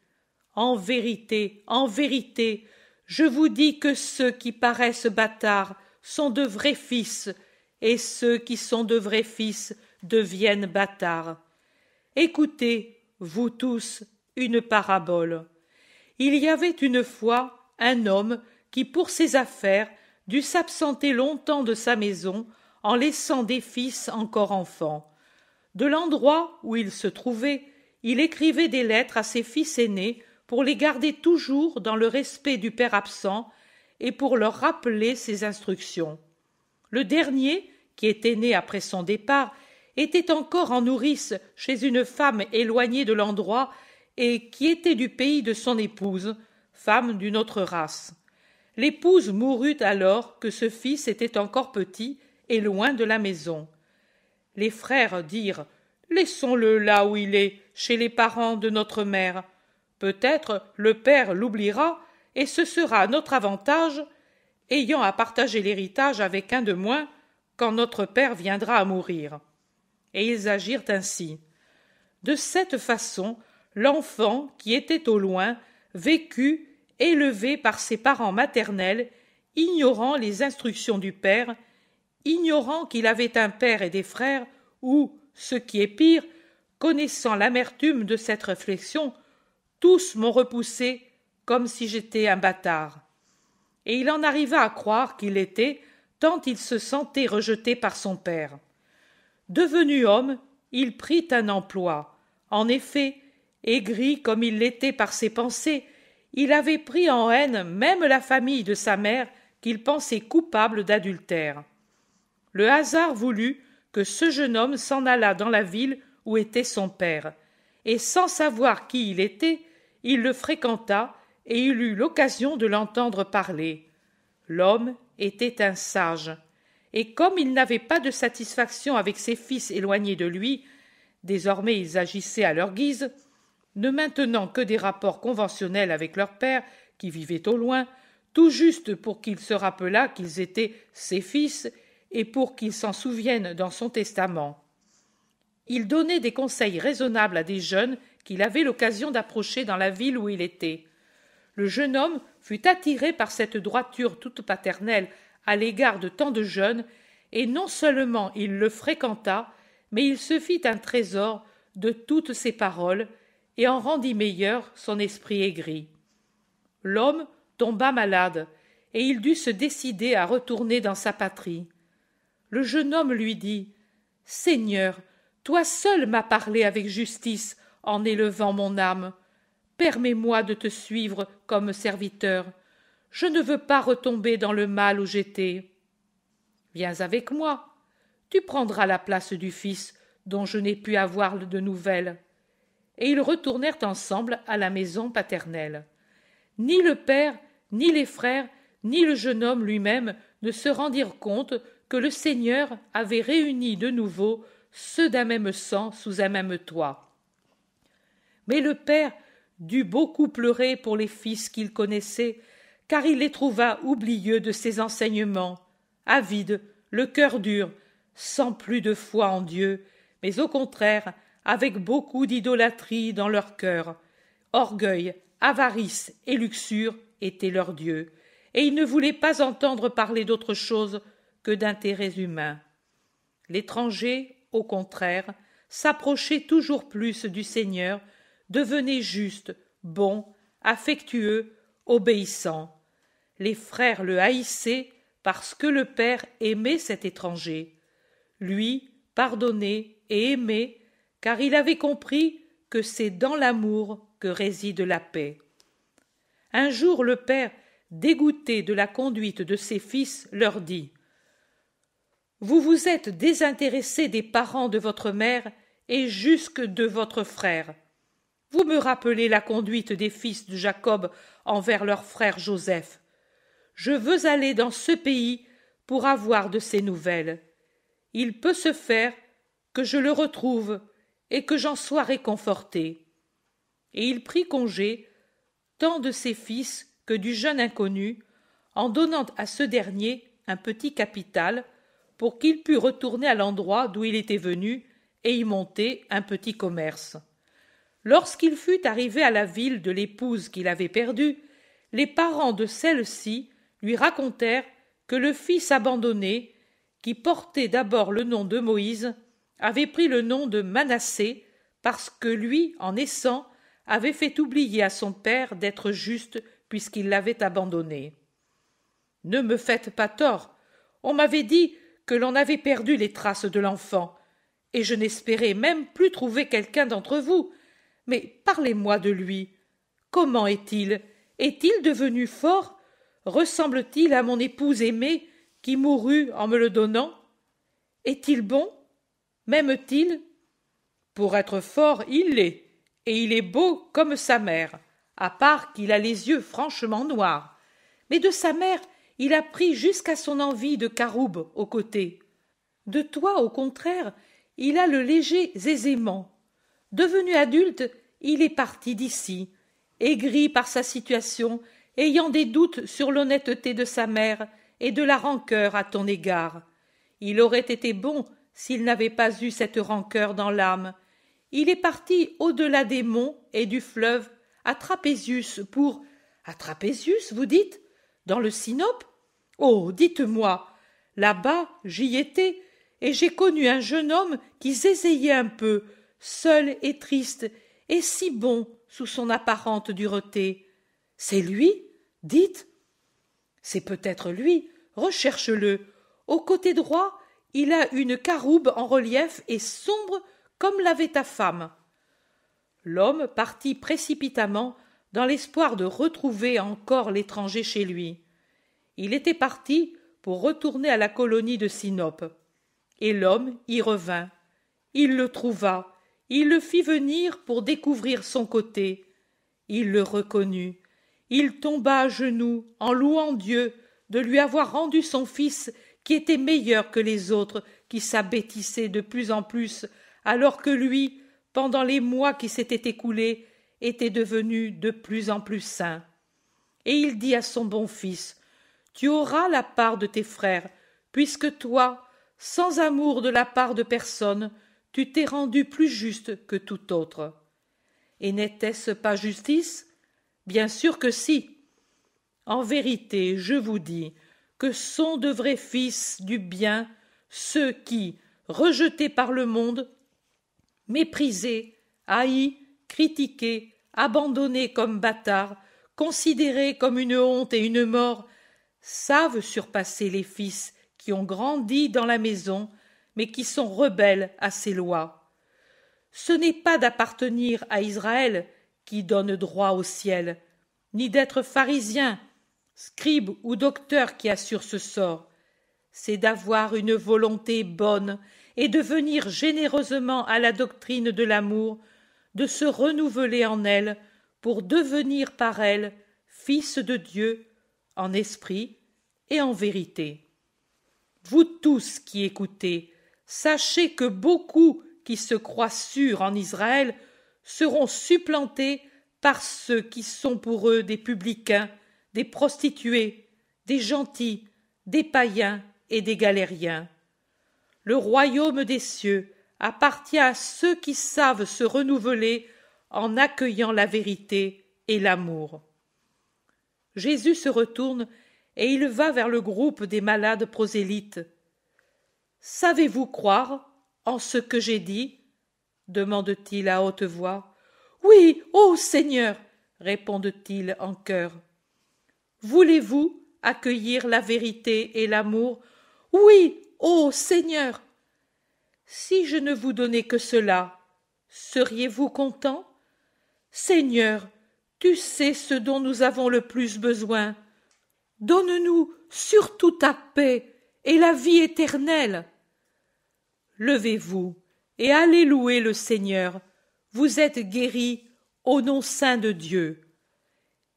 [SPEAKER 1] En vérité, en vérité, je vous dis que ceux qui paraissent bâtards sont de vrais fils, et ceux qui sont de vrais fils deviennent bâtards. Écoutez, vous tous, une parabole. Il y avait une fois un homme qui, pour ses affaires, dut s'absenter longtemps de sa maison en laissant des fils encore enfants. De l'endroit où il se trouvait, il écrivait des lettres à ses fils aînés pour les garder toujours dans le respect du père absent et pour leur rappeler ses instructions. Le dernier, qui était né après son départ, était encore en nourrice chez une femme éloignée de l'endroit et qui était du pays de son épouse, femme d'une autre race. L'épouse mourut alors que ce fils était encore petit et loin de la maison. Les frères dirent Laissons-le là où il est, chez les parents de notre mère. Peut-être le père l'oubliera, et ce sera à notre avantage, ayant à partager l'héritage avec un de moins, quand notre père viendra à mourir. Et ils agirent ainsi. De cette façon, l'enfant, qui était au loin, vécu, élevé par ses parents maternels, ignorant les instructions du père, ignorant qu'il avait un père et des frères, ou, ce qui est pire, connaissant l'amertume de cette réflexion, tous m'ont repoussé comme si j'étais un bâtard. Et il en arriva à croire qu'il l'était, tant il se sentait rejeté par son père. Devenu homme, il prit un emploi. En effet, Aigri comme il l'était par ses pensées, il avait pris en haine même la famille de sa mère qu'il pensait coupable d'adultère. Le hasard voulut que ce jeune homme s'en alla dans la ville où était son père, et sans savoir qui il était, il le fréquenta et il eut l'occasion de l'entendre parler. L'homme était un sage, et comme il n'avait pas de satisfaction avec ses fils éloignés de lui, désormais ils agissaient à leur guise, ne maintenant que des rapports conventionnels avec leur père, qui vivait au loin, tout juste pour qu'il se rappelât qu'ils étaient ses fils et pour qu'il s'en souvienne dans son testament. Il donnait des conseils raisonnables à des jeunes qu'il avait l'occasion d'approcher dans la ville où il était. Le jeune homme fut attiré par cette droiture toute paternelle à l'égard de tant de jeunes, et non seulement il le fréquenta, mais il se fit un trésor de toutes ses paroles, et en rendit meilleur son esprit aigri. L'homme tomba malade, et il dut se décider à retourner dans sa patrie. Le jeune homme lui dit Seigneur, toi seul m'as parlé avec justice en élevant mon âme. Permets-moi de te suivre comme serviteur. Je ne veux pas retomber dans le mal où j'étais. Viens avec moi. Tu prendras la place du fils dont je n'ai pu avoir de nouvelles et ils retournèrent ensemble à la maison paternelle. Ni le père, ni les frères, ni le jeune homme lui-même ne se rendirent compte que le Seigneur avait réuni de nouveau ceux d'un même sang sous un même toit. Mais le père dut beaucoup pleurer pour les fils qu'il connaissait, car il les trouva oublieux de ses enseignements, avides, le cœur dur, sans plus de foi en Dieu, mais au contraire avec beaucoup d'idolâtrie dans leur cœur. Orgueil, avarice et luxure étaient leurs dieux, et ils ne voulaient pas entendre parler d'autre chose que d'intérêts humains. L'étranger, au contraire, s'approchait toujours plus du Seigneur, devenait juste, bon, affectueux, obéissant. Les frères le haïssaient parce que le Père aimait cet étranger. Lui pardonné et aimé, car il avait compris que c'est dans l'amour que réside la paix. Un jour le père, dégoûté de la conduite de ses fils, leur dit Vous vous êtes désintéressé des parents de votre mère et jusque de votre frère. Vous me rappelez la conduite des fils de Jacob envers leur frère Joseph. Je veux aller dans ce pays pour avoir de ses nouvelles. Il peut se faire que je le retrouve et que j'en sois réconforté. Et il prit congé tant de ses fils que du jeune inconnu, en donnant à ce dernier un petit capital pour qu'il pût retourner à l'endroit d'où il était venu et y monter un petit commerce. Lorsqu'il fut arrivé à la ville de l'épouse qu'il avait perdue, les parents de celle-ci lui racontèrent que le fils abandonné, qui portait d'abord le nom de Moïse, avait pris le nom de Manassé parce que lui, en naissant, avait fait oublier à son père d'être juste puisqu'il l'avait abandonné. Ne me faites pas tort. On m'avait dit que l'on avait perdu les traces de l'enfant, et je n'espérais même plus trouver quelqu'un d'entre vous. Mais parlez-moi de lui. Comment est-il Est-il devenu fort Ressemble-t-il à mon épouse aimée qui mourut en me le donnant Est-il bon m'aime-t-il Pour être fort, il l'est, et il est beau comme sa mère, à part qu'il a les yeux franchement noirs. Mais de sa mère, il a pris jusqu'à son envie de caroube au côté. De toi, au contraire, il a le léger aisément. Devenu adulte, il est parti d'ici, aigri par sa situation, ayant des doutes sur l'honnêteté de sa mère et de la rancœur à ton égard. Il aurait été bon s'il n'avait pas eu cette rancœur dans l'âme. Il est parti au-delà des monts et du fleuve, à Trapézius, pour. À Trapézius, vous dites Dans le Sinope Oh, dites-moi Là-bas, j'y étais, et j'ai connu un jeune homme qui zézayait un peu, seul et triste, et si bon sous son apparente dureté. C'est lui Dites. C'est peut-être lui. Recherche-le. Au côté droit, il a une caroube en relief et sombre comme l'avait ta femme. L'homme partit précipitamment dans l'espoir de retrouver encore l'étranger chez lui. Il était parti pour retourner à la colonie de Sinope. Et l'homme y revint. Il le trouva, il le fit venir pour découvrir son côté. Il le reconnut. Il tomba à genoux en louant Dieu de lui avoir rendu son fils qui était meilleur que les autres, qui s'abêtissaient de plus en plus, alors que lui, pendant les mois qui s'étaient écoulés, était devenu de plus en plus saint. Et il dit à son bon fils Tu auras la part de tes frères, puisque toi, sans amour de la part de personne, tu t'es rendu plus juste que tout autre. Et n'était-ce pas justice Bien sûr que si. En vérité, je vous dis, que sont de vrais fils du bien ceux qui, rejetés par le monde, méprisés, haïs, critiqués, abandonnés comme bâtards, considérés comme une honte et une mort, savent surpasser les fils qui ont grandi dans la maison, mais qui sont rebelles à ses lois. Ce n'est pas d'appartenir à Israël qui donne droit au ciel, ni d'être pharisien scribe ou docteur qui assure ce sort, c'est d'avoir une volonté bonne et de venir généreusement à la doctrine de l'amour, de se renouveler en elle pour devenir par elle fils de Dieu en esprit et en vérité. Vous tous qui écoutez, sachez que beaucoup qui se croient sûrs en Israël seront supplantés par ceux qui sont pour eux des publicains des prostituées, des gentils, des païens et des galériens. Le royaume des cieux appartient à ceux qui savent se renouveler en accueillant la vérité et l'amour. Jésus se retourne et il va vers le groupe des malades prosélytes. Savez-vous croire en ce que j'ai dit demande-t-il à haute voix. Oui, ô Seigneur répondent-ils en chœur. Voulez-vous accueillir la vérité et l'amour Oui, ô Seigneur Si je ne vous donnais que cela, seriez-vous content Seigneur, tu sais ce dont nous avons le plus besoin. Donne-nous surtout ta paix et la vie éternelle. Levez-vous et allez louer le Seigneur. Vous êtes guéri au nom saint de Dieu.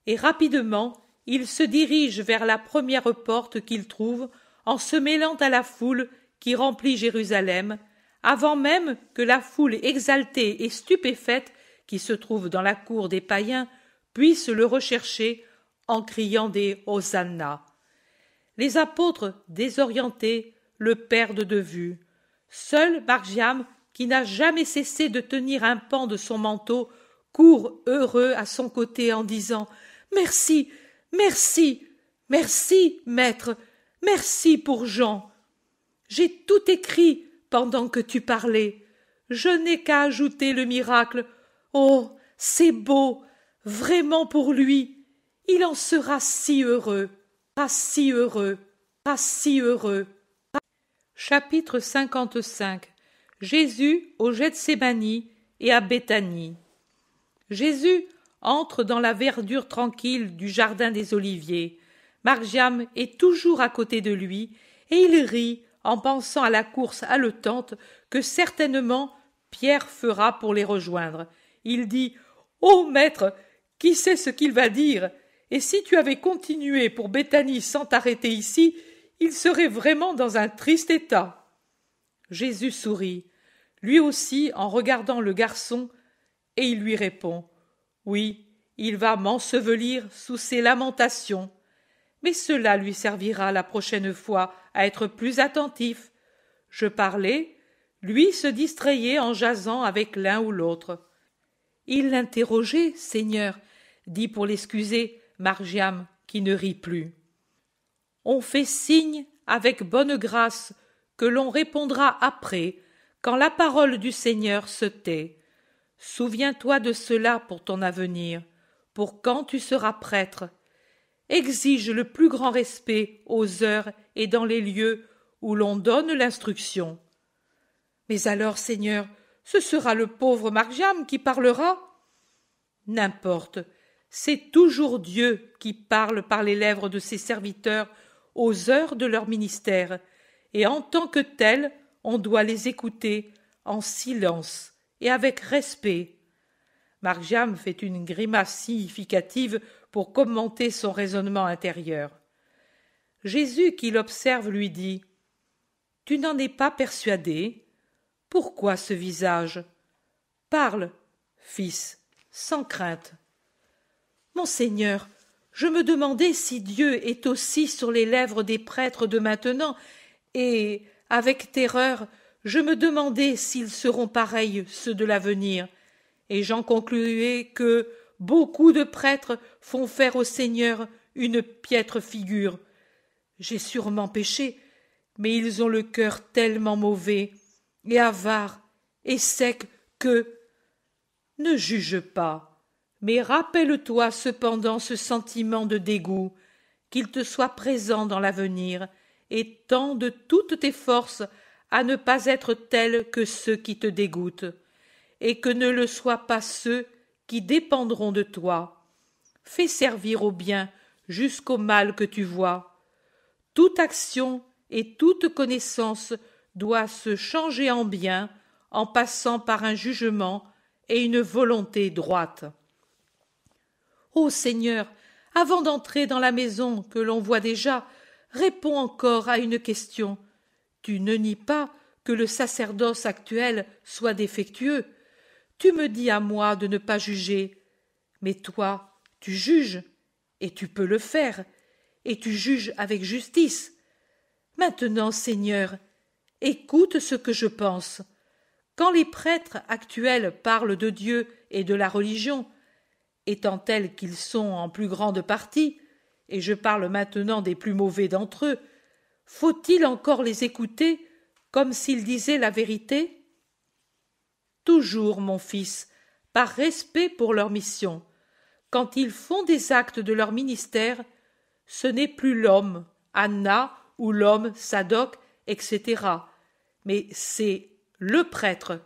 [SPEAKER 1] Et rapidement, il se dirige vers la première porte qu'il trouve en se mêlant à la foule qui remplit Jérusalem, avant même que la foule exaltée et stupéfaite qui se trouve dans la cour des païens puisse le rechercher en criant des Hosanna. Les apôtres, désorientés, le perdent de vue. Seul Margiam, qui n'a jamais cessé de tenir un pan de son manteau, court heureux à son côté en disant Merci, Merci, merci, maître, merci pour Jean. J'ai tout écrit pendant que tu parlais. Je n'ai qu'à ajouter le miracle. Oh, c'est beau, vraiment pour lui. Il en sera si heureux, pas si heureux, pas si heureux. Chapitre 55 Jésus au Gethsemane et à Béthanie. Jésus entre dans la verdure tranquille du jardin des oliviers. Margiam est toujours à côté de lui, et il rit en pensant à la course haletante que certainement Pierre fera pour les rejoindre. Il dit Ô oh, maître, qui sait ce qu'il va dire Et si tu avais continué pour Béthanie sans t'arrêter ici, il serait vraiment dans un triste état. Jésus sourit, lui aussi en regardant le garçon, et il lui répond oui, il va m'ensevelir sous ses lamentations. Mais cela lui servira la prochaine fois à être plus attentif. Je parlais, lui se distrayait en jasant avec l'un ou l'autre. Il l'interrogeait, Seigneur, dit pour l'excuser Margiam, qui ne rit plus. On fait signe avec bonne grâce que l'on répondra après, quand la parole du Seigneur se tait. Souviens-toi de cela pour ton avenir, pour quand tu seras prêtre. Exige le plus grand respect aux heures et dans les lieux où l'on donne l'instruction. Mais alors, Seigneur, ce sera le pauvre Marjam qui parlera. N'importe, c'est toujours Dieu qui parle par les lèvres de ses serviteurs aux heures de leur ministère, et en tant que tel, on doit les écouter en silence, et avec respect. Marjam fait une grimace significative pour commenter son raisonnement intérieur. Jésus, qui l'observe, lui dit Tu n'en es pas persuadé Pourquoi ce visage Parle, fils, sans crainte. Monseigneur, je me demandais si Dieu est aussi sur les lèvres des prêtres de maintenant, et, avec terreur, je me demandais s'ils seront pareils, ceux de l'avenir, et j'en concluais que beaucoup de prêtres font faire au Seigneur une piètre figure. J'ai sûrement péché, mais ils ont le cœur tellement mauvais, et avare, et sec, que. Ne juge pas, mais rappelle-toi cependant ce sentiment de dégoût, qu'il te soit présent dans l'avenir, et tends de toutes tes forces à ne pas être tels que ceux qui te dégoûtent, et que ne le soient pas ceux qui dépendront de toi. Fais servir au bien jusqu'au mal que tu vois. Toute action et toute connaissance doit se changer en bien en passant par un jugement et une volonté droite. Ô Seigneur, avant d'entrer dans la maison que l'on voit déjà, réponds encore à une question tu ne nie pas que le sacerdoce actuel soit défectueux. Tu me dis à moi de ne pas juger. Mais toi, tu juges, et tu peux le faire, et tu juges avec justice. Maintenant, Seigneur, écoute ce que je pense. Quand les prêtres actuels parlent de Dieu et de la religion, étant tels qu'ils sont en plus grande partie, et je parle maintenant des plus mauvais d'entre eux, faut-il encore les écouter comme s'ils disaient la vérité Toujours, mon fils, par respect pour leur mission, quand ils font des actes de leur ministère, ce n'est plus l'homme, Anna, ou l'homme, Sadoc, etc., mais c'est le prêtre,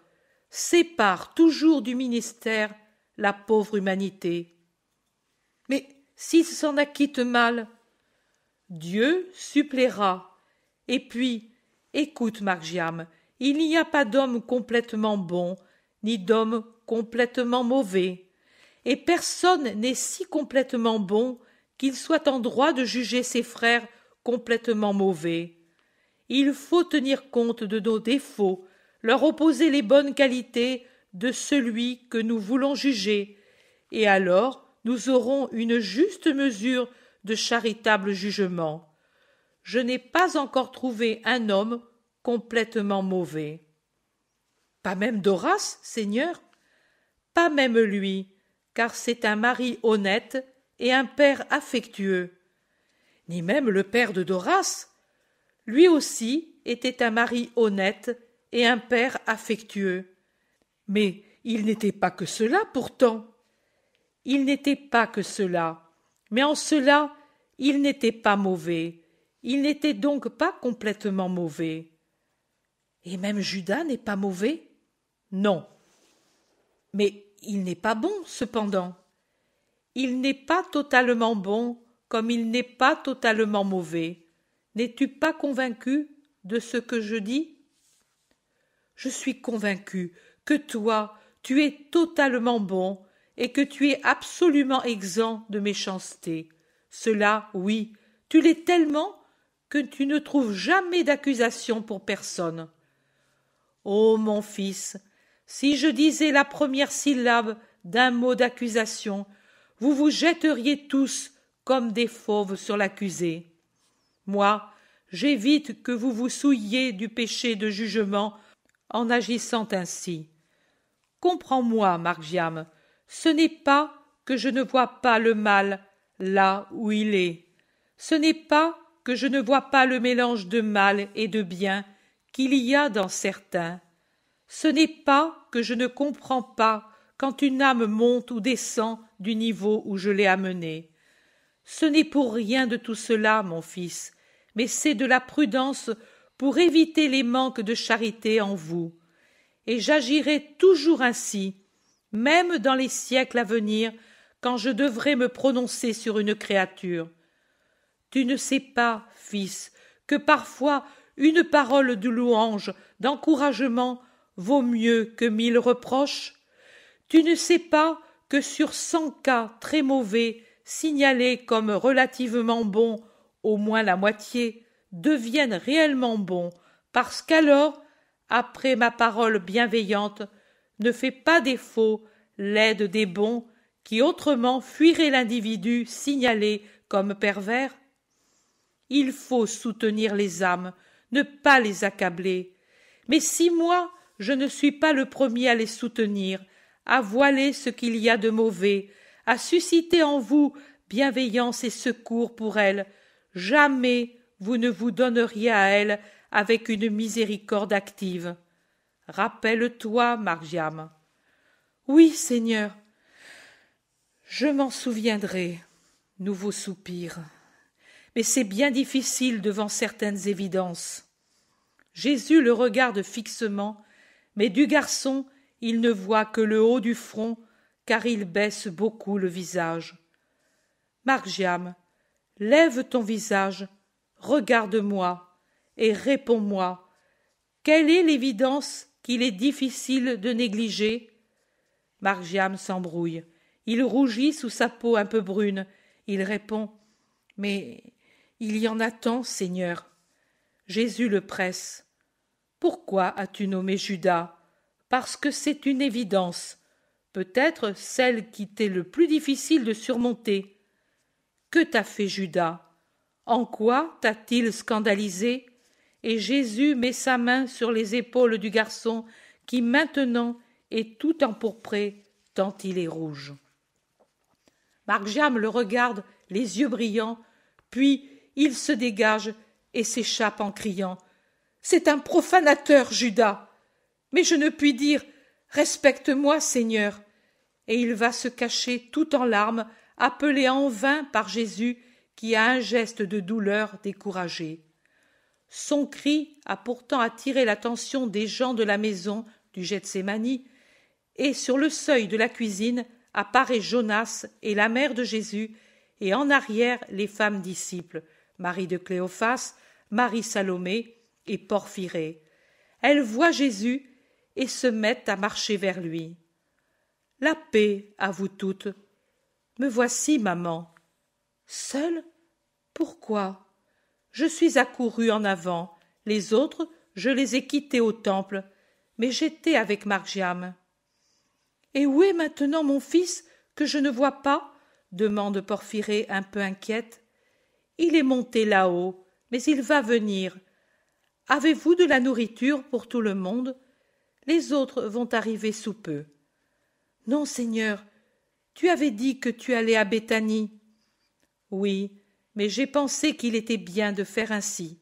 [SPEAKER 1] sépare toujours du ministère la pauvre humanité. Mais s'ils s'en acquittent mal, Dieu suppléera et puis, écoute, Margiam, il n'y a pas d'homme complètement bon, ni d'homme complètement mauvais, et personne n'est si complètement bon qu'il soit en droit de juger ses frères complètement mauvais. Il faut tenir compte de nos défauts, leur opposer les bonnes qualités de celui que nous voulons juger, et alors nous aurons une juste mesure de charitable jugement je n'ai pas encore trouvé un homme complètement mauvais. Pas même Doras, Seigneur Pas même lui, car c'est un mari honnête et un père affectueux. Ni même le père de Dorace. Lui aussi était un mari honnête et un père affectueux. Mais il n'était pas que cela pourtant. Il n'était pas que cela, mais en cela il n'était pas mauvais il n'était donc pas complètement mauvais. Et même Judas n'est pas mauvais Non. Mais il n'est pas bon, cependant. Il n'est pas totalement bon comme il n'est pas totalement mauvais. N'es-tu pas convaincu de ce que je dis Je suis convaincu que toi, tu es totalement bon et que tu es absolument exempt de méchanceté. Cela, oui, tu l'es tellement que tu ne trouves jamais d'accusation pour personne. Ô oh, mon fils, si je disais la première syllabe d'un mot d'accusation, vous vous jetteriez tous comme des fauves sur l'accusé. Moi, j'évite que vous vous souilliez du péché de jugement en agissant ainsi. Comprends-moi, Margiam, ce n'est pas que je ne vois pas le mal là où il est. Ce n'est pas que je ne vois pas le mélange de mal et de bien qu'il y a dans certains. Ce n'est pas que je ne comprends pas quand une âme monte ou descend du niveau où je l'ai amenée. Ce n'est pour rien de tout cela, mon fils, mais c'est de la prudence pour éviter les manques de charité en vous. Et j'agirai toujours ainsi, même dans les siècles à venir, quand je devrai me prononcer sur une créature. Tu ne sais pas, fils, que parfois une parole de louange, d'encouragement, vaut mieux que mille reproches Tu ne sais pas que sur cent cas très mauvais, signalés comme relativement bons, au moins la moitié, deviennent réellement bons, parce qu'alors, après ma parole bienveillante, ne fait pas défaut l'aide des bons qui autrement fuiraient l'individu signalé comme pervers il faut soutenir les âmes, ne pas les accabler. Mais si moi, je ne suis pas le premier à les soutenir, à voiler ce qu'il y a de mauvais, à susciter en vous bienveillance et secours pour elles, jamais vous ne vous donneriez à elles avec une miséricorde active. Rappelle-toi, Margiam. Oui, Seigneur, je m'en souviendrai. Nouveau soupir mais c'est bien difficile devant certaines évidences. Jésus le regarde fixement, mais du garçon il ne voit que le haut du front, car il baisse beaucoup le visage. Margiam, lève ton visage, regarde-moi et réponds-moi. Quelle est l'évidence qu'il est difficile de négliger Margiam s'embrouille. Il rougit sous sa peau un peu brune. Il répond Mais il y en a tant, Seigneur. Jésus le presse. Pourquoi as-tu nommé Judas Parce que c'est une évidence, peut-être celle qui t'est le plus difficile de surmonter. Que t'a fait Judas En quoi t'a-t-il scandalisé Et Jésus met sa main sur les épaules du garçon qui maintenant est tout empourpré tant il est rouge. marc le regarde, les yeux brillants, puis il se dégage et s'échappe en criant C'est un profanateur, Judas Mais je ne puis dire Respecte-moi, Seigneur Et il va se cacher tout en larmes, appelé en vain par Jésus qui a un geste de douleur découragé. Son cri a pourtant attiré l'attention des gens de la maison du Gethsemane, et sur le seuil de la cuisine apparaît Jonas et la mère de Jésus, et en arrière les femmes disciples, Marie de Cléophas, Marie Salomé et Porphyrée. Elles voient Jésus et se mettent à marcher vers lui. La paix à vous toutes. Me voici, maman. Seule Pourquoi Je suis accourue en avant. Les autres, je les ai quittés au temple, mais j'étais avec Margiam. Et où est maintenant mon fils que je ne vois pas demande Porphyrée un peu inquiète. Il est monté là-haut, mais il va venir. Avez-vous de la nourriture pour tout le monde Les autres vont arriver sous peu. Non, Seigneur, tu avais dit que tu allais à Béthanie. Oui, mais j'ai pensé qu'il était bien de faire ainsi.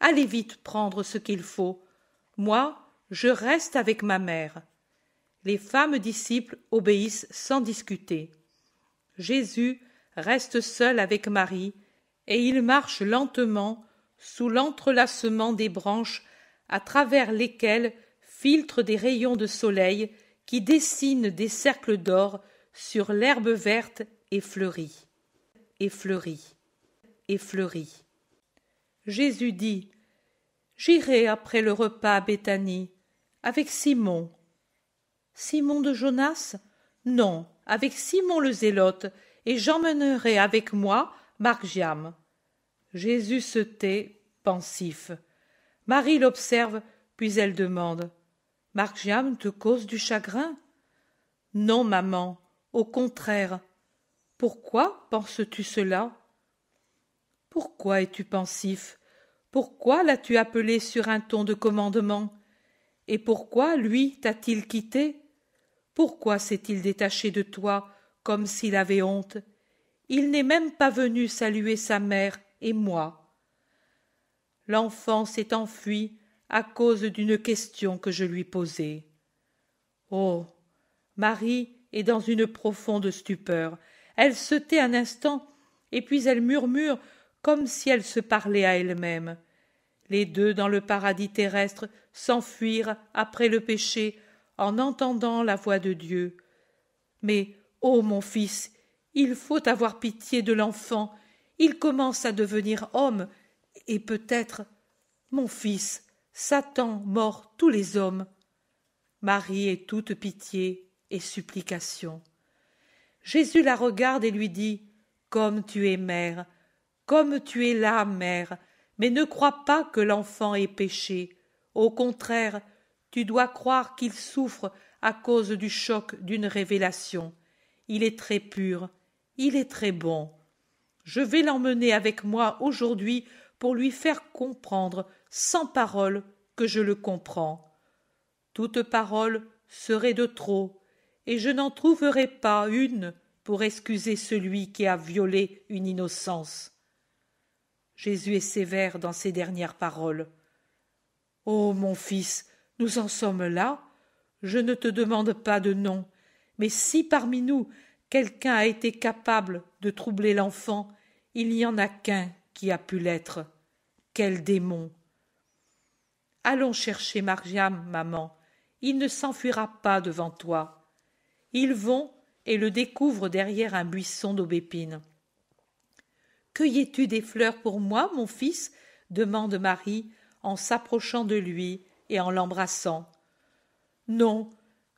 [SPEAKER 1] Allez vite prendre ce qu'il faut. Moi, je reste avec ma mère. Les femmes disciples obéissent sans discuter. Jésus reste seul avec Marie et il marche lentement sous l'entrelacement des branches à travers lesquelles filtrent des rayons de soleil qui dessinent des cercles d'or sur l'herbe verte et fleurie. Et fleurie. Et fleurie. Jésus dit J'irai après le repas à Béthanie, avec Simon. Simon de Jonas Non, avec Simon le Zélote, et j'emmènerai avec moi Margiam. Jésus se tait, pensif. Marie l'observe, puis elle demande. Marc te cause du chagrin? Non, maman, au contraire. Pourquoi penses-tu cela? Pourquoi es-tu pensif? Pourquoi l'as-tu appelé sur un ton de commandement? Et pourquoi lui t'a-t-il quitté? Pourquoi s'est-il détaché de toi comme s'il avait honte? Il n'est même pas venu saluer sa mère et moi. L'enfant s'est enfui à cause d'une question que je lui posais. « Oh. Marie est dans une profonde stupeur. Elle se tait un instant, et puis elle murmure comme si elle se parlait à elle même. Les deux dans le paradis terrestre s'enfuirent après le péché en entendant la voix de Dieu. Mais, ô oh mon fils, il faut avoir pitié de l'enfant il commence à devenir homme, et peut-être mon fils, Satan mord tous les hommes. Marie est toute pitié et supplication. Jésus la regarde et lui dit Comme tu es mère, comme tu es la mère, mais ne crois pas que l'enfant ait péché. Au contraire, tu dois croire qu'il souffre à cause du choc d'une révélation. Il est très pur, il est très bon. Je vais l'emmener avec moi aujourd'hui pour lui faire comprendre, sans parole, que je le comprends. Toute parole serait de trop, et je n'en trouverai pas une pour excuser celui qui a violé une innocence. Jésus est sévère dans ses dernières paroles. Ô mon fils, nous en sommes là. Je ne te demande pas de nom, mais si parmi nous quelqu'un a été capable de troubler l'enfant, il n'y en a qu'un qui a pu l'être. Quel démon. Allons chercher Margiam, maman. Il ne s'enfuira pas devant toi. Ils vont et le découvrent derrière un buisson d'aubépine. Cueillais-tu des fleurs pour moi, mon fils demande Marie en s'approchant de lui et en l'embrassant. Non,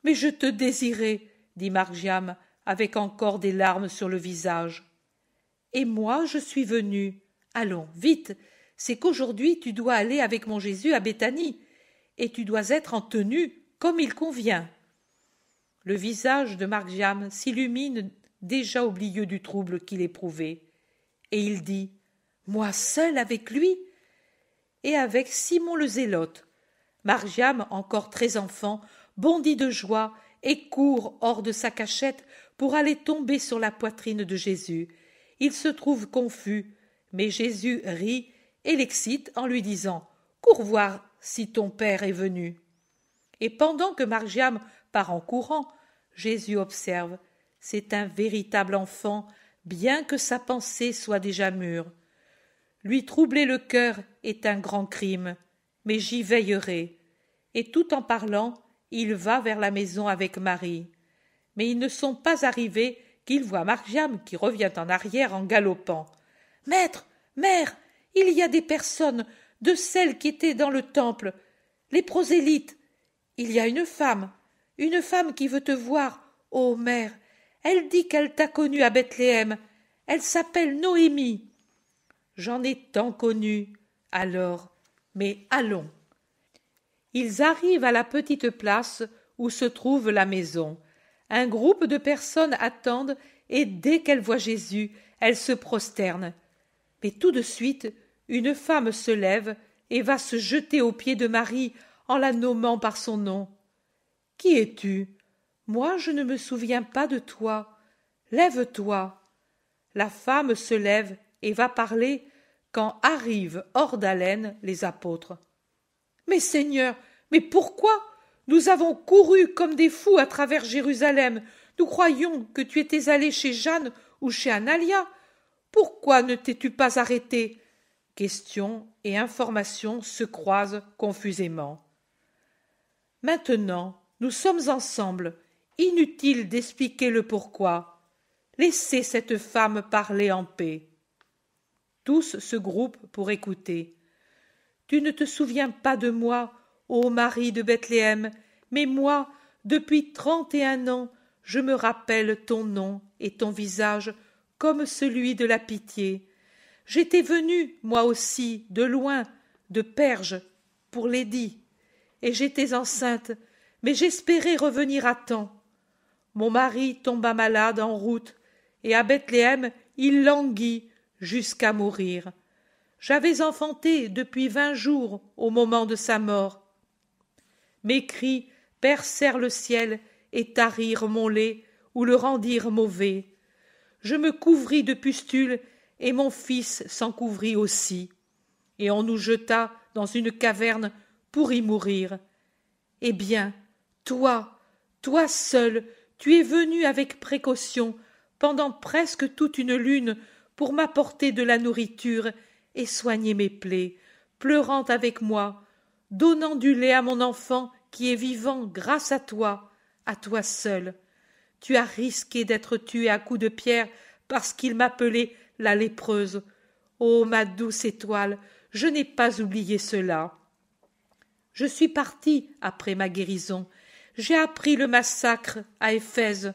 [SPEAKER 1] mais je te désirais, dit Margiam avec encore des larmes sur le visage. Et moi, je suis venu. Allons, vite. C'est qu'aujourd'hui tu dois aller avec mon Jésus à Béthanie, et tu dois être en tenue comme il convient. Le visage de Margiam s'illumine déjà au du trouble qu'il éprouvait, et il dit Moi seul avec lui et avec Simon le Zélote. Margiam, encore très enfant, bondit de joie et court hors de sa cachette pour aller tomber sur la poitrine de Jésus il se trouve confus, mais Jésus rit et l'excite en lui disant Cours voir si ton père est venu. Et pendant que Margiam part en courant, Jésus observe C'est un véritable enfant, bien que sa pensée soit déjà mûre. Lui troubler le cœur est un grand crime, mais j'y veillerai. Et tout en parlant, il va vers la maison avec Marie. Mais ils ne sont pas arrivés il voit Margiam qui revient en arrière en galopant. Maître, mère, il y a des personnes, de celles qui étaient dans le temple, les prosélytes. Il y a une femme, une femme qui veut te voir, ô mère. Elle dit qu'elle t'a connue à Bethléem. Elle s'appelle Noémie. J'en ai tant connu. Alors, mais allons. Ils arrivent à la petite place où se trouve la maison. Un groupe de personnes attendent et dès qu'elles voient Jésus, elles se prosternent. Mais tout de suite, une femme se lève et va se jeter aux pieds de Marie en la nommant par son nom. Qui es-tu Moi, je ne me souviens pas de toi. Lève-toi. La femme se lève et va parler quand arrivent hors d'haleine les apôtres. Mais Seigneur, mais pourquoi nous avons couru comme des fous à travers Jérusalem. Nous croyions que tu étais allé chez Jeanne ou chez Analia. Pourquoi ne t'es-tu pas arrêté Questions et informations se croisent confusément. Maintenant, nous sommes ensemble. Inutile d'expliquer le pourquoi. Laissez cette femme parler en paix. Tous se groupent pour écouter. Tu ne te souviens pas de moi, Ô Marie de Bethléem, mais moi, depuis trente et un ans, je me rappelle ton nom et ton visage comme celui de la pitié. J'étais venu, moi aussi, de loin, de Perge, pour l'édit, et j'étais enceinte, mais j'espérais revenir à temps. Mon mari tomba malade en route, et à Bethléem il languit jusqu'à mourir. J'avais enfanté depuis vingt jours au moment de sa mort, mes cris percèrent le ciel et tarirent mon lait ou le rendirent mauvais. Je me couvris de pustules et mon fils s'en couvrit aussi. Et on nous jeta dans une caverne pour y mourir. Eh bien, toi, toi seul, tu es venu avec précaution pendant presque toute une lune pour m'apporter de la nourriture et soigner mes plaies, pleurant avec moi, donnant du lait à mon enfant qui est vivant grâce à toi, à toi seul. Tu as risqué d'être tué à coups de pierre parce qu'il m'appelait la lépreuse. Ô ma douce étoile, je n'ai pas oublié cela. Je suis parti après ma guérison. J'ai appris le massacre à Éphèse.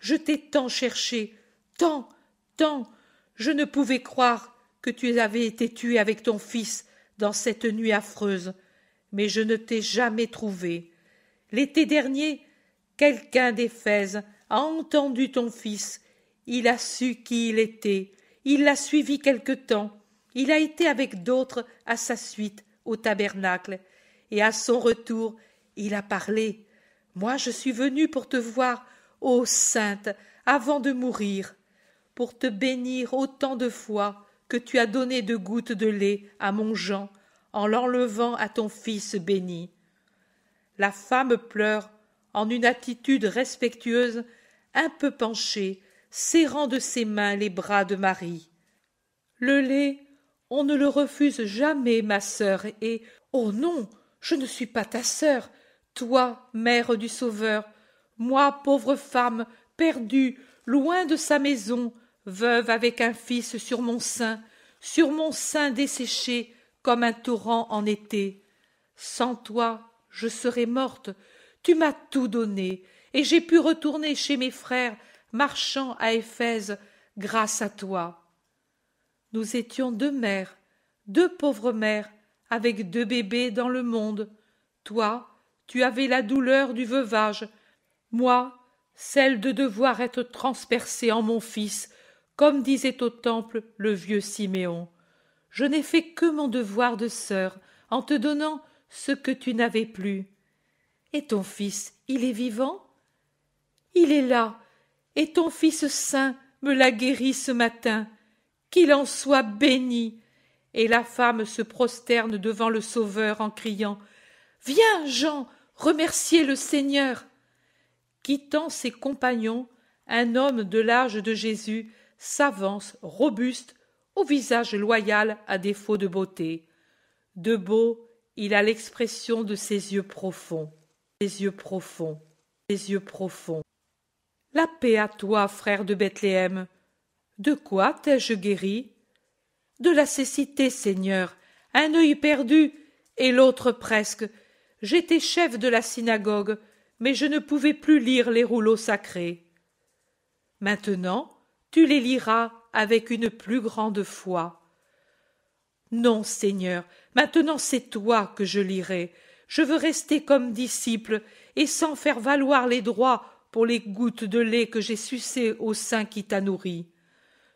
[SPEAKER 1] Je t'ai tant cherché, tant, tant, je ne pouvais croire que tu avais été tué avec ton fils dans cette nuit affreuse mais je ne t'ai jamais trouvé. L'été dernier, quelqu'un d'Éphèse a entendu ton fils. Il a su qui il était. Il l'a suivi quelque temps. Il a été avec d'autres à sa suite au tabernacle. Et à son retour, il a parlé. Moi, je suis venu pour te voir, ô sainte, avant de mourir, pour te bénir autant de fois que tu as donné de gouttes de lait à mon Jean en l'enlevant à ton fils béni. La femme pleure en une attitude respectueuse, un peu penchée, serrant de ses mains les bras de Marie. Le lait, on ne le refuse jamais, ma sœur, et oh non, je ne suis pas ta sœur, toi, mère du Sauveur, moi, pauvre femme, perdue, loin de sa maison, veuve avec un fils sur mon sein, sur mon sein desséché, comme un torrent en été. Sans toi, je serais morte. Tu m'as tout donné, et j'ai pu retourner chez mes frères, marchant à Éphèse, grâce à toi. Nous étions deux mères, deux pauvres mères, avec deux bébés dans le monde. Toi, tu avais la douleur du veuvage, moi, celle de devoir être transpercée en mon fils, comme disait au temple le vieux Siméon je n'ai fait que mon devoir de sœur en te donnant ce que tu n'avais plus. Et ton fils, il est vivant Il est là, et ton fils saint me l'a guéri ce matin. Qu'il en soit béni Et la femme se prosterne devant le Sauveur en criant Viens, Jean, remerciez le Seigneur Quittant ses compagnons, un homme de l'âge de Jésus s'avance robuste au visage loyal à défaut de beauté. De beau, il a l'expression de ses yeux profonds, ses yeux profonds, ses yeux profonds. La paix à toi, frère de Bethléem. De quoi t'ai-je guéri De la cécité, Seigneur, un œil perdu et l'autre presque. J'étais chef de la synagogue, mais je ne pouvais plus lire les rouleaux sacrés. Maintenant, tu les liras avec une plus grande foi. Non, Seigneur, maintenant c'est toi que je lirai. Je veux rester comme disciple, et sans faire valoir les droits pour les gouttes de lait que j'ai sucées au sein qui t'a nourri.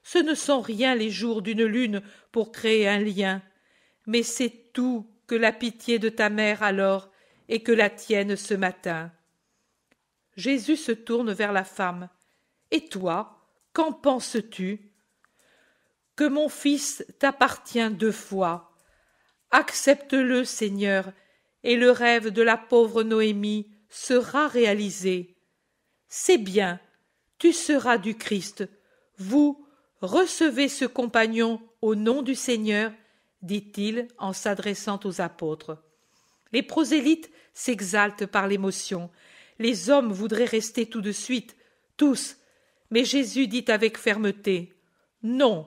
[SPEAKER 1] Ce ne sont rien les jours d'une lune pour créer un lien, mais c'est tout que la pitié de ta mère alors, et que la tienne ce matin. Jésus se tourne vers la femme. Et toi, qu'en penses-tu que mon fils t'appartient deux fois. Accepte-le, Seigneur, et le rêve de la pauvre Noémie sera réalisé. C'est bien, tu seras du Christ. Vous, recevez ce compagnon au nom du Seigneur, dit-il en s'adressant aux apôtres. Les prosélytes s'exaltent par l'émotion. Les hommes voudraient rester tout de suite, tous. Mais Jésus dit avec fermeté Non,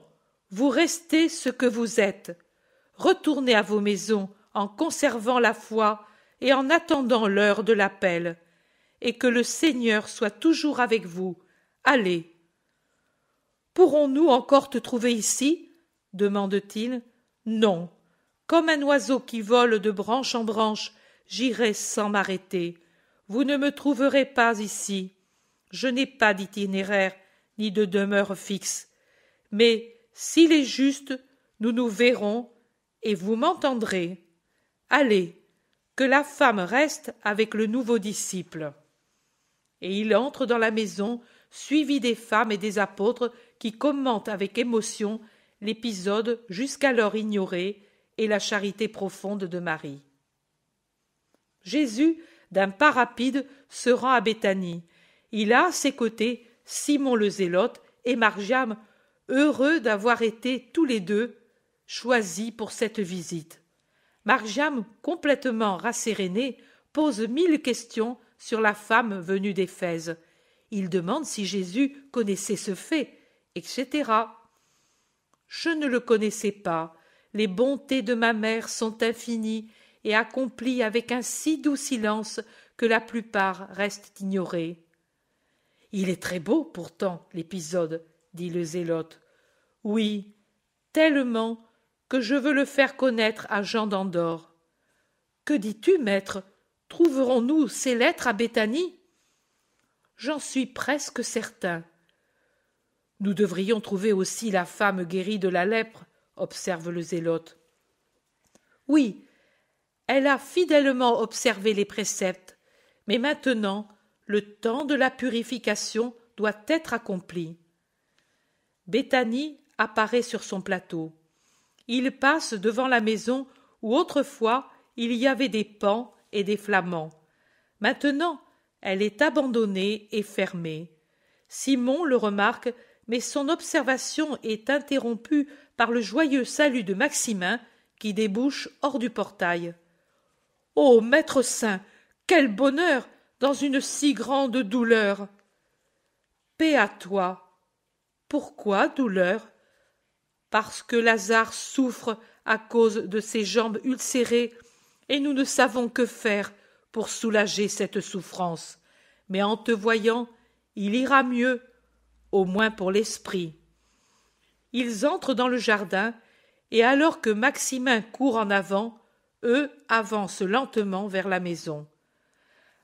[SPEAKER 1] vous restez ce que vous êtes. Retournez à vos maisons en conservant la foi et en attendant l'heure de l'appel. Et que le Seigneur soit toujours avec vous. Allez. Pourrons-nous encore te trouver ici demande-t-il. Non. Comme un oiseau qui vole de branche en branche, j'irai sans m'arrêter. Vous ne me trouverez pas ici. Je n'ai pas d'itinéraire ni de demeure fixe. Mais s'il est juste, nous nous verrons et vous m'entendrez. Allez, que la femme reste avec le nouveau disciple. Et il entre dans la maison, suivi des femmes et des apôtres qui commentent avec émotion l'épisode jusqu'alors ignoré et la charité profonde de Marie. Jésus, d'un pas rapide, se rend à Béthanie. Il a à ses côtés Simon le Zélote et Marjam, heureux d'avoir été tous les deux choisis pour cette visite. Marjam, complètement rasséréné, pose mille questions sur la femme venue d'Éphèse. Il demande si Jésus connaissait ce fait, etc. Je ne le connaissais pas. Les bontés de ma mère sont infinies et accomplies avec un si doux silence que la plupart restent ignorées. Il est très beau pourtant l'épisode dit le zélote. Oui, tellement que je veux le faire connaître à Jean d'Andorre. Que dis-tu, maître Trouverons-nous ces lettres à Béthanie J'en suis presque certain. Nous devrions trouver aussi la femme guérie de la lèpre, observe le zélote. Oui, elle a fidèlement observé les préceptes, mais maintenant le temps de la purification doit être accompli. Béthanie apparaît sur son plateau. Il passe devant la maison où autrefois il y avait des pans et des flamands. Maintenant, elle est abandonnée et fermée. Simon le remarque, mais son observation est interrompue par le joyeux salut de Maximin qui débouche hors du portail. Ô oh, maître saint, quel bonheur dans une si grande douleur. Paix à toi, pourquoi douleur Parce que Lazare souffre à cause de ses jambes ulcérées, et nous ne savons que faire pour soulager cette souffrance. Mais en te voyant, il ira mieux, au moins pour l'esprit. Ils entrent dans le jardin, et alors que Maximin court en avant, eux avancent lentement vers la maison.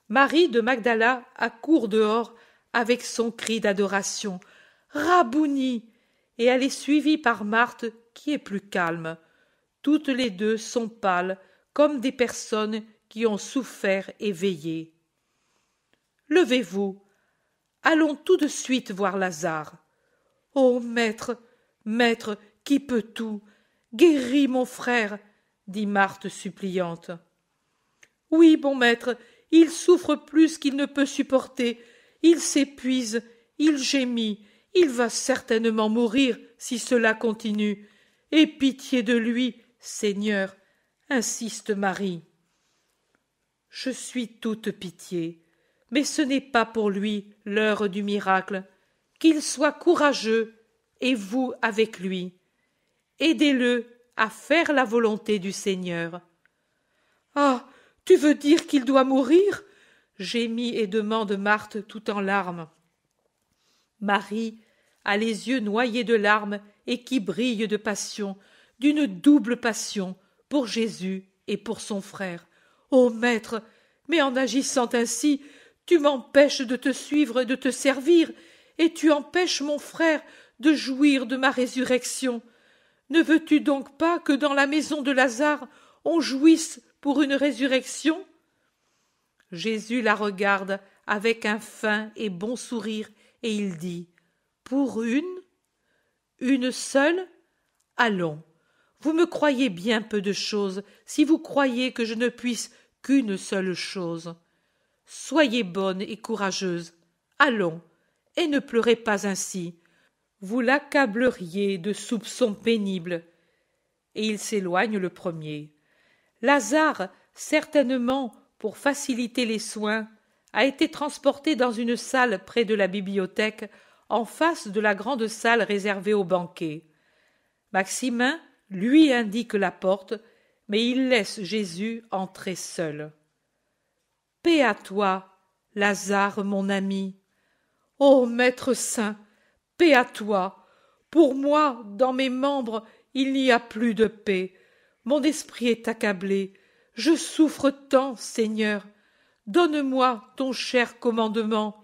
[SPEAKER 1] Marie de Magdala accourt dehors avec son cri d'adoration, Rabouni et elle est suivie par Marthe qui est plus calme. Toutes les deux sont pâles comme des personnes qui ont souffert et veillé. Levez-vous. Allons tout de suite voir Lazare. Ô oh, maître, maître, qui peut tout, guéris mon frère, dit Marthe suppliante. Oui, bon maître, il souffre plus qu'il ne peut supporter, il s'épuise, il gémit, il va certainement mourir si cela continue. Aie pitié de lui, Seigneur, insiste Marie. Je suis toute pitié, mais ce n'est pas pour lui l'heure du miracle. Qu'il soit courageux, et vous avec lui. Aidez-le à faire la volonté du Seigneur. Ah, tu veux dire qu'il doit mourir gémit et demande Marthe tout en larmes. Marie a les yeux noyés de larmes et qui brille de passion, d'une double passion, pour Jésus et pour son frère. Ô Maître, mais en agissant ainsi, tu m'empêches de te suivre et de te servir, et tu empêches mon frère de jouir de ma résurrection. Ne veux-tu donc pas que dans la maison de Lazare on jouisse pour une résurrection Jésus la regarde avec un fin et bon sourire et il dit Pour une Une seule Allons, vous me croyez bien peu de choses si vous croyez que je ne puisse qu'une seule chose. Soyez bonne et courageuse. Allons, et ne pleurez pas ainsi. Vous l'accableriez de soupçons pénibles. Et il s'éloigne le premier. Lazare, certainement, pour faciliter les soins, a été transporté dans une salle près de la bibliothèque, en face de la grande salle réservée aux banquet. Maximin lui indique la porte, mais il laisse Jésus entrer seul. Paix à toi, Lazare, mon ami. Ô Maître Saint, paix à toi. Pour moi, dans mes membres, il n'y a plus de paix. Mon esprit est accablé. Je souffre tant, Seigneur. Donne-moi ton cher commandement.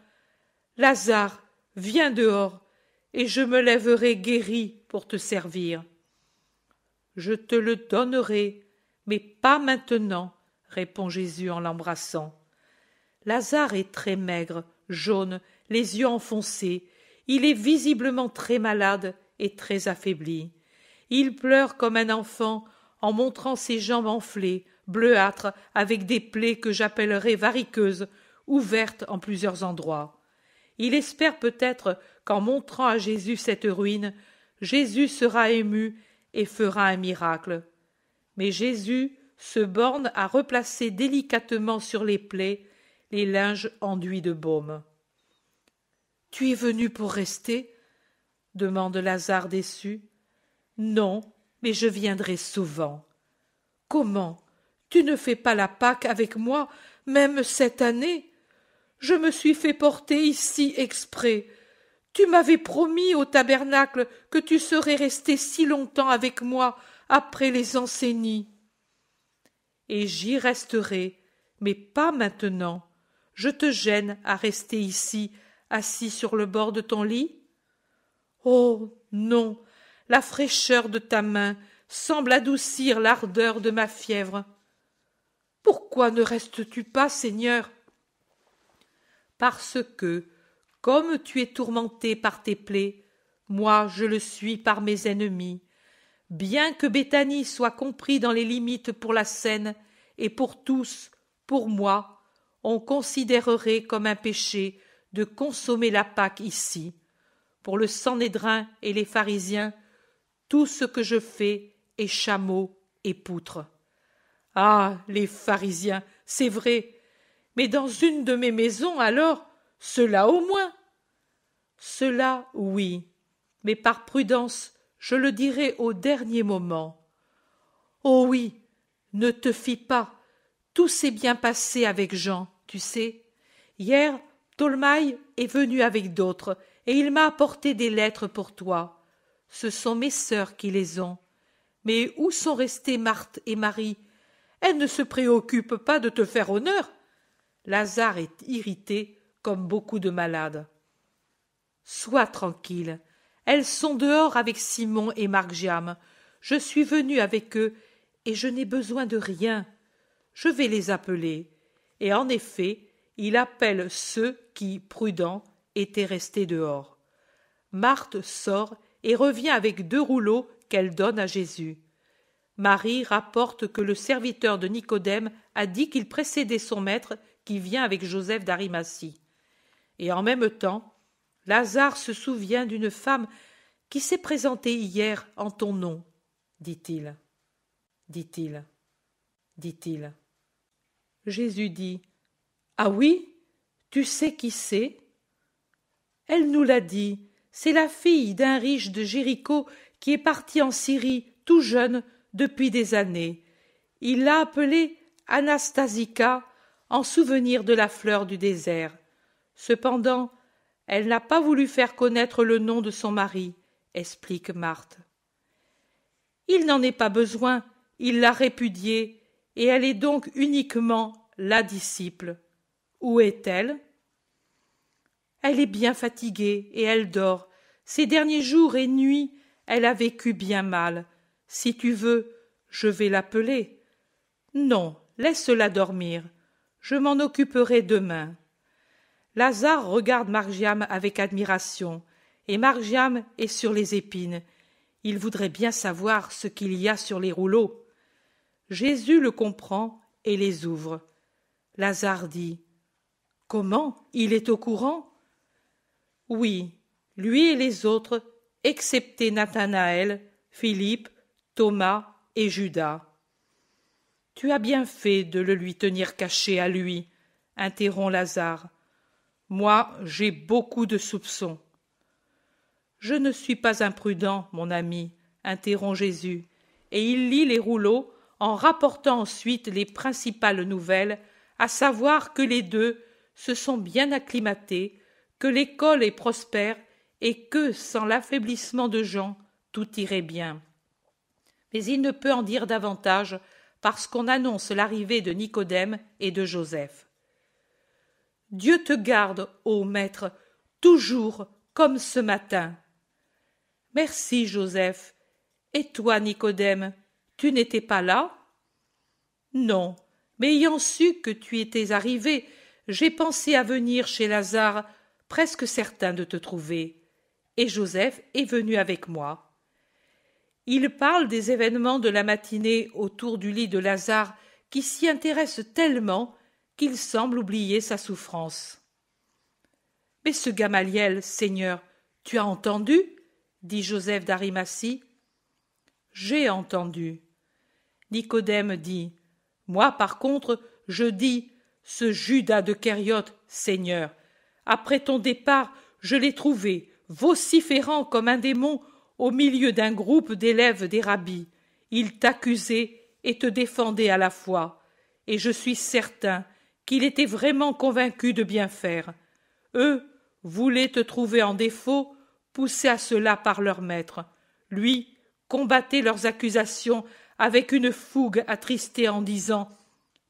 [SPEAKER 1] Lazare, viens dehors, et je me lèverai guéri pour te servir. Je te le donnerai, mais pas maintenant, répond Jésus en l'embrassant. Lazare est très maigre, jaune, les yeux enfoncés. Il est visiblement très malade et très affaibli. Il pleure comme un enfant en montrant ses jambes enflées, bleuâtre avec des plaies que j'appellerai variqueuses, ouvertes en plusieurs endroits. Il espère peut-être qu'en montrant à Jésus cette ruine, Jésus sera ému et fera un miracle. Mais Jésus se borne à replacer délicatement sur les plaies les linges enduits de baume. Tu es venu pour rester demande Lazare déçu. Non, mais je viendrai souvent. Comment tu ne fais pas la Pâque avec moi, même cette année. Je me suis fait porter ici exprès. Tu m'avais promis au tabernacle que tu serais resté si longtemps avec moi après les enseignies. Et j'y resterai, mais pas maintenant. Je te gêne à rester ici, assis sur le bord de ton lit. Oh. Non. La fraîcheur de ta main semble adoucir l'ardeur de ma fièvre. Pourquoi ne restes-tu pas, Seigneur Parce que, comme tu es tourmenté par tes plaies, moi je le suis par mes ennemis. Bien que Béthanie soit compris dans les limites pour la scène et pour tous, pour moi, on considérerait comme un péché de consommer la Pâque ici. Pour le Sanhédrin et les pharisiens, tout ce que je fais est chameau et poutre. Ah. Les pharisiens. C'est vrai. Mais dans une de mes maisons, alors, cela au moins. Cela oui. Mais par prudence, je le dirai au dernier moment. Oh oui, ne te fie pas. Tout s'est bien passé avec Jean, tu sais. Hier, Tolmaï est venu avec d'autres, et il m'a apporté des lettres pour toi. Ce sont mes sœurs qui les ont. Mais où sont restées Marthe et Marie elle ne se préoccupe pas de te faire honneur. Lazare est irrité comme beaucoup de malades. Sois tranquille. Elles sont dehors avec Simon et Marc Je suis venu avec eux et je n'ai besoin de rien. Je vais les appeler. Et en effet, il appelle ceux qui, prudents, étaient restés dehors. Marthe sort et revient avec deux rouleaux qu'elle donne à Jésus. Marie rapporte que le serviteur de Nicodème a dit qu'il précédait son maître qui vient avec Joseph d'Arimatie. Et en même temps, Lazare se souvient d'une femme qui s'est présentée hier en ton nom, dit-il. Dit-il. Dit-il. Jésus dit Ah oui, tu sais qui c'est Elle nous l'a dit. C'est la fille d'un riche de Jéricho qui est partie en Syrie, tout jeune, depuis des années. Il l'a appelée Anastasica en souvenir de la fleur du désert. Cependant, elle n'a pas voulu faire connaître le nom de son mari, explique Marthe. Il n'en est pas besoin, il l'a répudiée, et elle est donc uniquement la disciple. Où est-elle Elle est bien fatiguée et elle dort. Ces derniers jours et nuits, elle a vécu bien mal. Si tu veux, je vais l'appeler. Non, laisse-la dormir. Je m'en occuperai demain. Lazare regarde Margiam avec admiration, et Margiam est sur les épines. Il voudrait bien savoir ce qu'il y a sur les rouleaux. Jésus le comprend et les ouvre. Lazare dit Comment Il est au courant Oui, lui et les autres, excepté Nathanaël, Philippe, Thomas et Judas. Tu as bien fait de le lui tenir caché à lui, interrompt Lazare. Moi, j'ai beaucoup de soupçons. Je ne suis pas imprudent, mon ami, interrompt Jésus, et il lit les rouleaux en rapportant ensuite les principales nouvelles, à savoir que les deux se sont bien acclimatés, que l'école est prospère et que, sans l'affaiblissement de Jean, tout irait bien mais il ne peut en dire davantage parce qu'on annonce l'arrivée de Nicodème et de Joseph. Dieu te garde, ô Maître, toujours comme ce matin. Merci, Joseph. Et toi, Nicodème, tu n'étais pas là? Non, mais ayant su que tu étais arrivé, j'ai pensé à venir chez Lazare, presque certain de te trouver. Et Joseph est venu avec moi. Il parle des événements de la matinée autour du lit de Lazare qui s'y intéresse tellement qu'il semble oublier sa souffrance. Mais ce Gamaliel, Seigneur, tu as entendu dit Joseph d'Arimatie. J'ai entendu. Nicodème dit Moi, par contre, je dis Ce Judas de Kériote, Seigneur, après ton départ, je l'ai trouvé, vociférant comme un démon au milieu d'un groupe d'élèves des rabbis. Ils t'accusaient et te défendaient à la fois, et je suis certain qu'il était vraiment convaincu de bien faire. Eux voulaient te trouver en défaut, poussés à cela par leur maître. Lui combattait leurs accusations avec une fougue attristée en disant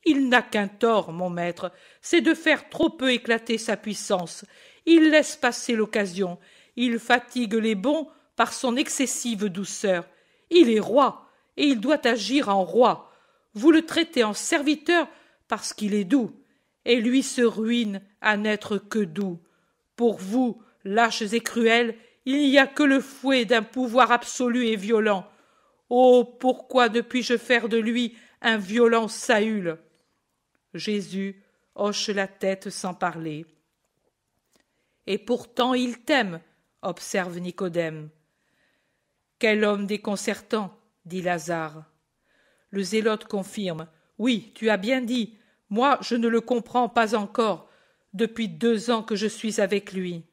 [SPEAKER 1] Il n'a qu'un tort, mon maître, c'est de faire trop peu éclater sa puissance. Il laisse passer l'occasion. Il fatigue les bons par son excessive douceur. Il est roi, et il doit agir en roi. Vous le traitez en serviteur parce qu'il est doux, et lui se ruine à n'être que doux. Pour vous, lâches et cruels, il n'y a que le fouet d'un pouvoir absolu et violent. Oh, pourquoi ne puis-je faire de lui un violent Saül Jésus hoche la tête sans parler. Et pourtant il t'aime, observe Nicodème. Quel homme déconcertant dit Lazare. Le zélote confirme. Oui, tu as bien dit. Moi, je ne le comprends pas encore, depuis deux ans que je suis avec lui.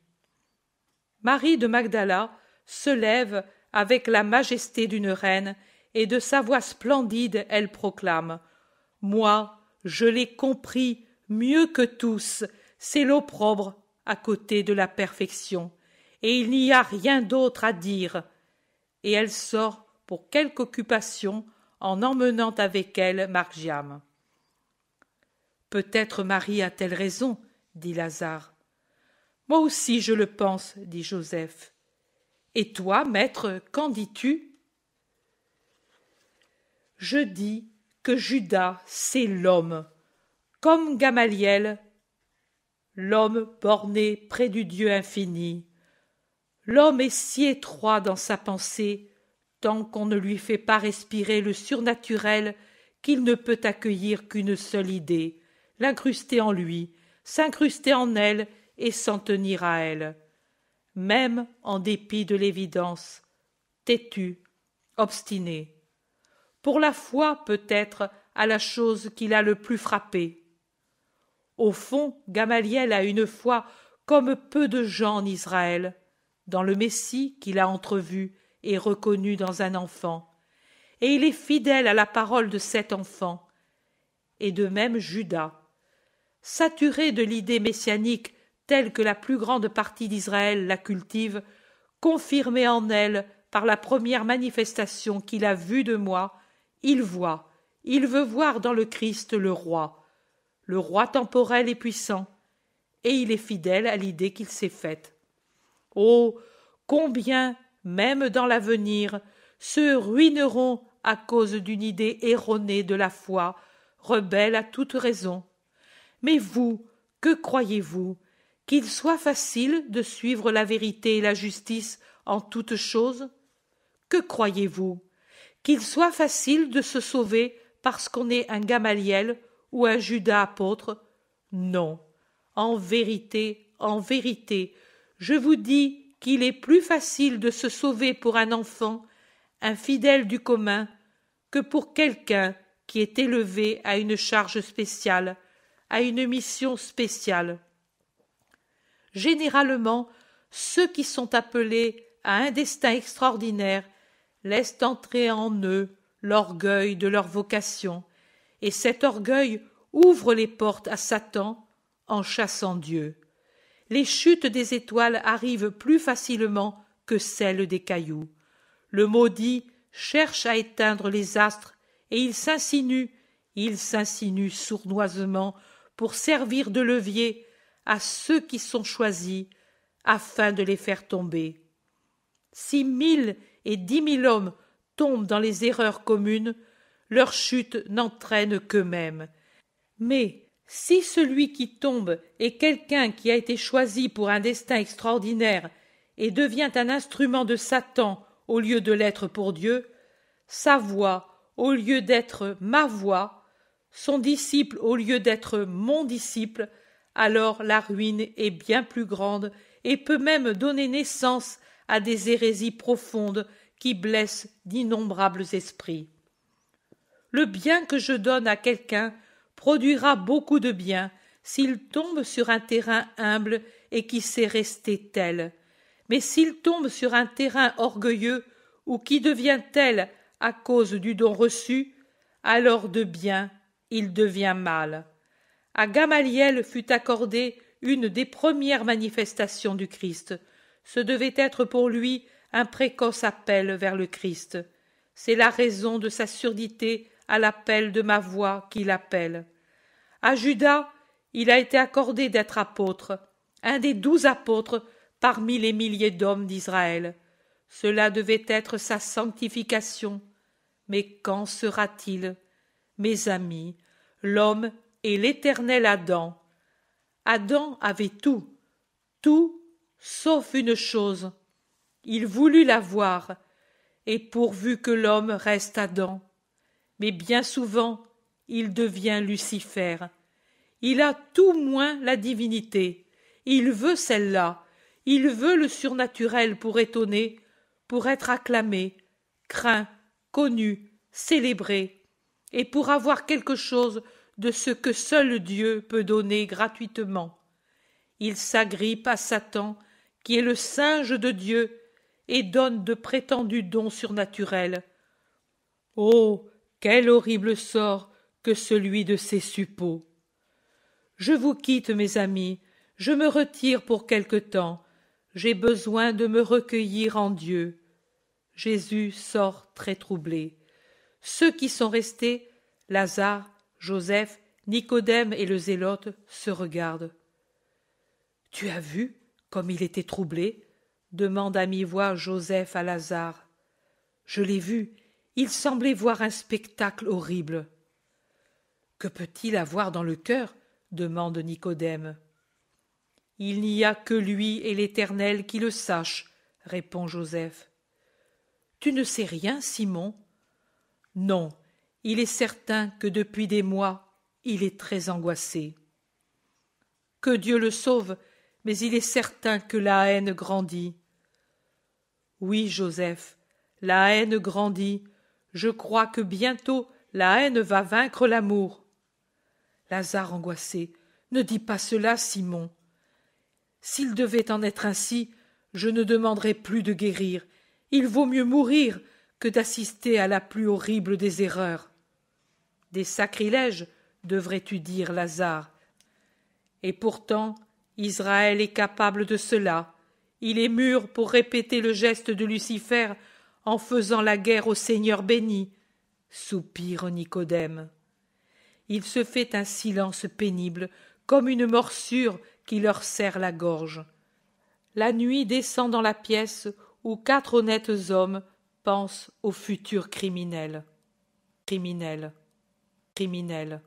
[SPEAKER 1] Marie de Magdala se lève avec la majesté d'une reine, et de sa voix splendide elle proclame. Moi, je l'ai compris mieux que tous, c'est l'opprobre à côté de la perfection, et il n'y a rien d'autre à dire et elle sort pour quelque occupation en emmenant avec elle Margiam. Peut-être Marie a-t-elle raison, dit Lazare. Moi aussi je le pense, dit Joseph. Et toi, maître, qu'en dis-tu Je dis que Judas, c'est l'homme, comme Gamaliel, l'homme borné près du Dieu infini, L'homme est si étroit dans sa pensée, tant qu'on ne lui fait pas respirer le surnaturel qu'il ne peut accueillir qu'une seule idée, l'incruster en lui, s'incruster en elle et s'en tenir à elle. Même en dépit de l'évidence, têtu, obstiné. Pour la foi, peut-être, à la chose qui l'a le plus frappé. Au fond, Gamaliel a une foi comme peu de gens en Israël dans le Messie qu'il a entrevu et reconnu dans un enfant, et il est fidèle à la parole de cet enfant, et de même Judas. Saturé de l'idée messianique telle que la plus grande partie d'Israël la cultive, confirmée en elle par la première manifestation qu'il a vue de moi, il voit, il veut voir dans le Christ le roi, le roi temporel et puissant, et il est fidèle à l'idée qu'il s'est faite. Oh. Combien, même dans l'avenir, se ruineront à cause d'une idée erronée de la foi, rebelle à toute raison. Mais vous, que croyez vous? Qu'il soit facile de suivre la vérité et la justice en toutes choses? Que croyez vous? Qu'il soit facile de se sauver parce qu'on est un Gamaliel ou un Judas apôtre? Non. En vérité, en vérité, je vous dis qu'il est plus facile de se sauver pour un enfant, un fidèle du commun, que pour quelqu'un qui est élevé à une charge spéciale, à une mission spéciale. Généralement, ceux qui sont appelés à un destin extraordinaire laissent entrer en eux l'orgueil de leur vocation, et cet orgueil ouvre les portes à Satan en chassant Dieu les chutes des étoiles arrivent plus facilement que celles des cailloux. Le maudit cherche à éteindre les astres, et il s'insinue, il s'insinue sournoisement pour servir de levier à ceux qui sont choisis, afin de les faire tomber. Si mille et dix mille hommes tombent dans les erreurs communes, leur chute n'entraîne qu'eux-mêmes. Mais si celui qui tombe est quelqu'un qui a été choisi pour un destin extraordinaire et devient un instrument de Satan au lieu de l'être pour Dieu, sa voix au lieu d'être ma voix, son disciple au lieu d'être mon disciple, alors la ruine est bien plus grande et peut même donner naissance à des hérésies profondes qui blessent d'innombrables esprits. Le bien que je donne à quelqu'un produira beaucoup de bien s'il tombe sur un terrain humble et qui sait rester tel. Mais s'il tombe sur un terrain orgueilleux ou qui devient tel à cause du don reçu, alors de bien il devient mal. À Gamaliel fut accordée une des premières manifestations du Christ. Ce devait être pour lui un précoce appel vers le Christ. C'est la raison de sa surdité à l'appel de ma voix qui l'appelle. À Judas, il a été accordé d'être apôtre, un des douze apôtres parmi les milliers d'hommes d'Israël. Cela devait être sa sanctification. Mais quand sera-t-il Mes amis, l'homme et l'éternel Adam. Adam avait tout, tout sauf une chose. Il voulut la voir, et pourvu que l'homme reste Adam, mais bien souvent il devient Lucifer. Il a tout moins la divinité. Il veut celle-là. Il veut le surnaturel pour étonner, pour être acclamé, craint, connu, célébré, et pour avoir quelque chose de ce que seul Dieu peut donner gratuitement. Il s'agrippe à Satan, qui est le singe de Dieu, et donne de prétendus dons surnaturels. Oh quel horrible sort que celui de ces suppôts. Je vous quitte, mes amis, je me retire pour quelque temps. J'ai besoin de me recueillir en Dieu. Jésus sort très troublé. Ceux qui sont restés, Lazare, Joseph, Nicodème et le zélote, se regardent. Tu as vu comme il était troublé demande à mi-voix Joseph à Lazare. Je l'ai vu, il semblait voir un spectacle horrible. Que peut-il avoir dans le cœur demande Nicodème. Il n'y a que lui et l'Éternel qui le sachent, répond Joseph. Tu ne sais rien, Simon Non, il est certain que depuis des mois, il est très angoissé. Que Dieu le sauve, mais il est certain que la haine grandit. Oui, Joseph, la haine grandit je crois que bientôt la haine va vaincre l'amour. Lazare angoissé. Ne dis pas cela, Simon. S'il devait en être ainsi, je ne demanderais plus de guérir. Il vaut mieux mourir que d'assister à la plus horrible des erreurs. Des sacrilèges, devrais-tu dire, Lazare. Et pourtant, Israël est capable de cela. Il est mûr pour répéter le geste de Lucifer en faisant la guerre au Seigneur béni. Soupire Nicodème. Il se fait un silence pénible, comme une morsure qui leur serre la gorge. La nuit descend dans la pièce où quatre honnêtes hommes pensent au futur criminel. Criminel. Criminel.